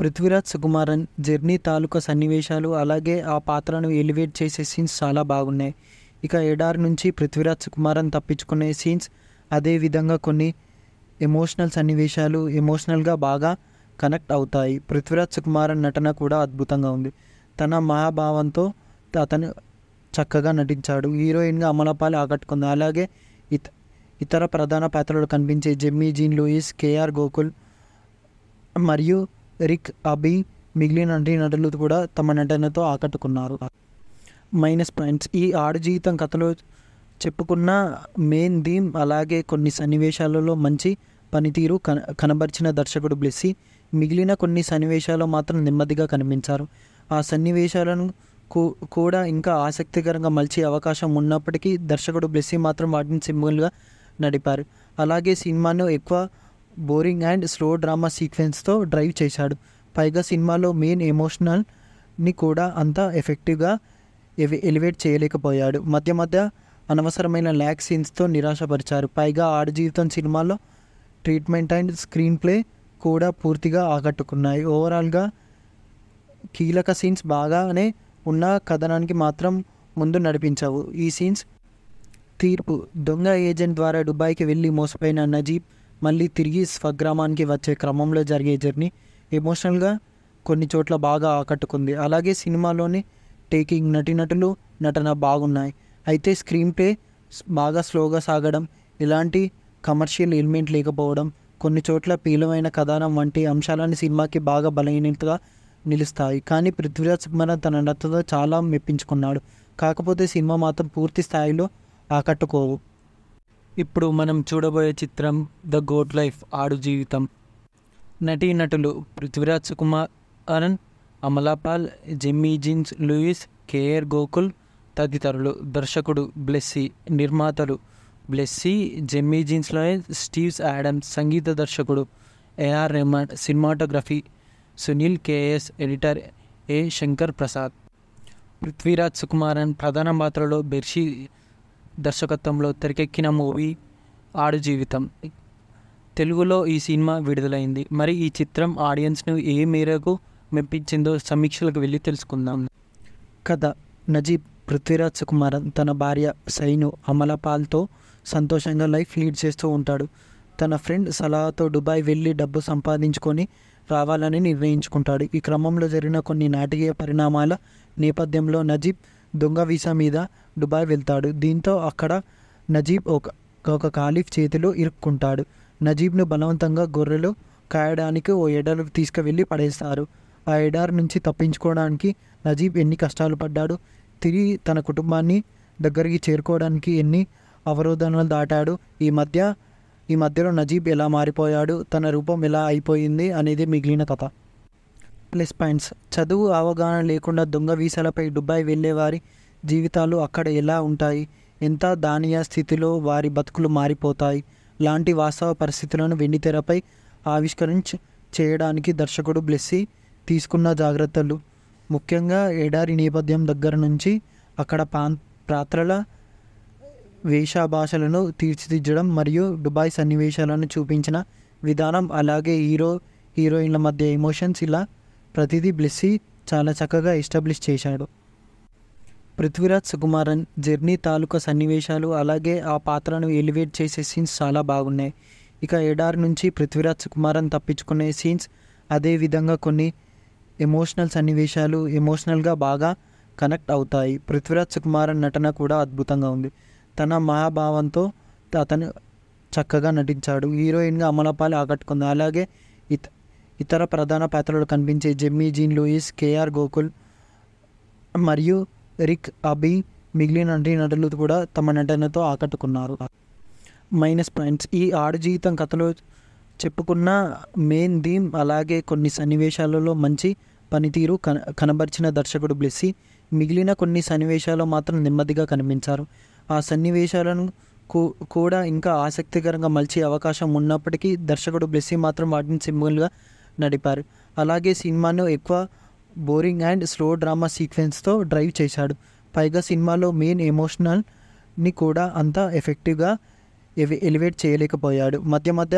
పృథ్వీరాజ్ సుకుమారన్ జర్నీ తాలూకా సన్నివేశాలు అలాగే ఆ పాత్రను ఎలివేట్ చేసే సీన్స్ చాలా బాగున్నాయి ఇక ఎడార్ నుంచి పృథ్వీరాజ్ సుకుమారన్ తప్పించుకునే సీన్స్ అదేవిధంగా కొన్ని ఎమోషనల్ సన్నివేశాలు ఎమోషనల్గా బాగా కనెక్ట్ అవుతాయి పృథ్వీరాజ్ సుకుమారన్ నటన కూడా అద్భుతంగా ఉంది తన మహాభావంతో అతను చక్కగా నటించాడు హీరోయిన్గా అమలపాలి ఆకట్టుకుంది అలాగే ఇత ఇతర ప్రధాన పాత్రలు కనిపించే Jimmy Jean Louis KR Gokul మరియు రిక్ అబీ మిగిలిన అంటే నటులు కూడా తమ నటనతో ఆకట్టుకున్నారు మైనస్ పాయింట్స్ ఈ ఆడ జీవితం కథలో చెప్పుకున్న మెయిన్ థీమ్ అలాగే కొన్ని సన్నివేశాలలో మంచి పనితీరు కన కనబరిచిన దర్శకుడు బ్లెస్సి మిగిలిన కొన్ని సన్నివేశాలు మాత్రం నెమ్మదిగా కనిపించారు ఆ సన్నివేశాలను కూడా ఇంకా ఆసక్తికరంగా మలిచే అవకాశం ఉన్నప్పటికీ దర్శకుడు బ్లెస్సి మాత్రం వాటిని సింబుల్గా నడిపారు అలాగే సినిమాను ఎక్కువ బోరింగ్ అండ్ స్లో డ్రామా సీక్వెన్స్తో డ్రైవ్ చేశాడు పైగా సినిమాలో మెయిన్ ఎమోషనల్ని కూడా అంత ఎఫెక్టివ్గా ఎలివేట్ చేయలేకపోయాడు మధ్య మధ్య అనవసరమైన ల్యాక్ సీన్స్తో నిరాశపరిచారు పైగా ఆడ జీవితం సినిమాలో ట్రీట్మెంట్ అండ్ స్క్రీన్ ప్లే కూడా పూర్తిగా ఆకట్టుకున్నాయి ఓవరాల్గా కీలక సీన్స్ బాగానే ఉన్న కథనానికి మాత్రం ముందు నడిపించావు ఈ సీన్స్ తీర్పు దొంగ ఏజెంట్ ద్వారా దుబాయ్కి వెళ్ళి మోసపోయిన నజీబ్ మళ్ళీ తిరిగి స్వగ్రామానికి వచ్చే క్రమంలో జరిగే జర్నీ ఎమోషనల్గా కొన్ని చోట్ల బాగా ఆకట్టుకుంది అలాగే సినిమాలోని టేకింగ్ నటినటులు నటన బాగున్నాయి అయితే స్క్రీన్ ప్లే బాగా స్లోగా సాగడం ఇలాంటి కమర్షియల్ ఎలిమెంట్ లేకపోవడం కొన్ని చోట్ల పీలమైన కథానం వంటి అంశాలను సినిమాకి బాగా బలహీనతగా నిలుస్తాయి కానీ పృథ్వీరాజ్ సుబ్మన తన నటనతో చాలా మెప్పించుకున్నాడు కాకపోతే సినిమా మాత్రం పూర్తి స్థాయిలో ఆకట్టుకోవు ఇప్పుడు మనం చూడబోయే చిత్రం the gourd life Aadujeevitham నటీనటులు పృథ్వీరాజ్ కుమార్ అరన్ Amala Paul Jimmy Jeans Louis KR Gokul తదితరులు దర్శకుడు బ్లెస్సీ నిర్మాతలు Blessy Jimmy Jeans Louis Steven Adams సంగీత దర్శకుడు AR Rahman cinematography Sunil KS editor A Shankar Prasad Prithviraj Sukumaran ప్రధాన పాత్రలో బెర్షీ దర్శకత్వంలో తెరకెక్కిన మూవీ ఆడు జీవితం తెలుగులో ఈ సినిమా విడుదలైంది మరి ఈ చిత్రం ఆడియన్స్ను ఏ మేరకు మెప్పించిందో సమీక్షలకు వెళ్ళి తెలుసుకుందాం కథ నజీబ్ పృథ్వీరాజ్ కుమార్ తన భార్య సైను అమలపాల్తో సంతోషంగా లైఫ్ లీడ్ చేస్తూ ఉంటాడు తన ఫ్రెండ్ సలహాతో దుబాయ్ వెళ్ళి డబ్బు సంపాదించుకొని రావాలని నిర్ణయించుకుంటాడు ఈ క్రమంలో జరిగిన కొన్ని నాటకీయ పరిణామాల నేపథ్యంలో నజీబ్ దొంగ వీసా మీద దుబాయ్ వెళ్తాడు దీంతో అక్కడ నజీబ్ ఒక ఒక ఖాలిఫ్ చేతిలో ఇరుక్కుంటాడు నజీబ్ను బలవంతంగా గొర్రెలు కాయడానికి ఓ ఎడారు తీసుకువెళ్ళి పడేస్తారు ఆ ఎడారి నుంచి తప్పించుకోవడానికి నజీబ్ ఎన్ని కష్టాలు పడ్డాడు తిరిగి తన కుటుంబాన్ని దగ్గరికి చేరుకోవడానికి ఎన్ని అవరోధనలు దాటాడు ఈ మధ్య ఈ మధ్యలో నజీబ్ ఎలా మారిపోయాడు తన రూపం ఎలా అయిపోయింది అనేది మిగిలిన కథ ప్లస్ పాయింట్స్ చదువు అవగాహన లేకుండా దొంగ వీసాలపై దుబాయ్ వెళ్ళేవారి జీవితాలు అక్కడ ఎలా ఉంటాయి ఎంత దానియ స్థితిలో వారి బతుకులు మారిపోతాయి లాంటి వాస్తవ పరిస్థితులను వెండితెరపై ఆవిష్కరించ చేయడానికి దర్శకుడు బ్లెస్సి తీసుకున్న జాగ్రత్తలు ముఖ్యంగా ఎడారి నేపథ్యం దగ్గర నుంచి అక్కడ పా పాత్రల వేషభాషలను తీర్చిదిద్దడం మరియు దుబాయ్ సన్నివేశాలను చూపించిన విధానం అలాగే హీరో హీరోయిన్ల మధ్య ఎమోషన్స్ ఇలా ప్రతిదీ బ్లెస్సీ చాలా చక్కగా ఎస్టాబ్లిష్ చేశాడు పృథ్వీరాజ్ సుకుమారన్ జర్నీ తాలూకా సన్నివేశాలు అలాగే ఆ పాత్రను ఎలివేట్ చేసే సీన్స్ చాలా బాగున్నాయి ఇక ఎడార్ నుంచి పృథ్వీరాజ్ సుకుమారన్ తప్పించుకునే సీన్స్ అదేవిధంగా కొన్ని ఎమోషనల్ సన్నివేశాలు ఎమోషనల్గా బాగా కనెక్ట్ అవుతాయి పృథ్వీరాజ్ సుకుమారన్ నటన కూడా అద్భుతంగా ఉంది తన మహాభావంతో అతను చక్కగా నటించాడు హీరోయిన్గా అమలపాలి ఆకట్టుకుంది అలాగే ఇత ఇతర ప్రధాన పాత్రలు కనిపించే Jimmy Jean Louis KR Gokul మరియు రిక్ అబీ మిగిలిన నటీనటులు కూడా తమ నటనతో ఆకట్టుకున్నారు మైనస్ పాయింట్స్ ఈ ఆడ జీవితం కథలో చెప్పుకున్న మెయిన్ థీమ్ అలాగే కొన్ని సన్నివేశాలలో మంచి పనితీరు కన కనబరిచిన దర్శకుడు బ్లెస్సి మిగిలిన కొన్ని సన్నివేశాలు మాత్రం నెమ్మదిగా కనిపించారు ఆ సన్నివేశాలను కూడా ఇంకా ఆసక్తికరంగా మలిచే అవకాశం ఉన్నప్పటికీ దర్శకుడు బ్లెస్సి మాత్రం వాటిని సింబుల్గా నడిపారు అలాగే సినిమాను ఎక్కువ బోరింగ్ అండ్ స్లో డ్రామా సీక్వెన్స్తో డ్రైవ్ చేశాడు పైగా సినిమాలో మెయిన్ ఎమోషనల్ని కూడా అంత ఎఫెక్టివ్గా ఎలివేట్ చేయలేకపోయాడు మధ్య మధ్య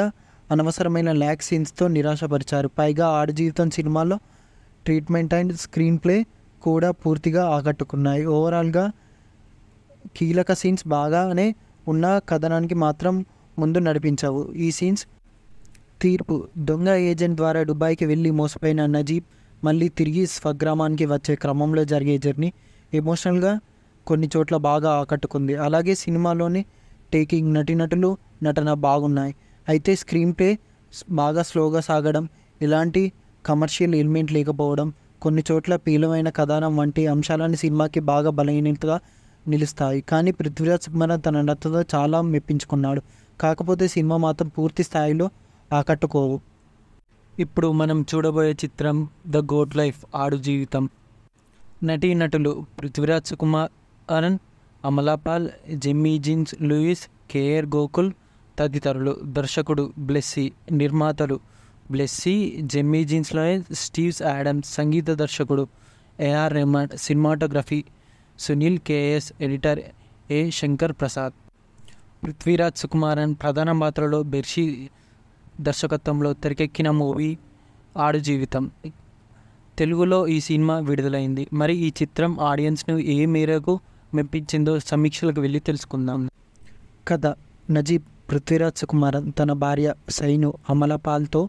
అనవసరమైన ల్యాక్ సీన్స్తో నిరాశపరిచారు పైగా ఆడ జీవితం సినిమాలో ట్రీట్మెంట్ అండ్ స్క్రీన్ ప్లే కూడా పూర్తిగా ఆకట్టుకున్నాయి ఓవరాల్గా కీలక సీన్స్ బాగానే ఉన్న కథనానికి మాత్రం ముందు నడిపించవు ఈ సీన్స్ తీర్పు దొంగ ఏజెంట్ ద్వారా దుబాయ్కి వెళ్ళి మోసపోయిన నజీబ్ మళ్ళీ తిరిగి స్వగ్రామానికి వచ్చే క్రమంలో జరిగే జర్నీ ఎమోషనల్గా కొన్ని చోట్ల బాగా ఆకట్టుకుంది అలాగే సినిమాలోని టేకింగ్ నటినటులు నటన బాగున్నాయి అయితే స్క్రీన్ ప్లే బాగా స్లోగా సాగడం ఇలాంటి కమర్షియల్ ఎలిమెంట్ లేకపోవడం కొన్ని చోట్ల పీలమైన కథానం వంటి అంశాలను సినిమాకి బాగా బలహీనతగా నిలుస్తాయి కానీ పృథ్వీరాజ్ సింహన తన నటతో చాలా మెప్పించుకున్నాడు కాకపోతే సినిమా మాత్రం పూర్తి స్థాయిలో ఆకట్టుకోవు ఇప్పుడు మనం చూడబోయే చిత్రం the gourd life Aadujeevitham నటీ నటులు Prithviraj Sukumar Arun Amala Paul Jimmy Jeans Louis KR Gokul తదితరులు దర్శకుడు బ్లెస్సీ నిర్మాతలు Blessy Jimmy Jeans Louis Steven Adams సంగీత దర్శకుడు AR Rahman cinematography Sunil KS editor A Shankar Prasad Prithviraj Sukumaran ప్రధాన పాత్రలో బెర్షీ దర్శకత్వంలో తెరకెక్కిన మూవీ ఆడు జీవితం తెలుగులో ఈ సినిమా విడుదలైంది మరి ఈ చిత్రం ఆడియన్స్ను ఏ మేరకు మెప్పించిందో సమీక్షలకు వెళ్ళి తెలుసుకుందాం కథ నజీబ్ పృథ్వీరాజ్ సుకుమారన్ తన భార్య సైను అమలపాల్తో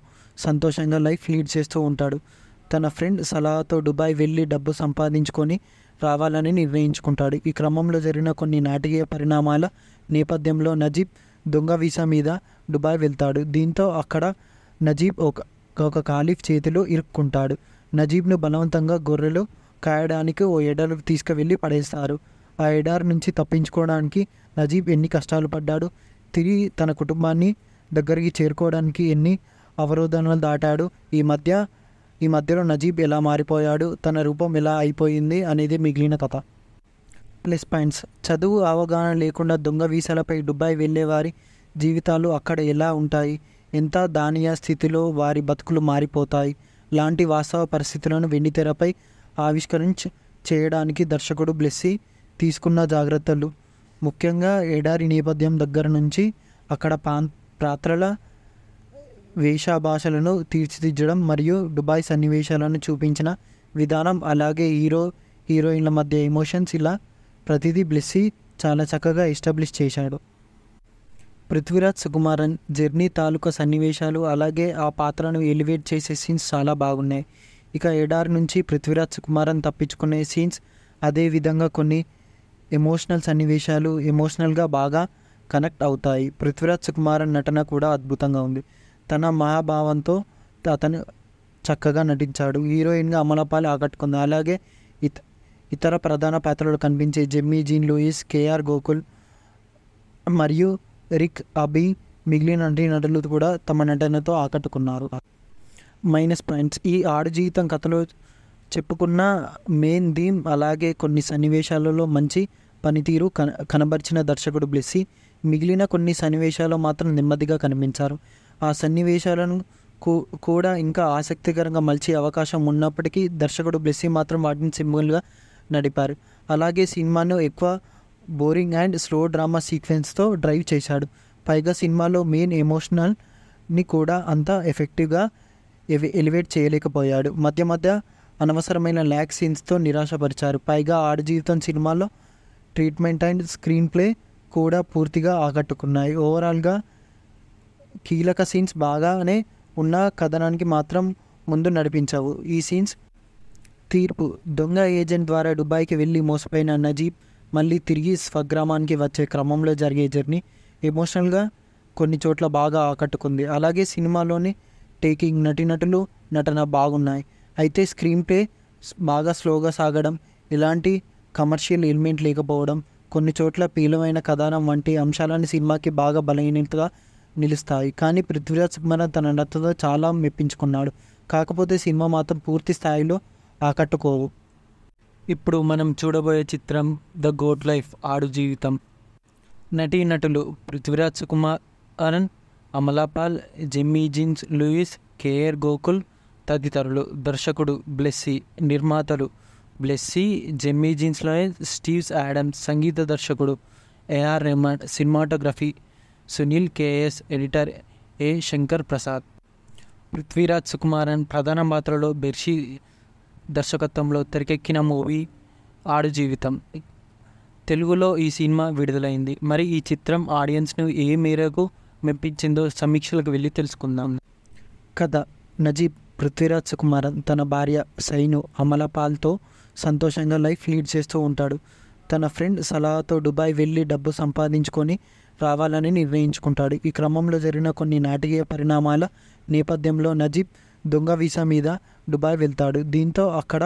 సంతోషంగా లైఫ్ లీడ్ చేస్తూ ఉంటాడు తన ఫ్రెండ్ సలహాతో దుబాయ్ వెళ్ళి డబ్బు సంపాదించుకొని రావాలని నిర్ణయించుకుంటాడు ఈ క్రమంలో జరిగిన కొన్ని నాటకీయ పరిణామాల నేపథ్యంలో నజీబ్ దొంగ వీసా మీద దుబాయ్ వెళ్తాడు దీంతో అక్కడ నజీబ్ ఒక ఒక ఖాలీఫ్ చేతిలో ఇరుక్కుంటాడు నజీబ్ను బలవంతంగా గొర్రెలు కాయడానికి ఓ ఎడారు తీసుకువెళ్ళి పడేస్తారు ఆ ఎడారు నుంచి తప్పించుకోవడానికి నజీబ్ ఎన్ని కష్టాలు పడ్డాడు తిరిగి తన కుటుంబాన్ని దగ్గరికి చేరుకోవడానికి ఎన్ని అవరోధనలు దాటాడు ఈ మధ్య ఈ మధ్యలో నజీబ్ ఎలా మారిపోయాడు తన రూపం ఎలా అయిపోయింది అనేది మిగిలిన కథ ప్లస్ పాయింట్స్ చదువు అవగాహన లేకుండా దొంగ వీసాలపై దుబాయ్ వెళ్ళేవారి జీవితాలు అక్కడ ఎలా ఉంటాయి ఎంత దానియా స్థితిలో వారి బతుకులు మారిపోతాయి లాంటి వాస్తవ పరిస్థితులను వెండితెరపై ఆవిష్కరించ చేయడానికి దర్శకుడు బ్లెస్సి తీసుకున్న జాగ్రత్తలు ముఖ్యంగా ఎడారి నేపథ్యం దగ్గర నుంచి అక్కడ పా పాత్రల వేషభాషలను తీర్చిదిద్దడం మరియు దుబాయ్ సన్నివేశాలను చూపించిన విధానం అలాగే హీరో హీరోయిన్ల మధ్య ఎమోషన్స్ ఇలా ప్రతిదీ బ్లెస్సి చాలా చక్కగా ఎస్టాబ్లిష్ చేశాడు పృథ్వీరాజ్ సుకుమారన్ జర్నీ తాలూకా సన్నివేశాలు అలాగే ఆ పాత్రను ఎలివేట్ చేసే సీన్స్ చాలా బాగున్నాయి ఇక ఎడార్ నుంచి పృథ్వీరాజ్ సుకుమారన్ తప్పించుకునే సీన్స్ అదేవిధంగా కొన్ని ఎమోషనల్ సన్నివేశాలు ఎమోషనల్గా బాగా కనెక్ట్ అవుతాయి పృథ్వీరాజ్ సుకుమారన్ నటన కూడా అద్భుతంగా ఉంది తన మహాభావంతో అతను చక్కగా నటించాడు హీరోయిన్గా అమలపాలి ఆకట్టుకుంది అలాగే ఇత ఇతర ప్రధాన పాత్రలు కనిపించే Jimmy Jean Louis KR Gokul మరియు రిక్ అబి మిగిలిన నటీనటులు కూడా తమ నటనతో ఆకట్టుకున్నారు మైనస్ పాయింట్స్ ఈ ఆడ జీవితం కథలో చెప్పుకున్న మెయిన్ థీమ్ అలాగే కొన్ని సన్నివేశాలలో మంచి పనితీరు కన కనబరిచిన దర్శకుడు బ్లెస్సి మిగిలిన కొన్ని సన్నివేశాలు మాత్రం నెమ్మదిగా కనిపించారు ఆ సన్నివేశాలను కూడా ఇంకా ఆసక్తికరంగా మలిచే అవకాశం ఉన్నప్పటికీ దర్శకుడు బ్లెస్సీ మాత్రం వాటిని సింబుల్గా నడిపారు అలాగే సినిమాను ఎక్కువ బోరింగ్ అండ్ స్లో డ్రామా సీక్వెన్స్తో డ్రైవ్ చేశాడు పైగా సినిమాలో మెయిన్ ఎమోషనల్ని కూడా అంత ఎఫెక్టివ్గా ఎలివేట్ చేయలేకపోయాడు మధ్య మధ్య అనవసరమైన ల్యాక్ సీన్స్తో నిరాశపరిచారు పైగా ఆడ జీవితం సినిమాలో ట్రీట్మెంట్ అండ్ స్క్రీన్ ప్లే కూడా పూర్తిగా ఆకట్టుకున్నాయి ఓవరాల్గా కీలక సీన్స్ బాగానే ఉన్న కథనానికి మాత్రం ముందు నడిపించావు ఈ సీన్స్ తీర్పు దొంగ ఏజెంట్ ద్వారా దుబాయ్కి వెళ్ళి మోసపోయిన నజీబ్ మళ్ళీ తిరిగి స్వగ్రామానికి వచ్చే క్రమంలో జరిగే జర్నీ ఎమోషనల్గా కొన్ని చోట్ల బాగా ఆకట్టుకుంది అలాగే సినిమాలోని టేకింగ్ నటినటులు నటన బాగున్నాయి అయితే స్క్రీన్ ప్లే బాగా స్లోగా సాగడం ఇలాంటి కమర్షియల్ ఎలిమెంట్ లేకపోవడం కొన్ని చోట్ల పీలమైన కథనం వంటి అంశాలను సినిమాకి బాగా బలహీనతగా నిలుస్తాయి కానీ పృథ్వీరాజ్ సింహన తన నటతో చాలా మెప్పించుకున్నాడు కాకపోతే సినిమా మాత్రం పూర్తి స్థాయిలో ఆకట్టుకోవు ఇప్పుడు మనం చూడబోయే చిత్రం the gourd life Aadujeevitham నటీ నటులు పృథ్వీరాజ్ కుమార్ అరన్ Amala Paul Jimmy Jeans Louis KR Gokul తదితరులు దర్శకుడు బ్లెస్సీ నిర్మాతలు Blessy Jimmy Jeans Louis Steven Adams సంగీత దర్శకుడు AR Rahman cinematography Sunil KS editor A Shankar Prasad Prithviraj Sukumaran ప్రధాన పాత్రలో బెర్షీ దర్శకత్వంలో తెరకెక్కిన మూవీ ఆడు జీవితం తెలుగులో ఈ సినిమా విడుదలైంది మరి ఈ చిత్రం ఆడియన్స్ను ఏ మేరకు మెప్పించిందో సమీక్షలకు వెళ్ళి తెలుసుకుందాం కథ నజీబ్ పృథ్వీరాజ్ సుకుమారన్ తన భార్య సైను అమలపాల్తో సంతోషంగా లైఫ్ లీడ్ చేస్తూ ఉంటాడు తన ఫ్రెండ్ సలహాతో దుబాయ్ వెళ్ళి డబ్బు సంపాదించుకొని రావాలని నిర్ణయించుకుంటాడు ఈ క్రమంలో జరిగిన కొన్ని నాటకీయ పరిణామాల నేపథ్యంలో నజీబ్ దొంగ వీసా మీద దుబాయ్ వెళ్తాడు దీంతో అక్కడ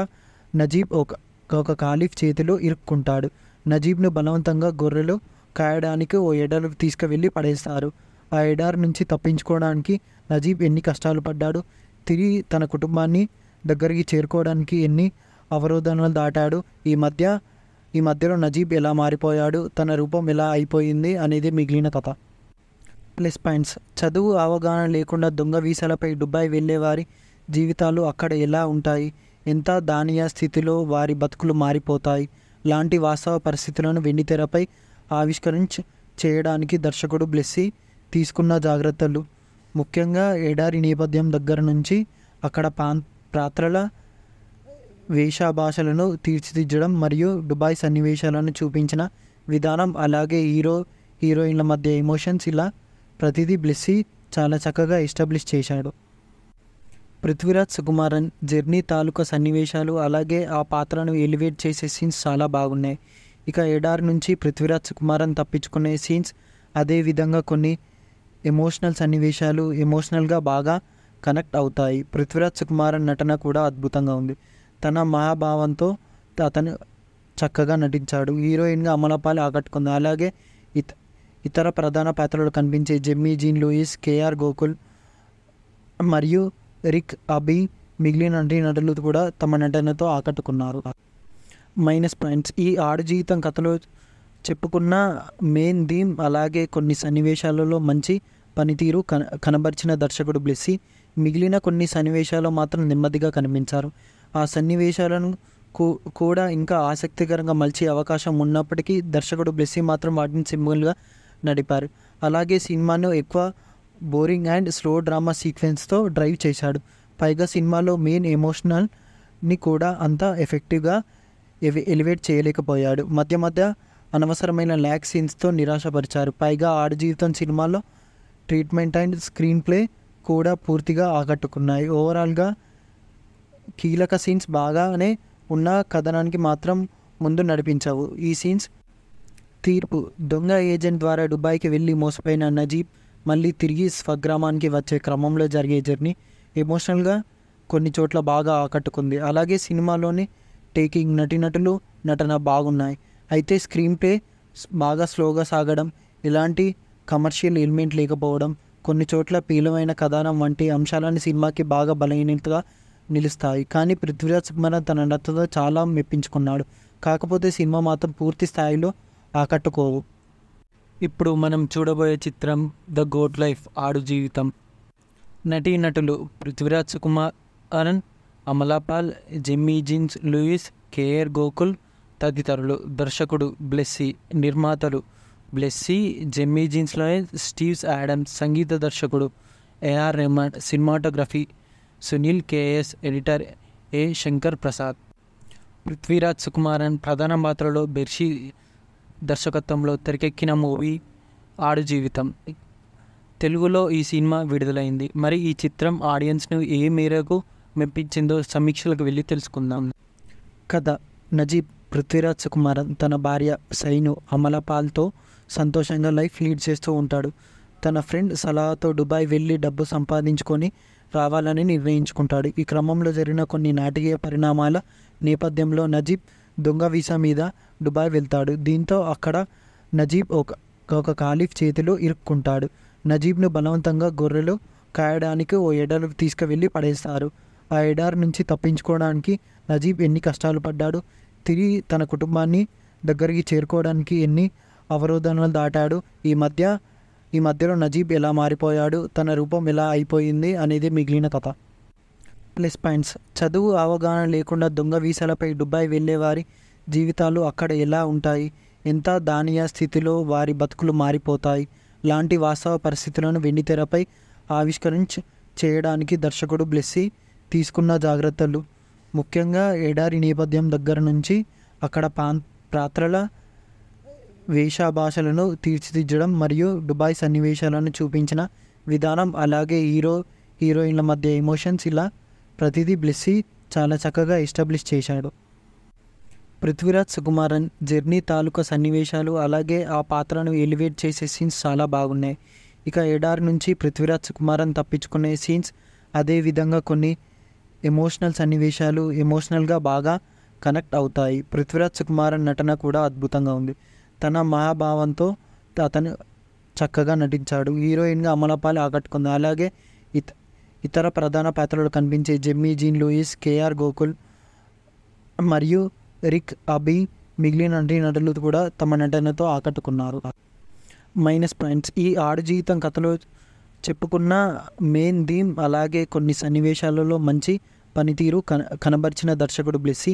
నజీబ్ ఒక ఒక ఖాలీఫ్ చేతిలో ఇరుక్కుంటాడు నజీబ్ను బలవంతంగా గొర్రెలు కాయడానికి ఓ ఎడారు తీసుకువెళ్ళి పడేస్తారు ఆ ఎడారు నుంచి తప్పించుకోవడానికి నజీబ్ ఎన్ని కష్టాలు పడ్డాడు తిరిగి తన కుటుంబాన్ని దగ్గరికి చేరుకోవడానికి ఎన్ని అవరోధనలు దాటాడు ఈ మధ్య ఈ మధ్యలో నజీబ్ ఎలా మారిపోయాడు తన రూపం ఎలా అయిపోయింది అనేది మిగిలిన కథ ప్లస్ పాయింట్స్ చదువు అవగాహన లేకుండా దొంగ వీసాలపై దుబాయ్ వెళ్ళేవారి జీవితాలు అక్కడ ఎలా ఉంటాయి ఎంత దానియ స్థితిలో వారి బతుకులు మారిపోతాయి లాంటి వాస్తవ పరిస్థితులను వెండితెరపై ఆవిష్కరించి చేయడానికి దర్శకుడు బ్లెస్సి తీసుకున్న జాగ్రత్తలు ముఖ్యంగా ఎడారి నేపథ్యం దగ్గర నుంచి అక్కడ పాత్రల వేషభాషలను తీర్చిదిద్దడం మరియు దుబాయ్ సన్నివేశాలను చూపించిన విధానం అలాగే హీరో హీరోయిన్ల మధ్య ఎమోషన్స్ ఇలా ప్రతిదీ బ్లెస్సీ చాలా చక్కగా ఎస్టాబ్లిష్ చేశాడు పృథ్వీరాజ్ సుకుమారన్ జర్నీ తాలూకా సన్నివేశాలు అలాగే ఆ పాత్రను ఎలివేట్ చేసే సీన్స్ చాలా బాగున్నాయి ఇక ఎడారి నుంచి పృథ్వీరాజ్ సుకుమారన్ తప్పించుకునే సీన్స్ అదేవిధంగా కొన్ని ఎమోషనల్ సన్నివేశాలు ఎమోషనల్గా బాగా కనెక్ట్ అవుతాయి పృథ్వీరాజ్ సుకుమారన్ నటన కూడా అద్భుతంగా ఉంది తన మహాభావంతో అతను చక్కగా నటించాడు హీరోయిన్గా అమలపాలి ఆకట్టుకుంది అలాగే ఇత ఇతర ప్రధాన పాత్రలు కనిపించే Jimmy Jean Louis KR Gokul మరియు రిక్ అబీ మిగిలిన నటీనటులు కూడా తమ నటనతో ఆకట్టుకున్నారు మైనస్ పాయింట్స్ ఈ ఆడ జీవితం కథలో చెప్పుకున్న మెయిన్ థీమ్ అలాగే కొన్ని సన్నివేశాలలో మంచి పనితీరు కన కనబరిచిన దర్శకుడు బ్లెస్సి మిగిలిన కొన్ని సన్నివేశాలు మాత్రం నెమ్మదిగా కనిపించారు ఆ సన్నివేశాలను కూడా ఇంకా ఆసక్తికరంగా మలిచే అవకాశం ఉన్నప్పటికీ దర్శకుడు బ్లెస్సి మాత్రం వాటిని సింబల్గా నడిపారు అలాగే సినిమాను ఎక్కువ బోరింగ్ అండ్ స్లో డ్రామా సీక్వెన్స్తో డ్రైవ్ చేశాడు పైగా సినిమాలో మెయిన్ ఎమోషనల్ని కూడా అంత ఎఫెక్టివ్గా ఎలివేట్ చేయలేకపోయాడు మధ్య మధ్య అనవసరమైన ల్యాక్ సీన్స్తో నిరాశపరిచారు పైగా ఆడ జీవితం సినిమాలో ట్రీట్మెంట్ అండ్ స్క్రీన్ ప్లే కూడా పూర్తిగా ఆకట్టుకున్నాయి ఓవరాల్గా కీలక సీన్స్ బాగానే ఉన్న కథనానికి మాత్రం ముందు నడిపించవు ఈ సీన్స్ తీర్పు దొంగ ఏజెంట్ ద్వారా దుబాయ్కి వెళ్ళి మోసపోయిన నజీబ్ మళ్ళీ తిరిగి స్వగ్రామానికి వచ్చే క్రమంలో జరిగే జర్నీ ఎమోషనల్గా కొన్ని చోట్ల బాగా ఆకట్టుకుంది అలాగే సినిమాలోని టేకింగ్ నటినటులు నటన బాగున్నాయి అయితే స్క్రీన్ ప్లే బాగా స్లోగా సాగడం ఇలాంటి కమర్షియల్ ఎలిమెంట్ లేకపోవడం కొన్ని చోట్ల పీలమైన కథనం వంటి అంశాలను సినిమాకి బాగా బలహీనతగా నిలుస్తాయి కానీ పృథ్వీరాజ్ సుకుమార్ తన నటతో చాలా మెప్పించుకున్నాడు కాకపోతే సినిమా మాత్రం పూర్తి స్థాయిలో ఆకట్టుకోవు ఇప్పుడు మనం చూడబోయే చిత్రం the gourd life Aadujeevitham నటీ నటులు Prithviraj Kumar Arun Amala Paul Jimmy Jeans Louis KR Gokul తదితరులు దర్శకుడు బ్లెస్సీ నిర్మాతలు బ్లెస్సీ జెమ్మీ జీన్స్లో స్టీవ్స్ యాడమ్స్ సంగీత దర్శకుడు AR Rahman cinematography Sunil KS editor A Shankar Prasad Prithviraj Sukumaran ప్రధాన పాత్రలో బెర్షీ దర్శకత్వంలో తెరకెక్కిన మూవీ ఆడు జీవితం తెలుగులో ఈ సినిమా విడుదలైంది మరి ఈ చిత్రం ఆడియన్స్ను ఏ మేరకు మెప్పించిందో సమీక్షలకు వెళ్ళి తెలుసుకుందాం కథ నజీబ్ పృథ్వీరాజ్ సుకుమారన్ తన భార్య సైను అమలపాల్తో సంతోషంగా లైఫ్ లీడ్ చేస్తూ ఉంటాడు తన ఫ్రెండ్ సలహాతో దుబాయ్ వెళ్ళి డబ్బు సంపాదించుకొని రావాలని నిర్ణయించుకుంటాడు ఈ క్రమంలో జరిగిన కొన్ని నాటకీయ పరిణామాల నేపథ్యంలో నజీబ్ దొంగ వీసా మీద దుబాయ్ వెళ్తాడు దీంతో అక్కడ నజీబ్ ఒక ఒక ఖాలీఫ్ చేతిలో ఇరుక్కుంటాడు నజీబ్ను బలవంతంగా గొర్రెలు కాయడానికి ఓ ఎడారు తీసుకువెళ్ళి పడేస్తారు ఆ ఎడారు నుంచి తప్పించుకోవడానికి నజీబ్ ఎన్ని కష్టాలు పడ్డాడు తిరిగి తన కుటుంబాన్ని దగ్గరికి చేరుకోవడానికి ఎన్ని అవరోధనలు దాటాడు ఈ మధ్య ఈ మధ్యలో నజీబ్ ఎలా మారిపోయాడు తన రూపం ఎలా అయిపోయింది అనేది మిగిలిన కథ ప్లస్ పాయింట్స్ చదువు అవగాహన లేకుండా దొంగ వీసాలపై దుబాయ్ వెళ్ళేవారి జీవితాలు అక్కడ ఎలా ఉంటాయి ఎంత దానియ స్థితిలో వారి బతుకులు మారిపోతాయి లాంటి వాస్తవ పరిస్థితులను వెండితెరపై ఆవిష్కరించి చేయడానికి దర్శకుడు బ్లెస్సీ తీసుకున్న జాగ్రత్తలు ముఖ్యంగా ఎడారి నేపథ్యం దగ్గర నుంచి అక్కడ పాన్ పాత్రల వేషాభాషలను తీర్చిదిద్దడం మరియు దుబాయ్ సన్నివేశాలను చూపించిన విధానం అలాగే హీరో హీరోయిన్ల మధ్య ఎమోషన్స్ ఇలా ప్రతిదీ బ్లెస్సీ చాలా చక్కగా ఎస్టాబ్లిష్ చేశాడు పృథ్వీరాజ్ సుకుమారన్ జర్నీ తాలూకా సన్నివేశాలు అలాగే ఆ పాత్రను ఎలివేట్ చేసే సీన్స్ చాలా బాగున్నాయి ఇక ఎడారి నుంచి పృథ్వీరాజ్ సుకుమారన్ తప్పించుకునే సీన్స్ అదేవిధంగా కొన్ని ఎమోషనల్ సన్నివేశాలు ఎమోషనల్గా బాగా కనెక్ట్ అవుతాయి పృథ్వీరాజ్ సుకుమారన్ నటన కూడా అద్భుతంగా ఉంది తన మహాభావంతో అతను చక్కగా నటించాడు హీరోయిన్గా అమలపాలి ఆకట్టుకుంది అలాగే ఇత ఇతర ప్రధాన పాత్రలు కనిపించే Jimmy Jean Louis KR Gokul మరియు రిక్ అబి మిగిలిన నటులు కూడా తమ నటనతో ఆకట్టుకున్నారు మైనస్ పాయింట్స్ ఈ ఆడు జీవితం కథలో చెప్పుకున్న మెయిన్ థీమ్ అలాగే కొన్ని సన్నివేశాలలో మంచి పనితీరు కన కనబరిచిన దర్శకుడు బ్లెస్సి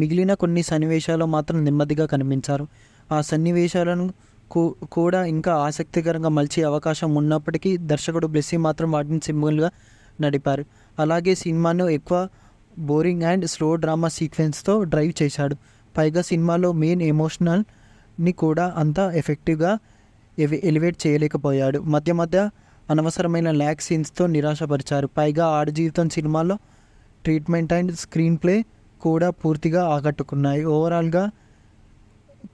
మిగిలిన కొన్ని సన్నివేశాలు మాత్రం నెమ్మదిగా కనిపించారు ఆ సన్నివేశాలను కూడా ఇంకా ఆసక్తికరంగా మలిచే అవకాశం ఉన్నప్పటికీ దర్శకుడు బ్లెస్సి మాత్రం వాటిని సింపుల్గా నడిపారు అలాగే సినిమాను ఎక్కువ బోరింగ్ అండ్ స్లో డ్రామా సీక్వెన్స్తో డ్రైవ్ చేశాడు పైగా సినిమాలో మెయిన్ ఎమోషనల్ని కూడా అంత ఎఫెక్టివ్గా ఎలివేట్ చేయలేకపోయాడు మధ్య మధ్య అనవసరమైన ల్యాక్ సీన్స్తో నిరాశపరిచారు పైగా ఆడ జీవితం సినిమాలో ట్రీట్మెంట్ అండ్ స్క్రీన్ ప్లే కూడా పూర్తిగా ఆకట్టుకున్నాయి ఓవరాల్గా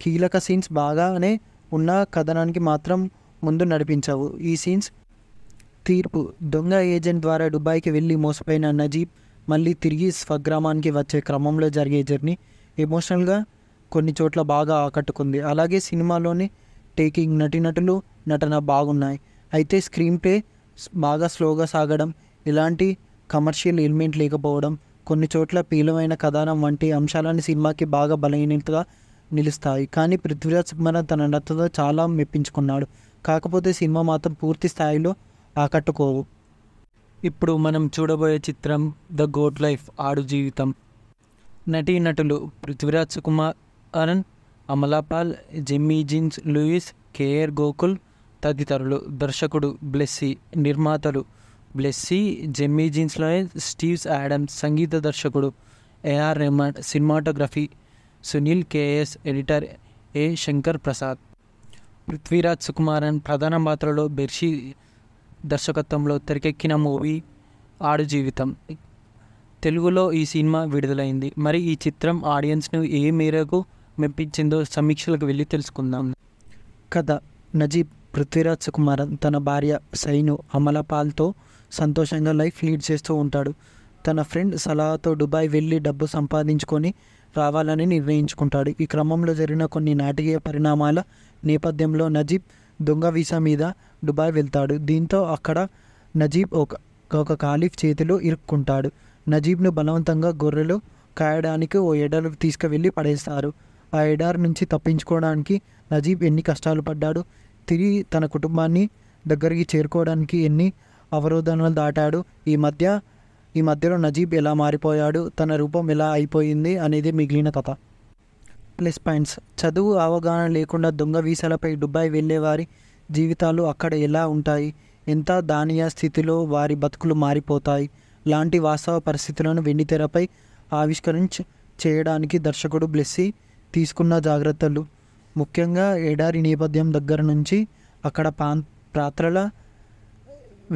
కీలక సీన్స్ బాగానే ఉన్న కథనానికి మాత్రం ముందు నడిపించావు ఈ సీన్స్ తీర్పు దొంగ ఏజెంట్ ద్వారా దుబాయ్కి వెళ్ళి మోసపోయిన నజీబ్ మళ్ళీ తిరిగి స్వగ్రామానికి వచ్చే క్రమంలో జరిగే జర్నీ ఎమోషనల్గా కొన్ని చోట్ల బాగా ఆకట్టుకుంది అలాగే సినిమాలోని టేకింగ్ నటినటులు నటన బాగున్నాయి అయితే స్క్రీన్ ప్లే బాగా స్లోగా సాగడం ఇలాంటి కమర్షియల్ ఎలిమెంట్ లేకపోవడం కొన్ని చోట్ల పీలమైన కథనం వంటి అంశాలని సినిమాకి బాగా బలహీనతగా నిలుస్తాయి కానీ పృథ్వీరాజ్ సుకుమార్ తన నటనతో చాలా మెప్పించుకున్నాడు కాకపోతే సినిమా మాత్రం పూర్తి స్థాయిలో ఆకట్టుకోవు ఇప్పుడు మనం చూడబోయే చిత్రం the goat life Aadujeevitham నటీ నటులు పృథ్వీరాజ్ సుకుమార్ అనన్ Amala Paul Jimmy Jeans Louis KR Gokul తదితరులు దర్శకుడు బ్లెస్సీ నిర్మాతలు Blessy Jimmy Jeans Louis Steven Adams సంగీత దర్శకుడు AR Rahman cinematography Sunil KS editor A Shankar Prasad Prithviraj Sukumaran ప్రధాన పాత్రలో బెర్షీ దర్శకత్వంలో తెరకెక్కిన మూవీ ఆడు జీవితం తెలుగులో ఈ సినిమా విడుదలైంది మరి ఈ చిత్రం ఆడియన్స్ను ఏ మేరకు మెప్పించిందో సమీక్షలకు వెళ్ళి తెలుసుకుందాం కథ నజీబ్ పృథ్వీరాజ్ కుమారన్ తన భార్య సైను అమలపాల్తో సంతోషంగా లైఫ్ లీడ్ చేస్తూ ఉంటాడు తన ఫ్రెండ్ సలహాతో దుబాయ్ వెళ్ళి డబ్బు సంపాదించుకొని రావాలని నిర్ణయించుకుంటాడు ఈ క్రమంలో జరిగిన కొన్ని నాటకీయ పరిణామాల నేపథ్యంలో నజీబ్ దొంగ వీసా మీద దుబాయ్ వెళ్తాడు దీంతో అక్కడ నజీబ్ ఒక ఒక ఖాలీఫ్ చేతిలో ఇరుక్కుంటాడు నజీబ్ను బలవంతంగా గొర్రెలు కాయడానికి ఓ ఎడారు తీసుకువెళ్ళి పడేస్తారు ఆ ఎడారు నుంచి తప్పించుకోవడానికి నజీబ్ ఎన్ని కష్టాలు పడ్డాడు తిరిగి తన కుటుంబాన్ని దగ్గరికి చేరుకోవడానికి ఎన్ని అవరోధనలు దాటాడు ఈ మధ్య ఈ మధ్యలో నజీబ్ ఎలా మారిపోయాడు తన రూపం ఎలా అయిపోయింది అనేది మిగిలిన కథ ప్లస్ పాయింట్స్ చదువు అవగాహన లేకుండా దొంగ వీసాలపై దుబాయ్ వెళ్ళేవారి జీవితాలు అక్కడ ఎలా ఉంటాయి ఎంత దానియ స్థితిలో వారి బతుకులు మారిపోతాయి లాంటి వాస్తవ పరిస్థితులను వెండితెరపై ఆవిష్కరించి చేయడానికి దర్శకుడు బ్లెస్సి తీసుకున్న జాగ్రత్తలు ముఖ్యంగా ఎడారి నేపథ్యం దగ్గర నుంచి అక్కడ పాన్ పాత్రల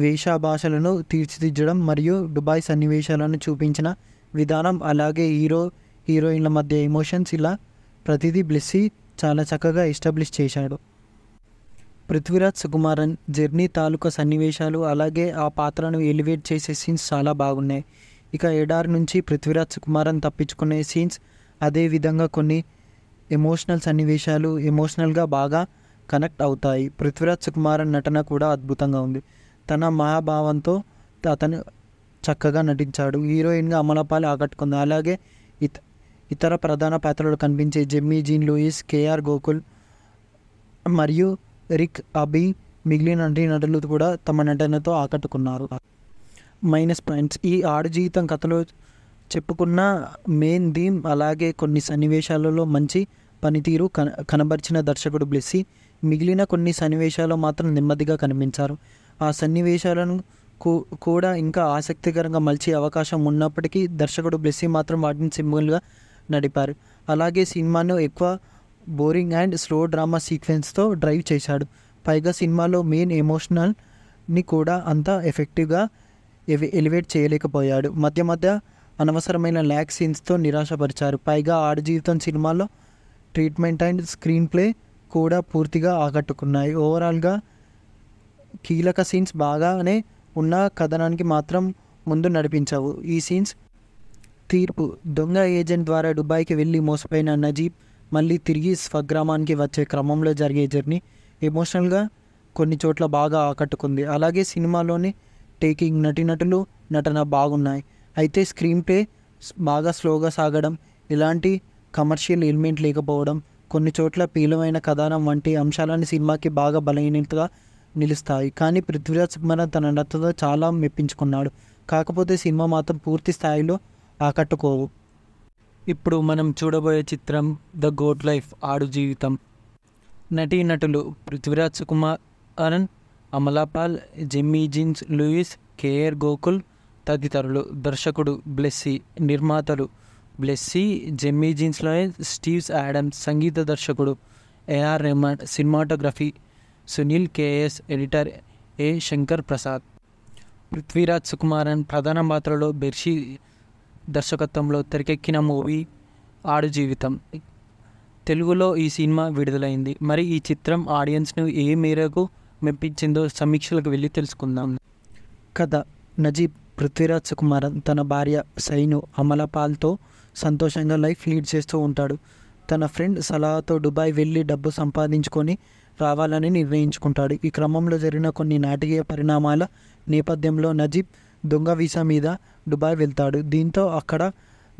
వేషాభాషలను తీర్చిదిద్దడం మరియు దుబాయ్ సన్నివేశాలను చూపించిన విధానం అలాగే హీరో హీరోయిన్ల మధ్య ఎమోషన్స్ ఇలా ప్రతిదీ బ్లెస్సీ చాలా చక్కగా ఎస్టాబ్లిష్ చేశాడు పృథ్వీరాజ్ సుకుమారన్ జర్నీ తాలూకా సన్నివేశాలు అలాగే ఆ పాత్రను ఎలివేట్ చేసే సీన్స్ చాలా బాగున్నాయి ఇక ఎడార్ నుంచి పృథ్వీరాజ్ సుకుమారన్ తప్పించుకునే సీన్స్ అదేవిధంగా కొన్ని ఎమోషనల్ సన్నివేశాలు ఎమోషనల్గా బాగా కనెక్ట్ అవుతాయి పృథ్వీరాజ్ సుకుమారన్ నటన కూడా అద్భుతంగా ఉంది తన మహాభావంతో అతను చక్కగా నటించాడు హీరోయిన్గా అమలపాలి ఆకట్టుకుంది అలాగే ఇత ఇతర ప్రధాన పాత్రలు కనిపించే Jimmy Jean Louis KR Gokul మరియు రిక్ అబీ మిగిలిన నటులు కూడా తమ నటనతో ఆకట్టుకున్నారు మైనస్ పాయింట్స్ ఈ ఆడు జీవితం కథలో చెప్పుకున్న మెయిన్ థీమ్ అలాగే కొన్ని సన్నివేశాలలో మంచి పనితీరు కన కనబరిచిన దర్శకుడు బ్లెస్సి మిగిలిన కొన్ని సన్నివేశాలు మాత్రం నెమ్మదిగా కనిపించారు ఆ సన్నివేశాలను కూడా ఇంకా ఆసక్తికరంగా మలిచే అవకాశం ఉన్నప్పటికీ దర్శకుడు బ్లెస్సి మాత్రం వాటిని సింబుల్గా నడిపారు అలాగే సినిమాను ఎక్కువ బోరింగ్ అండ్ స్లో డ్రామా సీక్వెన్స్తో డ్రైవ్ చేశాడు పైగా సినిమాలో మెయిన్ ఎమోషనల్ని కూడా అంత ఎఫెక్టివ్గా ఎలివేట్ చేయలేకపోయాడు మధ్య మధ్య అనవసరమైన ల్యాక్ సీన్స్తో నిరాశపరిచారు పైగా ఆడ జీవితం సినిమాలో ట్రీట్మెంట్ అండ్ స్క్రీన్ ప్లే కూడా పూర్తిగా ఆకట్టుకున్నాయి ఓవరాల్గా కీలక సీన్స్ బాగానే ఉన్న కథనానికి మాత్రం ముందు నడిపించవు ఈ సీన్స్ తీర్పు దొంగ ఏజెంట్ ద్వారా దుబాయ్కి వెళ్ళి మోసపోయిన నజీబ్ మళ్ళీ తిరిగి స్వగ్రామానికి వచ్చే క్రమంలో జరిగే జర్నీ ఎమోషనల్గా కొన్ని చోట్ల బాగా ఆకట్టుకుంది అలాగే సినిమాలోని టేకింగ్ నటినటులు నటన బాగున్నాయి అయితే స్క్రీన్ ప్లే బాగా స్లోగా సాగడం ఇలాంటి కమర్షియల్ ఎలిమెంట్ లేకపోవడం కొన్ని చోట్ల పీలమైన కథానం వంటి అంశాలని సినిమాకి బాగా బలహీనతగా నిలుస్తాయి కానీ పృథ్వీరాజ్ సుకుమారన్ తన నటనతో చాలా మెప్పించుకున్నాడు కాకపోతే సినిమా మాత్రం పూర్తి స్థాయిలో ఆకట్టుకోవు ఇప్పుడు మనం చూడబోయే చిత్రం the gourd life Aadujeevitham నటీ నటులు పృథ్వీరాజ్ సుకుమార్ అనన్ Amala Paul Jimmy Jeans Louis KR Gokul తదితరులు దర్శకుడు బ్లెస్సీ నిర్మాతలు Blessy Jimmy Jeans Louis Steven Adams సంగీత దర్శకుడు AR Rahman cinematography Sunil KS editor A Shankar Prasad Prithviraj Sukumaran ప్రధాన పాత్రలో బెర్షీ దర్శకత్వంలో తెరకెక్కిన మూవీ ఆడు జీవితం తెలుగులో ఈ సినిమా విడుదలైంది మరి ఈ చిత్రం ఆడియన్స్ను ఏ మేరకు మెప్పించిందో సమీక్షలకు వెళ్ళి తెలుసుకుందాం కథ నజీబ్ పృథ్వీరాజ్ సుకుమారన్ తన భార్య సైను అమలపాల్తో సంతోషంగా లైఫ్ లీడ్ చేస్తూ ఉంటాడు తన ఫ్రెండ్ సలహాతో దుబాయ్ వెళ్ళి డబ్బు సంపాదించుకొని రావాలని నిర్ణయించుకుంటాడు ఈ క్రమంలో జరిగిన కొన్ని నాటకీయ పరిణామాల నేపథ్యంలో నజీబ్ దొంగ వీసా మీద దుబాయ్ వెళ్తాడు దీంతో అక్కడ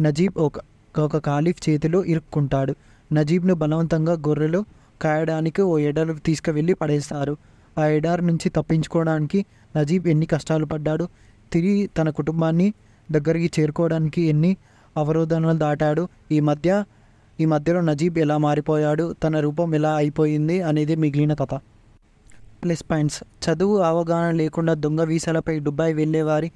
నజీబ్ ఒక ఒక ఖాలిఫ్ చేతిలో ఇరుక్కుంటాడు నజీబ్ను బలవంతంగా గొర్రెలు కాయడానికి ఓ ఎడారు తీసుకువెళ్ళి పడేస్తారు ఆ ఎడారి నుంచి తప్పించుకోవడానికి నజీబ్ ఎన్ని కష్టాలు పడ్డాడు తిరిగి తన కుటుంబాన్ని దగ్గరికి చేరుకోవడానికి ఎన్ని అవరోధనలు దాటాడు ఈ మధ్య ఈ మధ్యలో నజీబ్ ఎలా మారిపోయాడు తన రూపం ఎలా అయిపోయింది అనేది మిగిలిన కథ ప్లస్ పాయింట్స్ చదువు అవగాహన లేకుండా దొంగ వీసాలపై దుబాయ్ వెళ్ళేవారి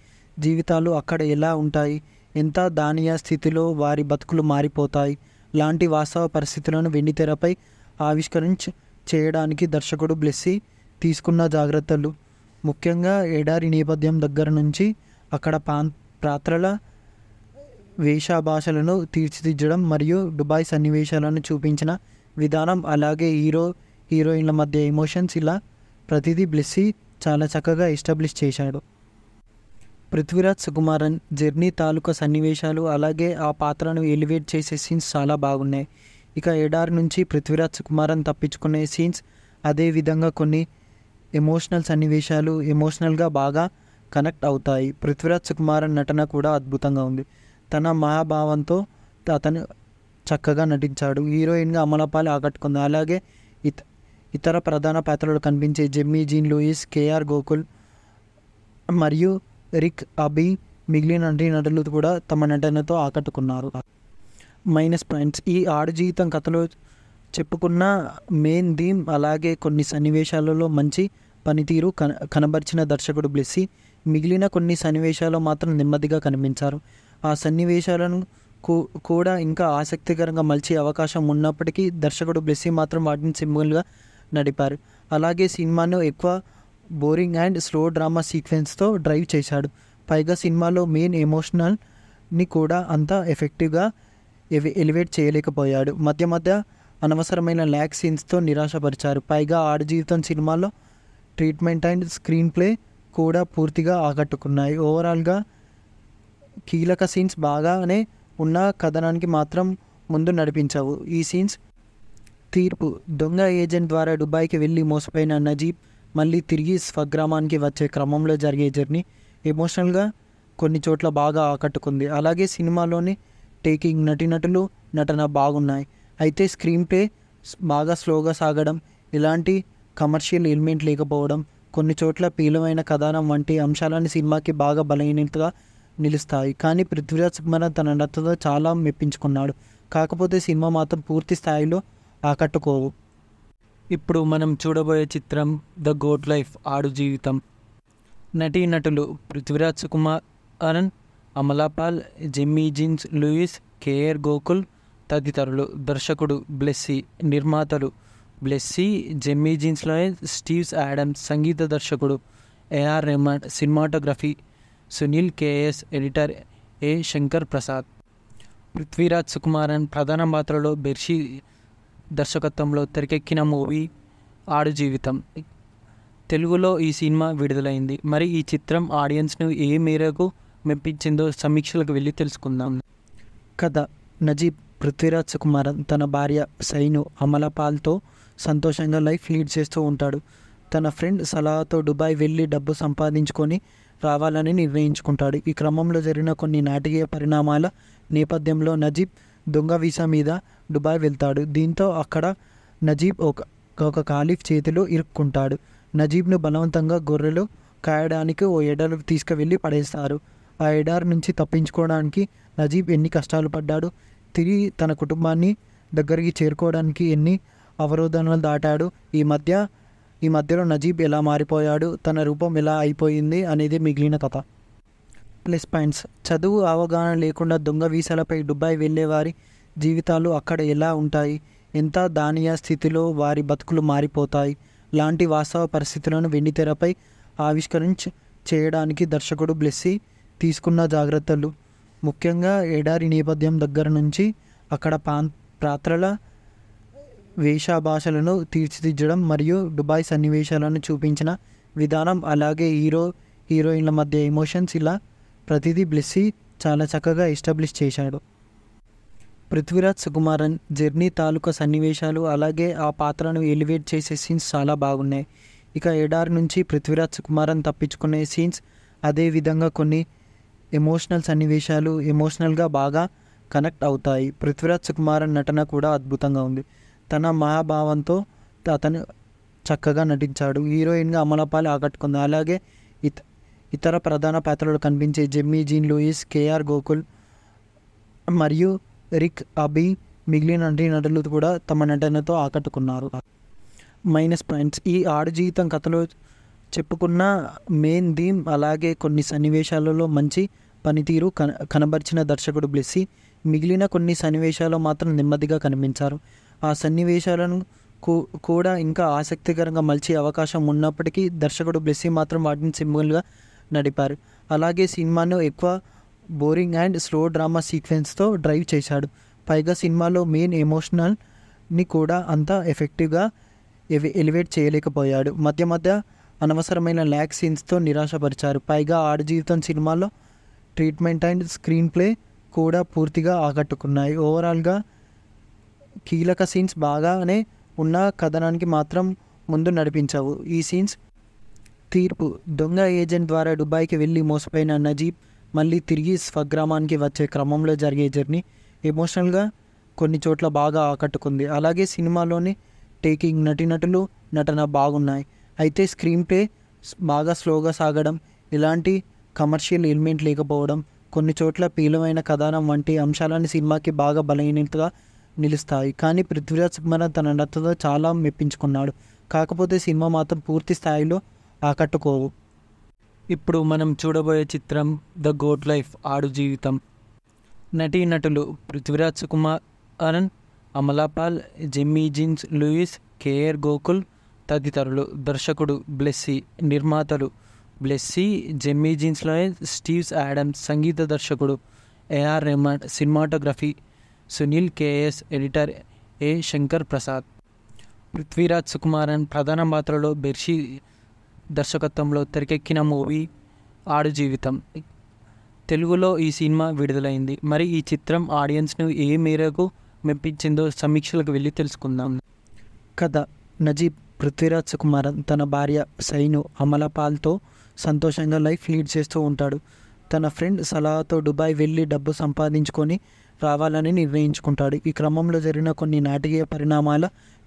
జీవితాలు అక్కడ ఎలా ఉంటాయి ఎంత దానియ స్థితిలో వారి బతుకులు మారిపోతాయి లాంటి వాస్తవ పరిస్థితులను వెండితెరపై ఆవిష్కరించి చేయడానికి దర్శకుడు బ్లెస్సీ తీసుకున్న జాగ్రత్తలు ముఖ్యంగా ఎడారి నేపథ్యం దగ్గర నుంచి అక్కడ పాత్రల వేషభాషలను తీర్చిదిద్దడం మరియు దుబాయ్ సన్నివేశాలను చూపించిన విధానం అలాగే హీరో హీరోయిన్ల మధ్య ఎమోషన్స్ ఇలా ప్రతిదీ బ్లెస్సీ చాలా చక్కగా ఎస్టాబ్లిష్ చేశాడు పృథ్వీరాజ్ సుకుమారన్ జర్నీ తాలూకా సన్నివేశాలు అలాగే ఆ పాత్రను ఎలివేట్ చేసే సీన్స్ చాలా బాగున్నాయి ఇక ఎడారి నుంచి పృథ్వీరాజ్ సుకుమారన్ తప్పించుకునే సీన్స్ అదేవిధంగా కొన్ని ఎమోషనల్ సన్నివేశాలు ఎమోషనల్గా బాగా కనెక్ట్ అవుతాయి పృథ్వీరాజ్ సుకుమారన్ నటన కూడా అద్భుతంగా ఉంది తన మహాభావంతో అతను చక్కగా నటించాడు హీరోయిన్గా అమలపాలి ఆకట్టుకుంది అలాగే ఇత ఇతర ప్రధాన పాత్రలు కనిపించే Jimmy Jean Louis KR Gokul మరియు రిక్ అబి మిగిలిన నటులు కూడా తమ నటనతో ఆకట్టుకున్నారు మైనస్ పాయింట్స్ ఈ ఆడు జీవితం కథలో చెప్పుకున్న మెయిన్ థీమ్ అలాగే కొన్ని సన్నివేశాలలో మంచి పనితీరు కన కనబరిచిన దర్శకుడు బ్లెస్సి మిగిలిన కొన్ని సన్నివేశాలు మాత్రం నెమ్మదిగా కనిపించారు ఆ సన్నివేశాలను కూడా ఇంకా ఆసక్తికరంగా మలిచే అవకాశం ఉన్నప్పటికీ దర్శకుడు బ్లెస్సి మాత్రం వాటిని సింపుల్గా నడిపారు అలాగే సినిమాను ఎక్కువ బోరింగ్ అండ్ స్లో డ్రామా సీక్వెన్స్తో డ్రైవ్ చేశాడు పైగా సినిమాలో మెయిన్ ఎమోషనల్ని కూడా అంత ఎఫెక్టివ్గా ఎలివేట్ చేయలేకపోయాడు మధ్య మధ్య అనవసరమైన ల్యాక్ సీన్స్తో నిరాశపరిచారు పైగా ఆడ జీవితం సినిమాలో ట్రీట్మెంట్ అండ్ స్క్రీన్ ప్లే కూడా పూర్తిగా ఆకట్టుకున్నాయి ఓవరాల్గా కీలక సీన్స్ బాగానే ఉన్న కథనానికి మాత్రం ముందు నడిపించావు ఈ సీన్స్ తీర్పు దొంగ ఏజెంట్ ద్వారా దుబాయ్కి వెళ్ళి మోసపోయిన నజీబ్ మళ్ళీ తిరిగి స్వగ్రామానికి వచ్చే క్రమంలో జరిగే జర్నీ ఎమోషనల్గా కొన్ని చోట్ల బాగా ఆకట్టుకుంది అలాగే సినిమాలోని టేకింగ్ నటినటులు నటన బాగున్నాయి అయితే స్క్రీన్ ప్లే బాగా స్లోగా సాగడం ఇలాంటి కమర్షియల్ ఎలిమెంట్ లేకపోవడం కొన్ని చోట్ల పీలమైన కథానం వంటి అంశాలను సినిమాకి బాగా బలహీనతగా నిలుస్తాయి కానీ పృథ్వీరాజ్ సుకుమారన్ తన నటతో చాలా మెప్పించుకున్నాడు కాకపోతే సినిమా మాత్రం పూర్తి స్థాయిలో ఆకట్టుకోవు ఇప్పుడు మనం చూడబోయే చిత్రం the gourd life Aadujeevitham నటీ నటులు Prithviraj Sukumar Arun Amala Paul Jimmy Jeans Louis KR Gokul తదితరులు దర్శకుడు బ్లెస్సీ నిర్మాతలు Blessy Jimmy Jeans Louis Steves Adam సంగీత దర్శకుడు AR Rahman cinematography Sunil KS editor A Shankar Prasad Prithviraj Sukumaran ప్రధాన పాత్రలో బెర్షీ దర్శకత్వంలో తెరకెక్కిన మూవీ ఆడు జీవితం తెలుగులో ఈ సినిమా విడుదలైంది మరి ఈ చిత్రం ఆడియన్స్ను ఏ మేరకు మెప్పించిందో సమీక్షలకు వెళ్ళి తెలుసుకుందాం కథ నజీబ్ పృథ్వీరాజ్ సుకుమారన్ తన భార్య సైను అమలపాల్తో సంతోషంగా లైఫ్ లీడ్ చేస్తూ ఉంటాడు తన ఫ్రెండ్ సలహాతో దుబాయ్ వెళ్ళి డబ్బు సంపాదించుకొని రావాలని నిర్ణయించుకుంటాడు ఈ క్రమంలో జరిగిన కొన్ని నాటకీయ పరిణామాల నేపథ్యంలో నజీబ్ దొంగ వీసా మీద దుబాయ్ వెళ్తాడు దీంతో అక్కడ నజీబ్ ఒక ఒక ఖాలిఫ్ చేతిలో ఇరుక్కుంటాడు నజీబ్ను బలవంతంగా గొర్రెలు కాయడానికి ఓ ఎడారు తీసుకువెళ్ళి పడేస్తారు ఆ ఎడారి నుంచి తప్పించుకోవడానికి నజీబ్ ఎన్ని కష్టాలు పడ్డాడు తిరిగి తన కుటుంబాన్ని దగ్గరికి చేరుకోవడానికి ఎన్ని అవరోధనలు దాటాడు ఈ మధ్య ఈ మధ్యలో నజీబ్ ఎలా మారిపోయాడు తన రూపం ఎలా అయిపోయింది అనేది మిగిలిన కథ ప్లస్ పాయింట్స్ చదువు అవగాహన లేకుండా దొంగ వీసాలపై దుబాయ్ వెళ్ళేవారి జీవితాలు అక్కడ ఎలా ఉంటాయి ఎంత దానియ స్థితిలో వారి బతుకులు మారిపోతాయి లాంటి వాస్తవ పరిస్థితులను వెండితెరపై ఆవిష్కరించ చేయడానికి దర్శకుడు బ్లెస్సి తీసుకున్న జాగ్రత్తలు ముఖ్యంగా ఎడారి నేపథ్యం దగ్గర నుంచి అక్కడ పాన్ పాత్రల వేషభాషలను తీర్చిదిద్దడం మరియు దుబాయ్ సన్నివేశాలను చూపించిన విధానం అలాగే హీరో హీరోయిన్ల మధ్య ఎమోషన్స్ ఇలా ప్రతిదీ బ్లెస్సి చాలా చక్కగా ఎస్టాబ్లిష్ చేశాడు పృథ్వీరాజ్ సుకుమారన్ జర్నీ తాలూకా సన్నివేశాలు అలాగే ఆ పాత్రను ఎలివేట్ చేసే సీన్స్ చాలా బాగున్నాయి ఇక ఎడారి నుంచి పృథ్వీరాజ్ సుకుమారన్ తప్పించుకునే సీన్స్ అదేవిధంగా కొన్ని ఎమోషనల్ సన్నివేశాలు ఎమోషనల్గా బాగా కనెక్ట్ అవుతాయి పృథ్వీరాజ్ సుకుమారన్ నటన కూడా అద్భుతంగా ఉంది తన మహాభావంతో అతను చక్కగా నటించాడు హీరోయిన్గా అమలపాలి ఆకట్టుకుంది అలాగే ఇత ఇతర ప్రధాన పాత్రలు కనిపించే Jimmy Jean Louis KR Gokul మరియు రిక్ అబీ మిగిలిన నటీ నటులు కూడా తమ నటనతో ఆకట్టుకున్నారు మైనస్ పాయింట్స్ ఈ ఆడ జీవితం కథలో చెప్పుకున్న మెయిన్ థీమ్ అలాగే కొన్ని సన్నివేశాలలో మంచి పనితీరు కన కనబరిచిన దర్శకుడు బ్లెస్సి మిగిలిన కొన్ని సన్నివేశాలు మాత్రం నెమ్మదిగా కనిపించారు ఆ సన్నివేశాలను కూడా ఇంకా ఆసక్తికరంగా మలిచే అవకాశం ఉన్నప్పటికీ దర్శకుడు బ్లెస్సి మాత్రం వాటిని సింపుల్గా నడిపారు అలాగే సినిమాను ఎక్కువ బోరింగ్ అండ్ స్లో డ్రామా సీక్వెన్స్తో డ్రైవ్ చేశాడు పైగా సినిమాలో మెయిన్ ఎమోషనల్ని కూడా అంత ఎఫెక్టివ్గా ఎలివేట్ చేయలేకపోయాడు మధ్య మధ్య అనవసరమైన ల్యాక్ సీన్స్తో నిరాశపరిచారు పైగా ఆడ జీవితం సినిమాలో ట్రీట్మెంట్ అండ్ స్క్రీన్ ప్లే కూడా పూర్తిగా ఆకట్టుకున్నాయి ఓవరాల్గా కీలక సీన్స్ బాగానే ఉన్న కథనానికి మాత్రం ముందు నడిపించవు ఈ సీన్స్ తీర్పు దొంగ ఏజెంట్ ద్వారా దుబాయ్కి వెళ్ళి మోసపోయిన నజీబ్ మళ్ళీ తిరిగి స్వగ్రామానికి వచ్చే క్రమంలో జరిగే జర్నీ ఎమోషనల్గా కొన్ని చోట్ల బాగా ఆకట్టుకుంది అలాగే సినిమాలోని టేకింగ్ నటినటులు నటన బాగున్నాయి అయితే స్క్రీన్ ప్లే బాగా స్లోగా సాగడం ఇలాంటి కమర్షియల్ ఎలిమెంట్ లేకపోవడం కొన్ని చోట్ల పీలమైన కథానం వంటి అంశాలని సినిమాకి బాగా బలహీనతగా నిలుస్తాయి కానీ పృథ్వీరాజ్ సింహన తన నటతో చాలా మెప్పించుకున్నాడు కాకపోతే సినిమా మాత్రం పూర్తి స్థాయిలో ఆకట్టుకోవు ఇప్పుడు మనం చూడబోయే చిత్రం the goat life Aadujeevitham నటీ నటులు Prithviraj Sukumar Arun Amala Paul Jimmy Jeans Louis KR Gokul తదితరులు దర్శకుడు బ్లెస్సీ నిర్మాతలు Blessy Jimmy Jeans Louis Steven Adams సంగీత దర్శకుడు AR Rahman cinematography Sunil KS editor A Shankar Prasad Prithviraj Sukumaran ప్రధాన పాత్రలో బెర్షీ దర్శకత్వంలో తెరకెక్కిన మూవీ ఆడు జీవితం తెలుగులో ఈ సినిమా విడుదలైంది మరి ఈ చిత్రం ఆడియన్స్ను ఏ మేరకు మెప్పించిందో సమీక్షలకు వెళ్ళి తెలుసుకుందాం కథ నజీబ్ పృథ్వీరాజ్ కుమార్ తన భార్య సైను అమలపాల్తో సంతోషంగా లైఫ్ లీడ్ చేస్తూ ఉంటాడు తన ఫ్రెండ్ సలహాతో దుబాయ్ వెళ్ళి డబ్బు సంపాదించుకొని రావాలని నిర్ణయించుకుంటాడు ఈ క్రమంలో జరిగిన కొన్ని నాటకీయ పరిణామాల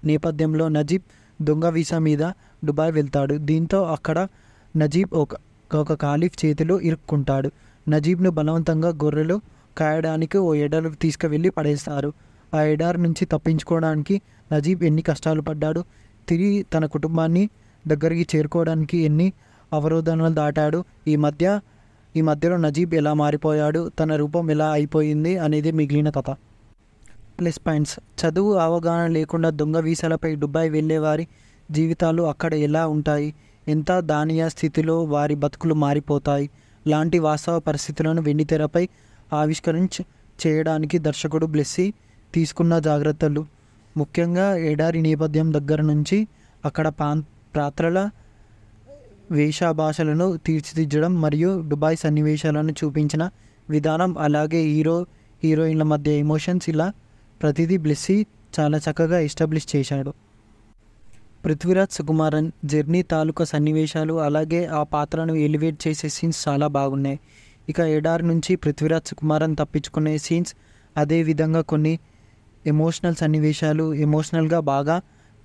నేపథ్యంలో నజీబ్ దొంగ వీసా మీద దుబాయ్ వెళ్తాడు దీంతో అక్కడ నజీబ్ ఒక ఒక ఖాలిఫ్ చేతిలో ఇరుక్కుంటాడు నజీబ్ను బలవంతంగా గొర్రెలు కాయడానికి ఓ ఎడారు తీసుకువెళ్ళి పడేస్తారు ఆ ఎడారి నుంచి తప్పించుకోవడానికి నజీబ్ ఎన్ని కష్టాలు పడ్డాడు తిరిగి తన కుటుంబాన్ని దగ్గరికి చేరుకోవడానికి ఎన్ని అవరోధనలు దాటాడు ఈ మధ్య ఈ మధ్యలో నజీబ్ ఎలా మారిపోయాడు తన రూపం ఎలా అయిపోయింది అనేది మిగిలిన కథ ప్లస్ పాయింట్స్ చదువు అవగాహన లేకుండా దొంగ వీసాలపై దుబాయ్ వెళ్ళే వారి జీవితాలు అక్కడ ఎలా ఉంటాయి ఎంత దానియ స్థితిలో వారి బతుకులు మారిపోతాయి లాంటి వాస్తవ పరిస్థితులను వెండితెరపై ఆవిష్కరించ చేయడానికి దర్శకుడు బ్లెస్సి తీసుకున్న జాగ్రత్తలు ముఖ్యంగా ఎడారి నేపథ్యం దగ్గర నుంచి అక్కడ పాన్ పాత్రల వేషభాషలను తీర్చిదిద్దడం మరియు దుబాయ్ సన్నివేశాలను చూపించిన విధానం అలాగే హీరో హీరోయిన్ల మధ్య ఎమోషన్స్ ఇలా ప్రతిదీ బ్లెస్సీ చాలా చక్కగా ఎస్టాబ్లిష్ చేశాడు పృథ్వీరాజ్ సుకుమారన్ జర్నీ తాలూకా సన్నివేశాలు అలాగే ఆ పాత్రను ఎలివేట్ చేసే సీన్స్ చాలా బాగున్నాయి ఇక ఎడార్ నుంచి పృథ్వీరాజ్ సుకుమారన్ తప్పించుకునే సీన్స్ అదేవిధంగా కొన్ని ఎమోషనల్ సన్నివేశాలు ఎమోషనల్గా బాగా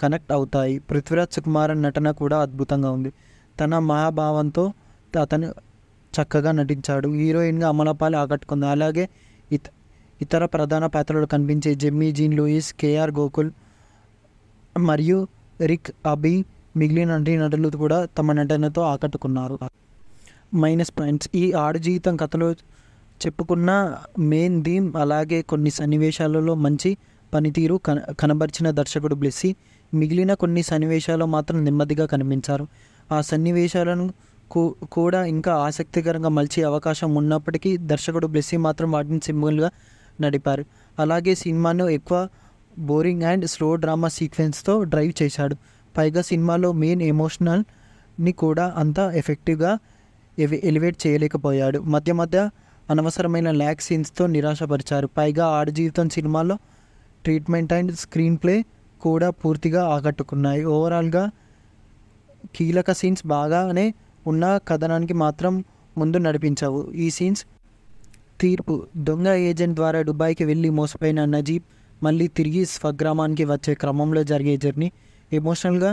కనెక్ట్ అవుతాయి పృథ్వీరాజ్ సుకుమారన్ నటన కూడా అద్భుతంగా ఉంది తన మహాభావంతో అతను చక్కగా నటించాడు హీరోయిన్గా అమలపాలి ఆకట్టుకుంది అలాగే ఇత ఇతర ప్రధాన పాత్రలు కనిపించే Jimmy Jean Louis KR Gokul మరియు రిక్ అబీ మిగిలిన నటులు కూడా తమ నటనతో ఆకట్టుకున్నారు మైనస్ పాయింట్స్ ఈ ఆడ జీవితం కథలో చెప్పుకున్న మెయిన్ థీమ్ అలాగే కొన్ని సన్నివేశాలలో మంచి పనితీరు కన కనబరిచిన దర్శకుడు బ్లెస్సి మిగిలిన కొన్ని సన్నివేశాలు మాత్రం నెమ్మదిగా కనిపించారు ఆ సన్నివేశాలను కూడా ఇంకా ఆసక్తికరంగా మలిచే అవకాశం ఉన్నప్పటికీ దర్శకుడు బ్లెస్సి మాత్రం వాటిని సింబుల్గా నడిపారు అలాగే సినిమాను ఎక్కువ బోరింగ్ అండ్ స్లో డ్రామా సీక్వెన్స్తో డ్రైవ్ చేశాడు పైగా సినిమాలో మెయిన్ ఎమోషనల్ని కూడా అంత ఎఫెక్టివ్గా ఎలివేట్ చేయలేకపోయాడు మధ్య మధ్య అనవసరమైన ల్యాక్ సీన్స్తో నిరాశపరిచారు పైగా ఆడు జీవితం సినిమాలో ట్రీట్మెంట్ అండ్ స్క్రీన్ ప్లే కూడా పూర్తిగా ఆకట్టుకున్నాయి ఓవరాల్గా కీలక సీన్స్ బాగానే ఉన్న కథనానికి మాత్రం ముందు నడిపించవు ఈ సీన్స్ తీర్పు దొంగ ఏజెంట్ ద్వారా దుబాయ్కి వెళ్ళి మోసపోయిన నజీబ్ మళ్ళీ తిరిగి స్వగ్రామానికి వచ్చే క్రమంలో జరిగే జర్నీ ఎమోషనల్గా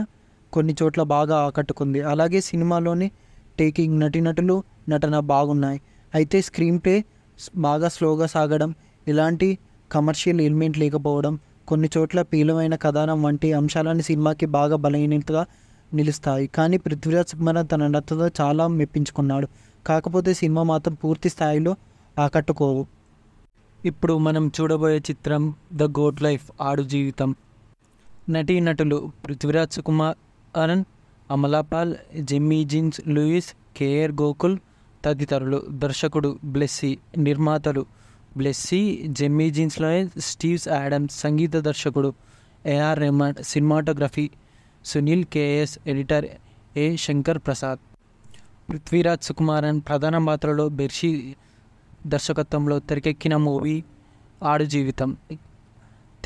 కొన్ని చోట్ల బాగా ఆకట్టుకుంది అలాగే సినిమాలోని టేకింగ్ నటినటులు నటన బాగున్నాయి అయితే స్క్రీన్ ప్లే బాగా స్లోగా సాగడం ఇలాంటి కమర్షియల్ ఎలిమెంట్ లేకపోవడం కొన్ని చోట్ల పీలమైన కథానం వంటి అంశాలని సినిమాకి బాగా బలహీనతగా నిలుస్తాయి కానీ పృథ్వీరాజ్ సింహన తన నటనతో చాలా మెప్పించుకున్నాడు కాకపోతే సినిమా మాత్రం పూర్తి స్థాయిలో ఆకట్టుకోవు ఇప్పుడు మనం చూడబోయే చిత్రం the gourd life Aadujeevitham నటీ నటులు Prithviraj Sukumaran Amala Paul Jimmy Jeans Louis KR Gokul తదితరులు దర్శకుడు బ్లెస్సీ నిర్మాతలు Blessy Jimmy Jeans Louis Steven Adams సంగీత దర్శకుడు AR Rahman cinematography Sunil KS editor A Shankar Prasad Prithviraj Sukumaran ప్రధాన పాత్రలో బెర్షీ దర్శకత్వంలో తెరకెక్కిన మూవీ ఆడు జీవితం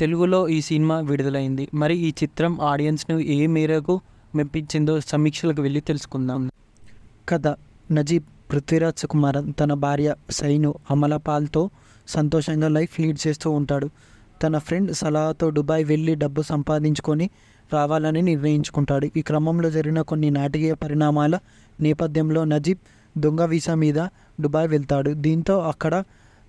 తెలుగులో ఈ సినిమా విడుదలైంది మరి ఈ చిత్రం ఆడియన్స్ను ఏ మేరకు మెప్పించిందో సమీక్షలకు వెళ్ళి తెలుసుకుందాం కథ నజీబ్ పృథ్వీరాజ్ సుకుమారన్ తన భార్య సైను అమలపాల్తో సంతోషంగా లైఫ్ లీడ్ చేస్తూ ఉంటాడు తన ఫ్రెండ్ సలహాతో దుబాయ్ వెళ్ళి డబ్బు సంపాదించుకొని రావాలని నిర్ణయించుకుంటాడు ఈ క్రమంలో జరిగిన కొన్ని నాటకీయ పరిణామాల నేపథ్యంలో నజీబ్ దొంగ వీసా మీద దుబాయ్ వెళ్తాడు దీంతో అక్కడ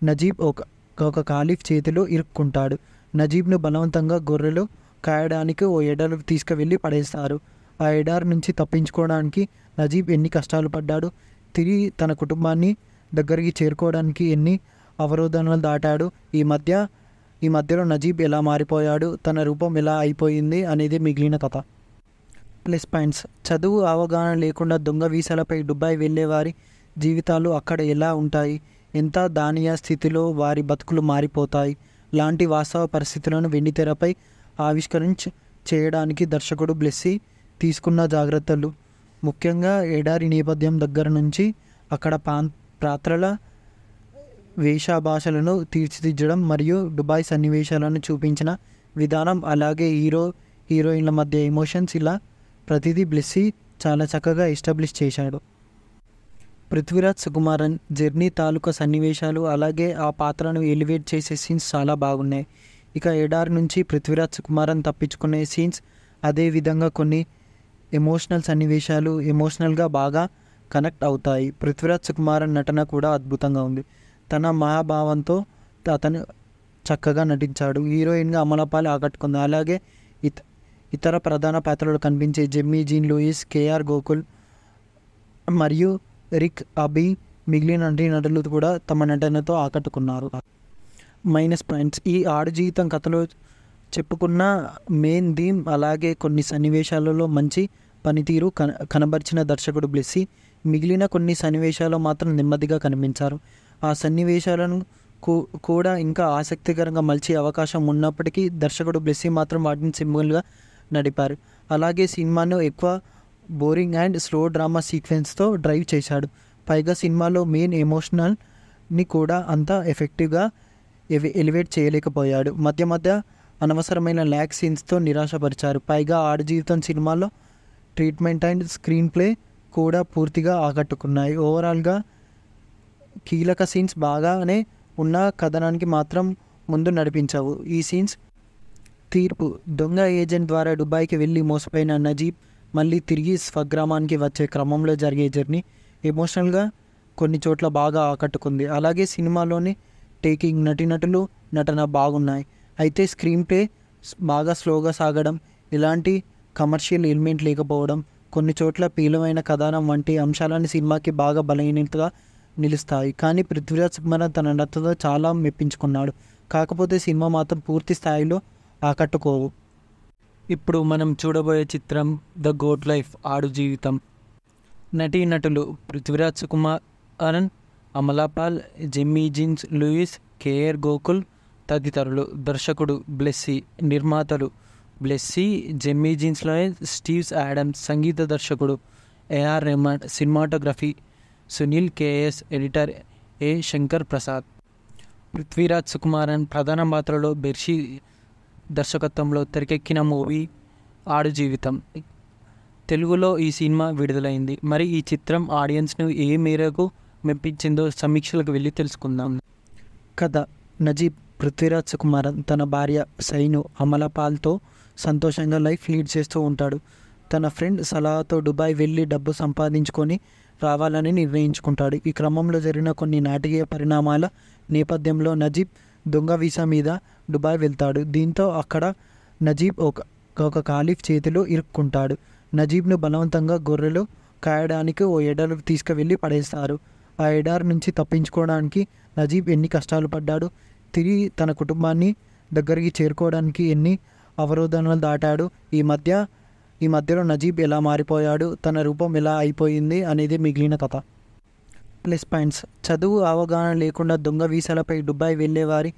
నజీబ్ ఒక ఒక ఖాలీఫ్ చేతిలో ఇరుక్కుంటాడు నజీబ్ను బలవంతంగా గొర్రెలు కాయడానికి ఓ ఎడారు తీసుకువెళ్ళి పడేస్తారు ఆ ఎడారి నుంచి తప్పించుకోవడానికి నజీబ్ ఎన్ని కష్టాలు పడ్డాడు తిరిగి తన కుటుంబాన్ని దగ్గరికి చేరుకోవడానికి ఎన్ని అవరోధనలు దాటాడు ఈ మధ్య ఈ మధ్యలో నజీబ్ ఎలా మారిపోయాడు తన రూపం ఎలా అయిపోయింది అనేది మిగిలిన కథ ప్లస్ పాయింట్స్ చదువు అవగాహన లేకుండా దొంగ వీసాలపై దుబాయ్ వెళ్ళేవారి జీవితాలు అక్కడ ఎలా ఉంటాయి ఎంత దానియ స్థితిలో వారి బతుకులు మారిపోతాయి లాంటి వాస్తవ పరిస్థితులను వెండితెరపై ఆవిష్కరించ చేయడానికి దర్శకుడు బ్లెస్సి తీసుకున్న జాగ్రత్తలు ముఖ్యంగా ఎడారి నేపథ్యం దగ్గర నుంచి అక్కడ పాన్ పాత్రల వేషభాషలను తీర్చిదిద్దడం మరియు దుబాయ్ సన్నివేశాలను చూపించిన విధానం అలాగే హీరో హీరోయిన్ల మధ్య ఎమోషన్స్ ఇలా ప్రతిదీ బ్లెస్సి చాలా చక్కగా ఎస్టాబ్లిష్ చేశాడు పృథ్వీరాజ్ సుకుమారన్ జర్నీ తాలూకా సన్నివేశాలు అలాగే ఆ పాత్రను ఎలివేట్ చేసే సీన్స్ చాలా బాగున్నాయి ఇక ఎడారి నుంచి పృథ్వీరాజ్ సుకుమారన్ తప్పించుకునే సీన్స్ అదేవిధంగా కొన్ని ఎమోషనల్ సన్నివేశాలు ఎమోషనల్గా బాగా కనెక్ట్ అవుతాయి పృథ్వీరాజ్ సుకుమారన్ నటన కూడా అద్భుతంగా ఉంది తన మహాభావంతో అతను చక్కగా నటించాడు హీరోయిన్గా అమలపాలి ఆకట్టుకుంది అలాగే ఇత ఇతర ప్రధాన పాత్రలు కనిపించే Jimmy Jean Louis KR Gokul మరియు రిక్ అబీ మిగిలిన నటులు కూడా తమ నటనతో ఆకట్టుకున్నారు మైనస్ పాయింట్స్ ఈ ఆడ జీవితం కథలో చెప్పుకున్న మెయిన్ థీమ్ అలాగే కొన్ని సన్నివేశాలలో మంచి పనితీరు కన కనబరిచిన దర్శకుడు బ్లెస్సి మిగిలిన కొన్ని సన్నివేశాలు మాత్రం నెమ్మదిగా కనిపించారు ఆ సన్నివేశాలను కూడా ఇంకా ఆసక్తికరంగా మలిచే అవకాశం ఉన్నప్పటికీ దర్శకుడు బ్లెస్సి మాత్రం వాటిని సింపుల్గా నడిపారు అలాగే సినిమాను ఎక్కువ బోరింగ్ అండ్ స్లో డ్రామా సీక్వెన్స్తో డ్రైవ్ చేశాడు పైగా సినిమాలో మెయిన్ ఎమోషనల్ని కూడా అంత ఎఫెక్టివ్గా ఎవి ఎలివేట్ చేయలేకపోయాడు మధ్య మధ్య అనవసరమైన ల్యాక్ సీన్స్తో నిరాశపరిచారు పైగా ఆడజీవితం జీవితం సినిమాలో ట్రీట్మెంట్ అండ్ స్క్రీన్ ప్లే కూడా పూర్తిగా ఆకట్టుకున్నాయి ఓవరాల్గా కీలక సీన్స్ బాగానే ఉన్న కథనానికి మాత్రం ముందు నడిపించవు ఈ సీన్స్ తీర్పు దొంగ ఏజెంట్ ద్వారా దుబాయ్కి వెళ్ళి మోసపోయిన నజీబ్ మళ్ళీ తిరిగి స్వగ్రామానికి వచ్చే క్రమంలో జరిగే జర్నీ ఎమోషనల్గా కొన్ని చోట్ల బాగా ఆకట్టుకుంది అలాగే సినిమాలోని టేకింగ్ నటినటులు నటన బాగున్నాయి అయితే స్క్రీన్ ప్లే బాగా స్లోగా సాగడం ఇలాంటి కమర్షియల్ ఎలిమెంట్ లేకపోవడం కొన్ని చోట్ల పీలమైన కథానం వంటి అంశాలను సినిమాకి బాగా బలహీనతగా నిలుస్తాయి కానీ పృథ్వీరాజ్ సింహన తన నటతో చాలా మెప్పించుకున్నాడు కాకపోతే సినిమా మాత్రం పూర్తి స్థాయిలో ఆకట్టుకోవు ఇప్పుడు మనం చూడబోయే చిత్రం the goat life Aadujeevitham నటీ నటులు Prithviraj Sukumar Arun Amala Paul Jimmy Jeans Louis KR Gokul తదితరులు దర్శకుడు బ్లెస్సీ నిర్మాతలు Blessy Jimmy Jeans Louis Steven Adams సంగీత దర్శకుడు AR Rahman cinematography Sunil KS editor A Shankar Prasad Prithviraj Sukumaran ప్రధాన పాత్రలో బెర్షీ దర్శకత్వంలో తెరకెక్కిన మూవీ ఆడు జీవితం తెలుగులో ఈ సినిమా విడుదలైంది మరి ఈ చిత్రం ఆడియన్స్ను ఏ మేరకు మెప్పించిందో సమీక్షలకు వెళ్ళి తెలుసుకుందాం కథ నజీబ్ పృథ్వీరాజ్ కుమార్ తన భార్య సైను అమలపాల్తో సంతోషంగా లైఫ్ లీడ్ చేస్తూ ఉంటాడు తన ఫ్రెండ్ సలహాతో దుబాయ్ వెళ్ళి డబ్బు సంపాదించుకొని రావాలని నిర్ణయించుకుంటాడు ఈ క్రమంలో జరిగిన కొన్ని నాటకీయ పరిణామాల నేపథ్యంలో నజీబ్ దొంగ వీసా మీద దుబాయ్ వెళ్తాడు దీంతో అక్కడ నజీబ్ ఒక ఒక ఖాలీఫ్ చేతిలో ఇరుక్కుంటాడు నజీబ్ను బలవంతంగా గొర్రెలు కాయడానికి ఓ ఎడారు తీసుకువెళ్ళి పడేస్తారు ఆ ఎడారి నుంచి తప్పించుకోవడానికి నజీబ్ ఎన్ని కష్టాలు పడ్డాడు తిరిగి తన కుటుంబాన్ని దగ్గరికి చేరుకోవడానికి ఎన్ని అవరోధనలు దాటాడు ఈ మధ్య ఈ మధ్యలో నజీబ్ ఎలా మారిపోయాడు తన రూపం ఎలా అయిపోయింది అనేది మిగిలిన కథ ప్లస్ పాయింట్స్ చదువు అవగాహన లేకుండా దొంగ వీసాలపై దుబాయ్ వెళ్ళేవారి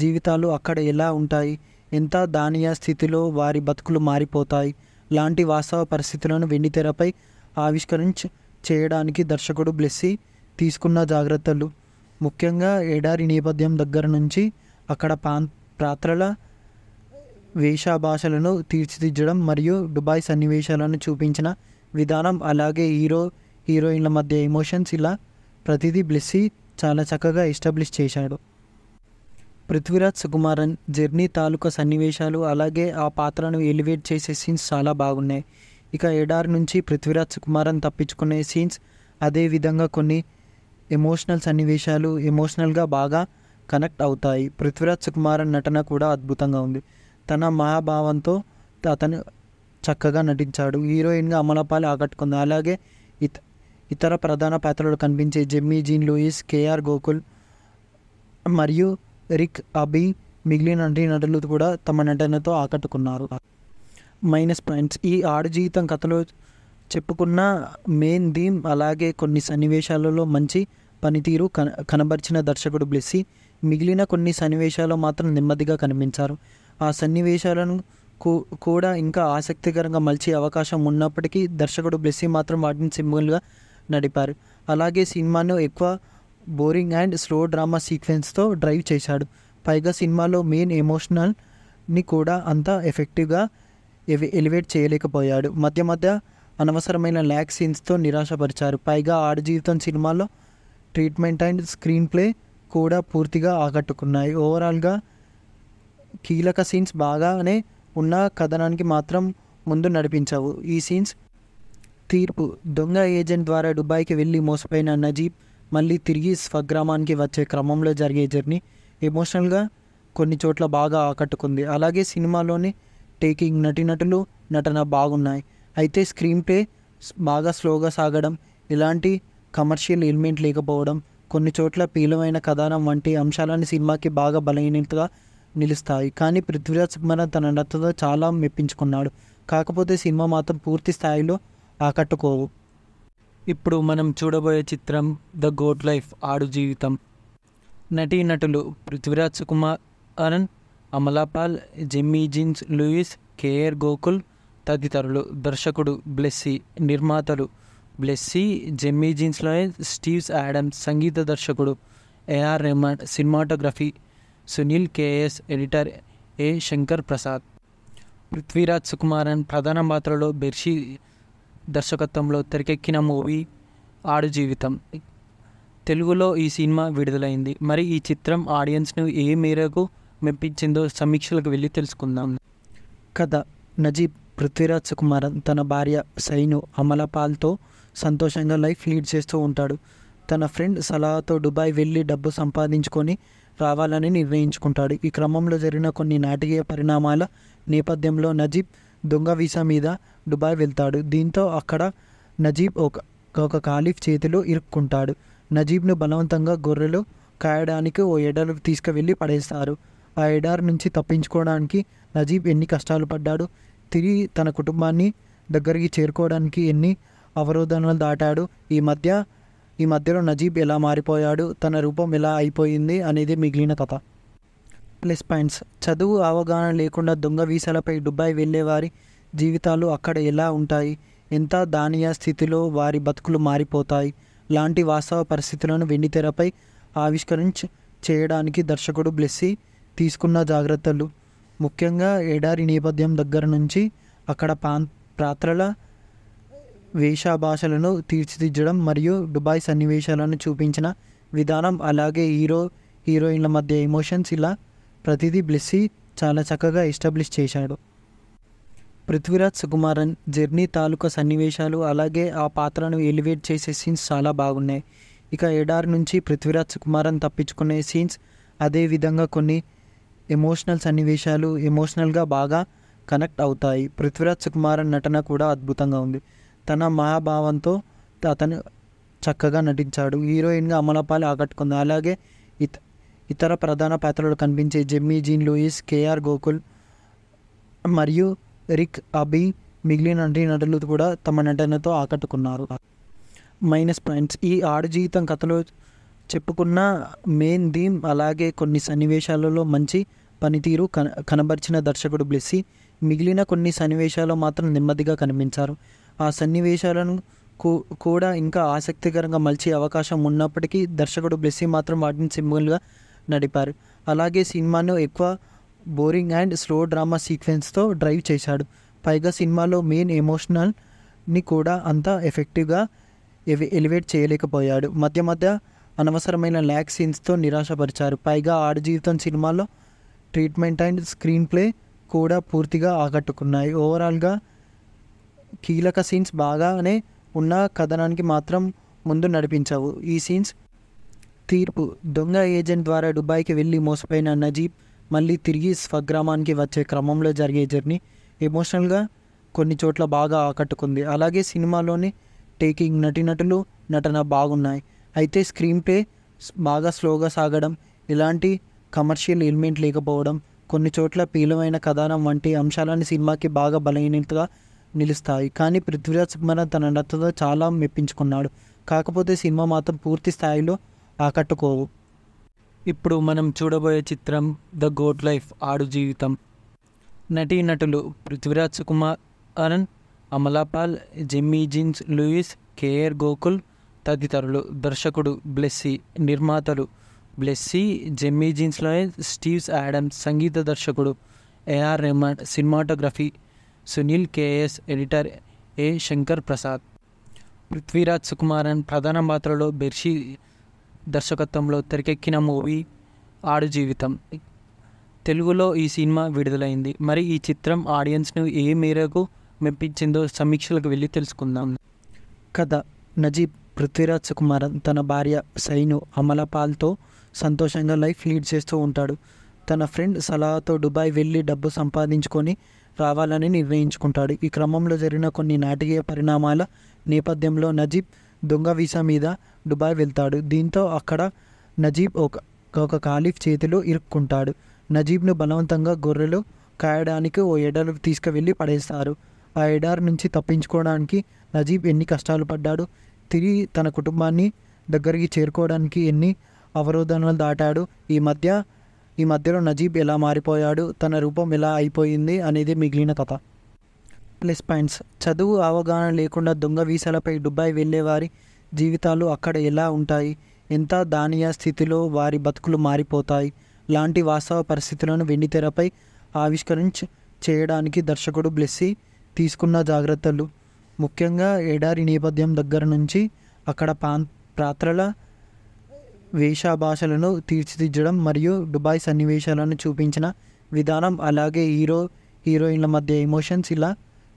జీవితాలు అక్కడ ఎలా ఉంటాయి ఎంత దానియ స్థితిలో వారి బతుకులు మారిపోతాయి లాంటి వాస్తవ పరిస్థితులను వెండితెరపై ఆవిష్కరించ చేయడానికి దర్శకుడు బ్లెస్సి తీసుకున్న జాగ్రత్తలు ముఖ్యంగా ఎడారి నేపథ్యం దగ్గర నుంచి అక్కడ పాన్ పాత్రల వేషభాషలను తీర్చిదిద్దడం మరియు దుబాయ్ సన్నివేశాలను చూపించిన విధానం అలాగే హీరో హీరోయిన్ల మధ్య ఎమోషన్స్ ఇలా ప్రతిదీ బ్లెస్సీ చాలా చక్కగా ఎస్టాబ్లిష్ చేశాడు పృథ్వీరాజ్ సుకుమారన్ జర్నీ తాలూకా సన్నివేశాలు అలాగే ఆ పాత్రను ఎలివేట్ చేసే సీన్స్ చాలా బాగున్నాయి ఇక ఎడార్ నుంచి పృథ్వీరాజ్ సుకుమారన్ తప్పించుకునే సీన్స్ అదేవిధంగా కొన్ని ఎమోషనల్ సన్నివేశాలు ఎమోషనల్గా బాగా కనెక్ట్ అవుతాయి పృథ్వీరాజ్ సుకుమారన్ నటన కూడా అద్భుతంగా ఉంది తన మహాభావంతో అతను చక్కగా నటించాడు హీరోయిన్గా అమలపాలి ఆకట్టుకుంది అలాగే ఇతర ప్రధాన పాత్రలు కనిపించే Jimmy Jean Louis KR Gokul మరియు రిక్ అబీ మిగిలిన నటీనటులు కూడా తమ నటనతో ఆకట్టుకున్నారు మైనస్ పాయింట్స్ ఈ ఆడు జీవితం కథలో చెప్పుకున్న మెయిన్ థీమ్ అలాగే కొన్ని సన్నివేశాలలో మంచి పనితీరు కన కనబరిచిన దర్శకుడు బ్లెస్సి మిగిలిన కొన్ని సన్నివేశాలు మాత్రం నెమ్మదిగా కనిపించారు ఆ సన్నివేశాలను కూడా ఇంకా ఆసక్తికరంగా మలిచే అవకాశం ఉన్నప్పటికీ దర్శకుడు బ్లెస్సి మాత్రం వాటిని సింబుల్గా నడిపారు అలాగే సినిమాను ఎక్కువ బోరింగ్ అండ్ స్లో డ్రామా సీక్వెన్స్తో డ్రైవ్ చేశాడు పైగా సినిమాలో మెయిన్ ఎమోషనల్ని కూడా అంత ఎఫెక్టివ్గా ఎలివేట్ చేయలేకపోయాడు మధ్య మధ్య అనవసరమైన ల్యాక్ సీన్స్తో నిరాశపరిచారు పైగా ఆడ జీవితం సినిమాలో ట్రీట్మెంట్ అండ్ స్క్రీన్ ప్లే కూడా పూర్తిగా ఆకట్టుకున్నాయి ఓవరాల్గా కీలక సీన్స్ బాగానే ఉన్న కథనానికి మాత్రం ముందు నడిపించవు ఈ సీన్స్ తీర్పు దొంగ ఏజెంట్ ద్వారా దుబాయ్కి వెళ్ళి మోసపోయిన నజీబ్ మళ్ళీ తిరిగి స్వగ్రామానికి వచ్చే క్రమంలో జరిగే జర్నీ ఎమోషనల్గా కొన్ని చోట్ల బాగా ఆకట్టుకుంది అలాగే సినిమాలోని టేకింగ్ నటినటులు నటన బాగున్నాయి అయితే స్క్రీన్ ప్లే బాగా స్లోగా సాగడం ఇలాంటి కమర్షియల్ ఎలిమెంట్ లేకపోవడం కొన్ని చోట్ల పీలమైన కథానం వంటి అంశాలను సినిమాకి బాగా బలహీనతగా నిలుస్తాయి కానీ పృథ్వీరాజ్ సినిమా తన నటనతో చాలా మెప్పించుకున్నాడు కాకపోతే సినిమా మాత్రం పూర్తి స్థాయిలో ఆకట్టుకోవు ఇప్పుడు మనం చూడబోయే చిత్రం the gourd life Aadujeevitham నటీనటులు పృథ్వీరాజ్ కుమార్ అరన్ Amala Paul Jimmy Jeans Louis KR Gokul తదితరులు దర్శకుడు బ్లెస్సీ నిర్మాతలు Blessy Jimmy Jeans Louis Steven Adams సంగీత దర్శకుడు AR Rahman cinematography Sunil KS editor A Shankar Prasad Prithviraj Sukumaran ప్రధాన పాత్రలో బెర్షీ దర్శకత్వంలో తెరకెక్కిన మూవీ ఆడు జీవితం తెలుగులో ఈ సినిమా విడుదలైంది మరి ఈ చిత్రం ఆడియన్స్ను ఏ మేరకు మెప్పించిందో సమీక్షలకు వెళ్ళి తెలుసుకుందాం కథ నజీబ్ పృథ్వీరాజ్ కుమార్ తన భార్య సైను అమలపాల్తో సంతోషంగా లైఫ్ లీడ్ చేస్తూ ఉంటాడు తన ఫ్రెండ్ సలహాతో దుబాయ్ వెళ్ళి డబ్బు సంపాదించుకొని రావాలని నిర్ణయించుకుంటాడు ఈ క్రమంలో జరిగిన కొన్ని నాటకీయ పరిణామాల నేపథ్యంలో నజీబ్ దొంగ వీసా మీద దుబాయ్ వెళ్తాడు దీంతో అక్కడ నజీబ్ ఒక ఒక ఖాలిఫ్ చేతిలో ఇరుక్కుంటాడు నజీబ్ను బలవంతంగా గొర్రెలు కాయడానికి ఓ ఎడారు తీసుకువెళ్ళి పడేస్తారు ఆ ఎడారి నుంచి తప్పించుకోవడానికి నజీబ్ ఎన్ని కష్టాలు పడ్డాడు తిరిగి తన కుటుంబాన్ని దగ్గరికి చేరుకోవడానికి ఎన్ని అవరోధనలు దాటాడు ఈ మధ్య ఈ మధ్యలో నజీబ్ ఎలా మారిపోయాడు తన రూపం ఎలా అయిపోయింది అనేది మిగిలిన కథ ప్లస్ పాయింట్స్ చదువు అవగాహన లేకుండా దొంగ వీసాలపై దుబాయ్ వెళ్ళేవారి జీవితాలు అక్కడ ఎలా ఉంటాయి ఎంత దానియ స్థితిలో వారి బతుకులు మారిపోతాయి లాంటి వాస్తవ పరిస్థితులను వెండితెరపై ఆవిష్కరించ చేయడానికి దర్శకుడు బ్లెస్సి తీసుకున్న జాగ్రత్తలు ముఖ్యంగా ఎడారి నేపథ్యం దగ్గర నుంచి అక్కడ పా పాత్రల వేషభాషలను తీర్చిదిద్దడం మరియు దుబాయ్ సన్నివేశాలను చూపించిన విధానం అలాగే హీరో హీరోయిన్ల మధ్య ఎమోషన్స్ ఇలా ప్రతిదీ బ్లెస్సి చాలా చక్కగా ఎస్టాబ్లిష్ చేశాడు పృథ్వీరాజ్ సుకుమారన్ జర్నీ తాలూకా సన్నివేశాలు అలాగే ఆ పాత్రను ఎలివేట్ చేసే సీన్స్ చాలా బాగున్నాయి ఇక ఎడారి నుంచి పృథ్వీరాజ్ సుకుమారన్ తప్పించుకునే సీన్స్ అదేవిధంగా కొన్ని ఎమోషనల్ సన్నివేశాలు ఎమోషనల్గా బాగా కనెక్ట్ అవుతాయి పృథ్వీరాజ్ సుకుమారన్ నటన కూడా అద్భుతంగా ఉంది తన మహాభావంతో అతను చక్కగా నటించాడు హీరోయిన్గా అమలపాలి ఆకట్టుకుంది అలాగే ఇత ఇతర ప్రధాన పాత్రలు కనిపించే Jimmy Jean Louis KR Gokul మరియు రిక్ అబి మిగిలిన నటీనటులు కూడా తమ నటనతో ఆకట్టుకున్నారు మైనస్ పాయింట్స్ ఈ ఆడ జీవితం కథలో చెప్పుకున్న మెయిన్ థీమ్ అలాగే కొన్ని సన్నివేశాలలో మంచి పనితీరు కన కనబరిచిన దర్శకుడు బ్లెస్సి మిగిలిన కొన్ని సన్నివేశాలు మాత్రం నెమ్మదిగా కనిపించారు ఆ సన్నివేశాలను కూడా ఇంకా ఆసక్తికరంగా మలిచే అవకాశం ఉన్నప్పటికీ దర్శకుడు బ్లెస్సి మాత్రం వాటిని సింబుల్గా నడిపారు అలాగే సినిమాను ఎక్కువ బోరింగ్ అండ్ స్లో డ్రామా సీక్వెన్స్తో డ్రైవ్ చేశాడు పైగా సినిమాలో మెయిన్ ఎమోషనల్ని కూడా అంత ఎఫెక్టివ్గా ఎలివేట్ చేయలేకపోయాడు మధ్య మధ్య అనవసరమైన ల్యాక్ సీన్స్తో నిరాశపరిచారు పైగా ఆడ జీవితం సినిమాలో ట్రీట్మెంట్ అండ్ స్క్రీన్ ప్లే కూడా పూర్తిగా ఆకట్టుకున్నాయి ఓవరాల్గా కీలక సీన్స్ బాగానే ఉన్న కథనానికి మాత్రం ముందు నడిపించావు ఈ సీన్స్ తీర్పు దొంగ ఏజెంట్ ద్వారా దుబాయ్కి వెళ్ళి మోసపోయిన నజీబ్ మళ్ళీ తిరిగి స్వగ్రామానికి వచ్చే క్రమంలో జరిగే జర్నీ ఎమోషనల్గా కొన్ని చోట్ల బాగా ఆకట్టుకుంది అలాగే సినిమాలోని టేకింగ్ నటినటులు నటన బాగున్నాయి అయితే స్క్రీన్ ప్లే బాగా స్లోగా సాగడం ఇలాంటి కమర్షియల్ ఎలిమెంట్ లేకపోవడం కొన్ని చోట్ల పీలమైన కథానం వంటి అంశాలను సినిమాకి బాగా బలహీనతగా నిలుస్తాయి కానీ పృథ్వీరాజ్ సింహరాజ్ తన నటతో చాలా మెప్పించుకున్నాడు కాకపోతే సినిమా మాత్రం పూర్తి స్థాయిలో ఆకట్టుకోవు ఇప్పుడు మనం చూడబోయే చిత్రం the gourd life Aadujeevitham నటీ నటులు Prithviraj Sukumar Arun Amala Paul Jimmy Jeans Louis KR Gokul తదితరులు దర్శకుడు బ్లెస్సీ నిర్మాతలు Blessy Jimmy Jeans Louis Steven Adams సంగీత దర్శకుడు AR Rahman cinematography Sunil KS editor A Shankar Prasad Prithviraj Sukumaran ప్రధాన పాత్రలో బెర్షీ దర్శకత్వంలో తెరకెక్కిన మూవీ ఆడు జీవితం తెలుగులో ఈ సినిమా విడుదలైంది మరి ఈ చిత్రం ఆడియన్స్ను ఏ మేరకు మెప్పించిందో సమీక్షలకు వెళ్ళి తెలుసుకుందాం కథ నజీబ్ పృథ్వీరాజ్ సుకుమారన్ తన భార్య సైను అమలపాల్తో సంతోషంగా లైఫ్ లీడ్ చేస్తూ ఉంటాడు తన ఫ్రెండ్ సలహాతో దుబాయ్ వెళ్ళి డబ్బు సంపాదించుకొని రావాలని నిర్ణయించుకుంటాడు ఈ క్రమంలో జరిగిన కొన్ని నాటకీయ పరిణామాల నేపథ్యంలో నజీబ్ దొంగ వీసా మీద దుబాయ్ వెళ్తాడు దీంతో అక్కడ నజీబ్ ఒక ఒక ఖాలీఫ్ చేతిలో ఇరుక్కుంటాడు నజీబ్ను బలవంతంగా గొర్రెలు కాయడానికి ఓ ఎడారు తీసుకువెళ్ళి పడేస్తారు ఆ ఎడారు నుంచి తప్పించుకోవడానికి నజీబ్ ఎన్ని కష్టాలు పడ్డాడు తిరిగి తన కుటుంబాన్ని దగ్గరికి చేరుకోవడానికి ఎన్ని అవరోధనలు దాటాడు ఈ మధ్య ఈ మధ్యలో నజీబ్ ఎలా మారిపోయాడు తన రూపం ఎలా అయిపోయింది అనేది మిగిలిన కథ ప్లస్ పాయింట్స్ చదువు అవగాహన లేకుండా దొంగ వీసాలపై దుబాయ్ వెళ్ళేవారి జీవితాలు అక్కడ ఎలా ఉంటాయి ఎంత దానియ స్థితిలో వారి బతుకులు మారిపోతాయి లాంటి వాస్తవ పరిస్థితులను వెండితెరపై ఆవిష్కరించ చేయడానికి దర్శకుడు బ్లెస్సి తీసుకున్న జాగ్రత్తలు ముఖ్యంగా ఎడారి నేపథ్యం దగ్గర నుంచి అక్కడ పా పాత్రల వేషభాషలను తీర్చిదిద్దడం మరియు దుబాయ్ సన్నివేశాలను చూపించిన విధానం అలాగే హీరో హీరోయిన్ల మధ్య ఎమోషన్స్ ఇలా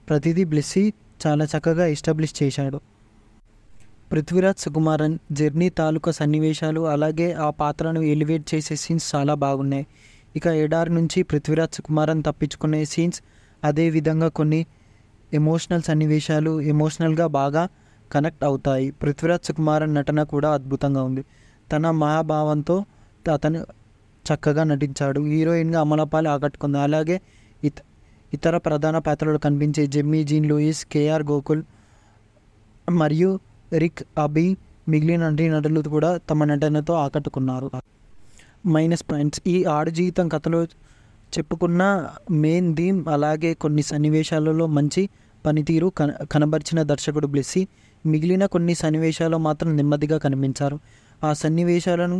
ప్రతిదీ బ్లెస్సీ చాలా చక్కగా ఎస్టాబ్లిష్ చేశాడు పృథ్వీరాజ్ సుకుమారన్ జర్నీ తాలూకా సన్నివేశాలు అలాగే ఆ పాత్రను ఎలివేట్ చేసే సీన్స్ చాలా బాగున్నాయి ఇక ఎడారి నుంచి పృథ్వీరాజ్ సుకుమారన్ తప్పించుకునే సీన్స్ అదేవిధంగా కొన్ని ఎమోషనల్ సన్నివేశాలు ఎమోషనల్గా బాగా కనెక్ట్ అవుతాయి పృథ్వీరాజ్ సుకుమారన్ నటన కూడా అద్భుతంగా ఉంది తన మహాభావంతో అతను చక్కగా నటించాడు హీరోయిన్గా అమలపాలి ఆకట్టుకుంది అలాగే ఇత ఇతర ప్రధాన పాత్రలు కనిపించే Jimmy Jean Louis KR Gokul మరియు రిక్ అబీ మిగిలిన నటీనటులు కూడా తమ నటనతో ఆకట్టుకున్నారు మైనస్ పాయింట్స్ ఈ ఆడ జీవితం కథలో చెప్పుకున్న మెయిన్ థీమ్ అలాగే కొన్ని సన్నివేశాలలో మంచి పనితీరు కన కనబరిచిన దర్శకుడు బ్లెస్సి మిగిలిన కొన్ని సన్నివేశాలు మాత్రం నెమ్మదిగా కనిపించారు ఆ సన్నివేశాలను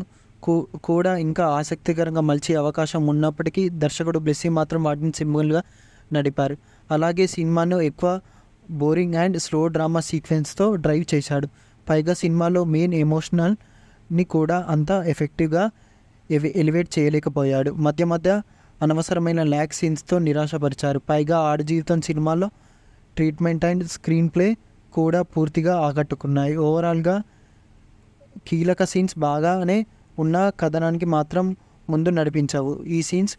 కూడా ఇంకా ఆసక్తికరంగా మలిచే అవకాశం ఉన్నప్పటికీ దర్శకుడు బ్లెస్సి మాత్రం వాటిని సింబుల్గా నడిపారు అలాగే సినిమాను ఎక్కువ బోరింగ్ అండ్ స్లో డ్రామా సీక్వెన్స్తో డ్రైవ్ చేశాడు పైగా సినిమాలో మెయిన్ ఎమోషనల్ని కూడా అంత ఎఫెక్టివ్గా ఎలివేట్ చేయలేకపోయాడు మధ్య మధ్య అనవసరమైన ల్యాక్ సీన్స్తో నిరాశపరిచారు పైగా ఆడ జీవితం సినిమాలో ట్రీట్మెంట్ అండ్ స్క్రీన్ ప్లే కూడా పూర్తిగా ఆకట్టుకున్నాయి ఓవరాల్గా కీలక సీన్స్ బాగానే ఉన్న కథనానికి మాత్రం ముందు నడిపించవు ఈ సీన్స్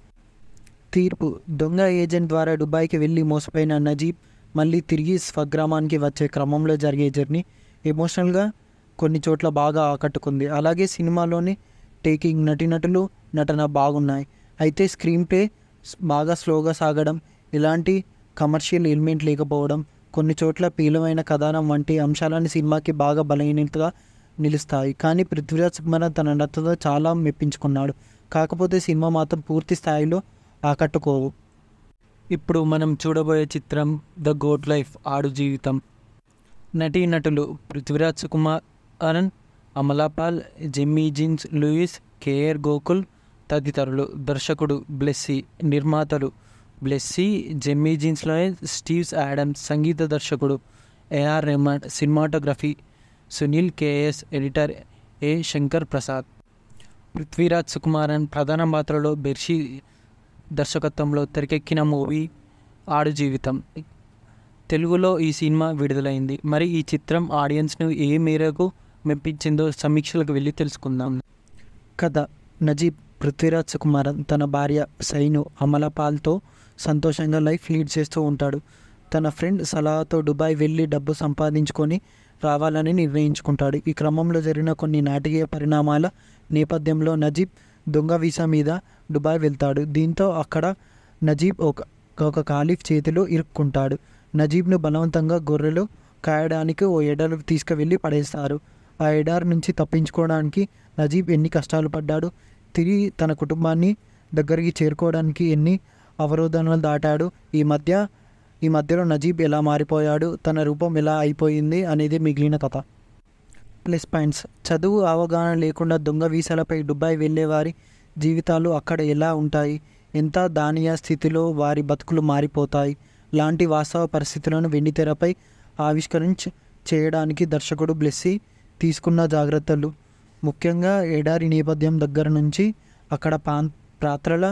తీర్పు దొంగ ఏజెంట్ ద్వారా దుబాయ్కి వెళ్ళి మోసపోయిన నజీబ్ మళ్ళీ తిరిగి స్వగ్రామానికి వచ్చే క్రమంలో జరిగే జర్నీ ఎమోషనల్గా కొన్ని చోట్ల బాగా ఆకట్టుకుంది అలాగే సినిమాలోని టేకింగ్ నటినటులు నటన బాగున్నాయి అయితే స్క్రీన్ ప్లే బాగా స్లోగా సాగడం ఇలాంటి కమర్షియల్ ఎలిమెంట్ లేకపోవడం కొన్ని చోట్ల పీలమైన కథనం వంటి అంశాలను సినిమాకి బాగా బలహీనతగా నిలుస్తాయి కానీ పృథ్వీరాజ్ సింహన తన నటనతో చాలా మెప్పించుకున్నాడు కాకపోతే సినిమా మాత్రం పూర్తి స్థాయిలో ఆకట్టుకోవు ఇప్పుడు మనం చూడబోయే చిత్రం the gourd life Aadujeevitham నటీ నటులు పృథ్వీరాజ్ కుమార్ అరన్ Amala Paul Jimmy Jeans Louis KR Gokul తదితరులు దర్శకుడు బ్లెస్సీ నిర్మాతలు Blessy Jimmy Jeans Louis Steven Adams సంగీత దర్శకుడు AR Rahman cinematography Sunil KS editor A Shankar Prasad Prithviraj Sukumaran ప్రధాన పాత్రలో బెర్షీ దర్శకత్వంలో తెరకెక్కిన మూవీ ఆడు జీవితం తెలుగులో ఈ సినిమా విడుదలైంది మరి ఈ చిత్రం ఆడియన్స్ను ఏ మేరకు మెప్పించిందో సమీక్షలకు వెళ్ళి తెలుసుకుందాం కథ నజీబ్ పృథ్వీరాజ్ సుకుమారన్ తన భార్య సైను అమలపాల్తో సంతోషంగా లైఫ్ లీడ్ చేస్తూ ఉంటాడు తన ఫ్రెండ్ సలహాతో దుబాయ్ వెళ్ళి డబ్బు సంపాదించుకొని రావాలని నిర్ణయించుకుంటాడు ఈ క్రమంలో జరిగిన కొన్ని నాటకీయ పరిణామాల నేపథ్యంలో నజీబ్ దొంగ వీసా మీద దుబాయ్ వెళ్తాడు దీంతో అక్కడ నజీబ్ ఒక ఒక ఖాలీఫ్ చేతిలో ఇరుక్కుంటాడు నజీబ్ను బలవంతంగా గొర్రెలు కాయడానికి ఓ ఎడారు తీసుకువెళ్ళి పడేస్తారు ఆ ఎడారు నుంచి తప్పించుకోవడానికి నజీబ్ ఎన్ని కష్టాలు పడ్డాడు తిరిగి తన కుటుంబాన్ని దగ్గరికి చేరుకోవడానికి ఎన్ని అవరోధనలు దాటాడు ఈ మధ్య ఈ మధ్యలో నజీబ్ ఎలా మారిపోయాడు తన రూపం ఎలా అయిపోయింది అనేది మిగిలిన కథ ప్లస్ పాయింట్స్ చదువు అవగాహన లేకుండా దొంగ వీసాలపై దుబాయ్ వెళ్ళేవారి జీవితాలు అక్కడ ఎలా ఉంటాయి ఎంత దానియ స్థితిలో వారి బతుకులు మారిపోతాయి లాంటి వాస్తవ పరిస్థితులను వెండితెరపై ఆవిష్కరించ చేయడానికి దర్శకుడు బ్లెస్సీ తీసుకున్న జాగ్రత్తలు ముఖ్యంగా ఎడారి నేపథ్యం దగ్గర నుంచి అక్కడ పా పాత్రల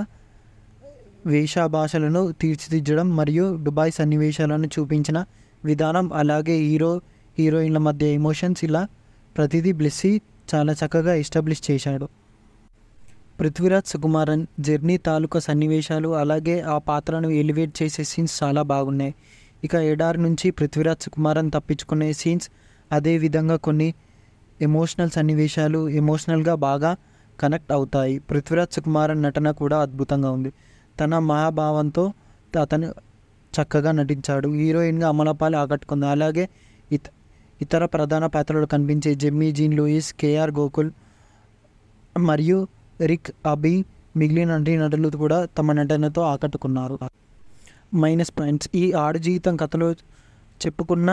వేషభాషలను తీర్చిదిద్దడం మరియు దుబాయ్ సన్నివేశాలను చూపించిన విధానం అలాగే హీరో హీరోయిన్ల మధ్య ఎమోషన్స్ ఇలా ప్రతిదీ బ్లెస్సీ చాలా చక్కగా ఎస్టాబ్లిష్ చేశాడు పృథ్వీరాజ్ సుకుమారన్ జర్నీ తాలూకా సన్నివేశాలు అలాగే ఆ పాత్రను ఎలివేట్ చేసే సీన్స్ చాలా బాగున్నాయి ఇక ఎడారి నుంచి పృథ్వీరాజ్ సుకుమారన్ తప్పించుకునే సీన్స్ అదేవిధంగా కొన్ని ఎమోషనల్ సన్నివేశాలు ఎమోషనల్గా బాగా కనెక్ట్ అవుతాయి పృథ్వీరాజ్ సుకుమారన్ నటన కూడా అద్భుతంగా ఉంది తన మహాభావంతో అతను చక్కగా నటించాడు హీరోయిన్గా అమలపాలి ఆకట్టుకుంది అలాగే ఇత ఇతర ప్రధాన పాత్రలు కనిపించే Jimmy Jean Louis KR Gokul మరియు రిక్ అబి మిగిలిన నటులు కూడా తమ నటనతో ఆకట్టుకున్నారు మైనస్ పాయింట్స్ ఈ ఆడ జీవితం కథలో చెప్పుకున్న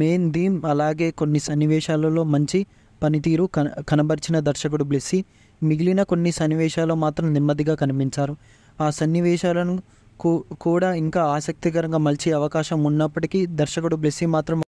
మెయిన్ థీమ్ అలాగే కొన్ని సన్నివేశాలలో మంచి పనితీరు కన కనబరిచిన దర్శకుడు బ్లెస్సి మిగిలిన కొన్ని సన్నివేశాలు మాత్రం నెమ్మదిగా కనిపించారు ఆ సన్నివేశాలను కూడా ఇంకా ఆసక్తికరంగా మలిచే అవకాశం ఉన్నప్పటికీ దర్శకుడు బ్లెస్సి మాత్రం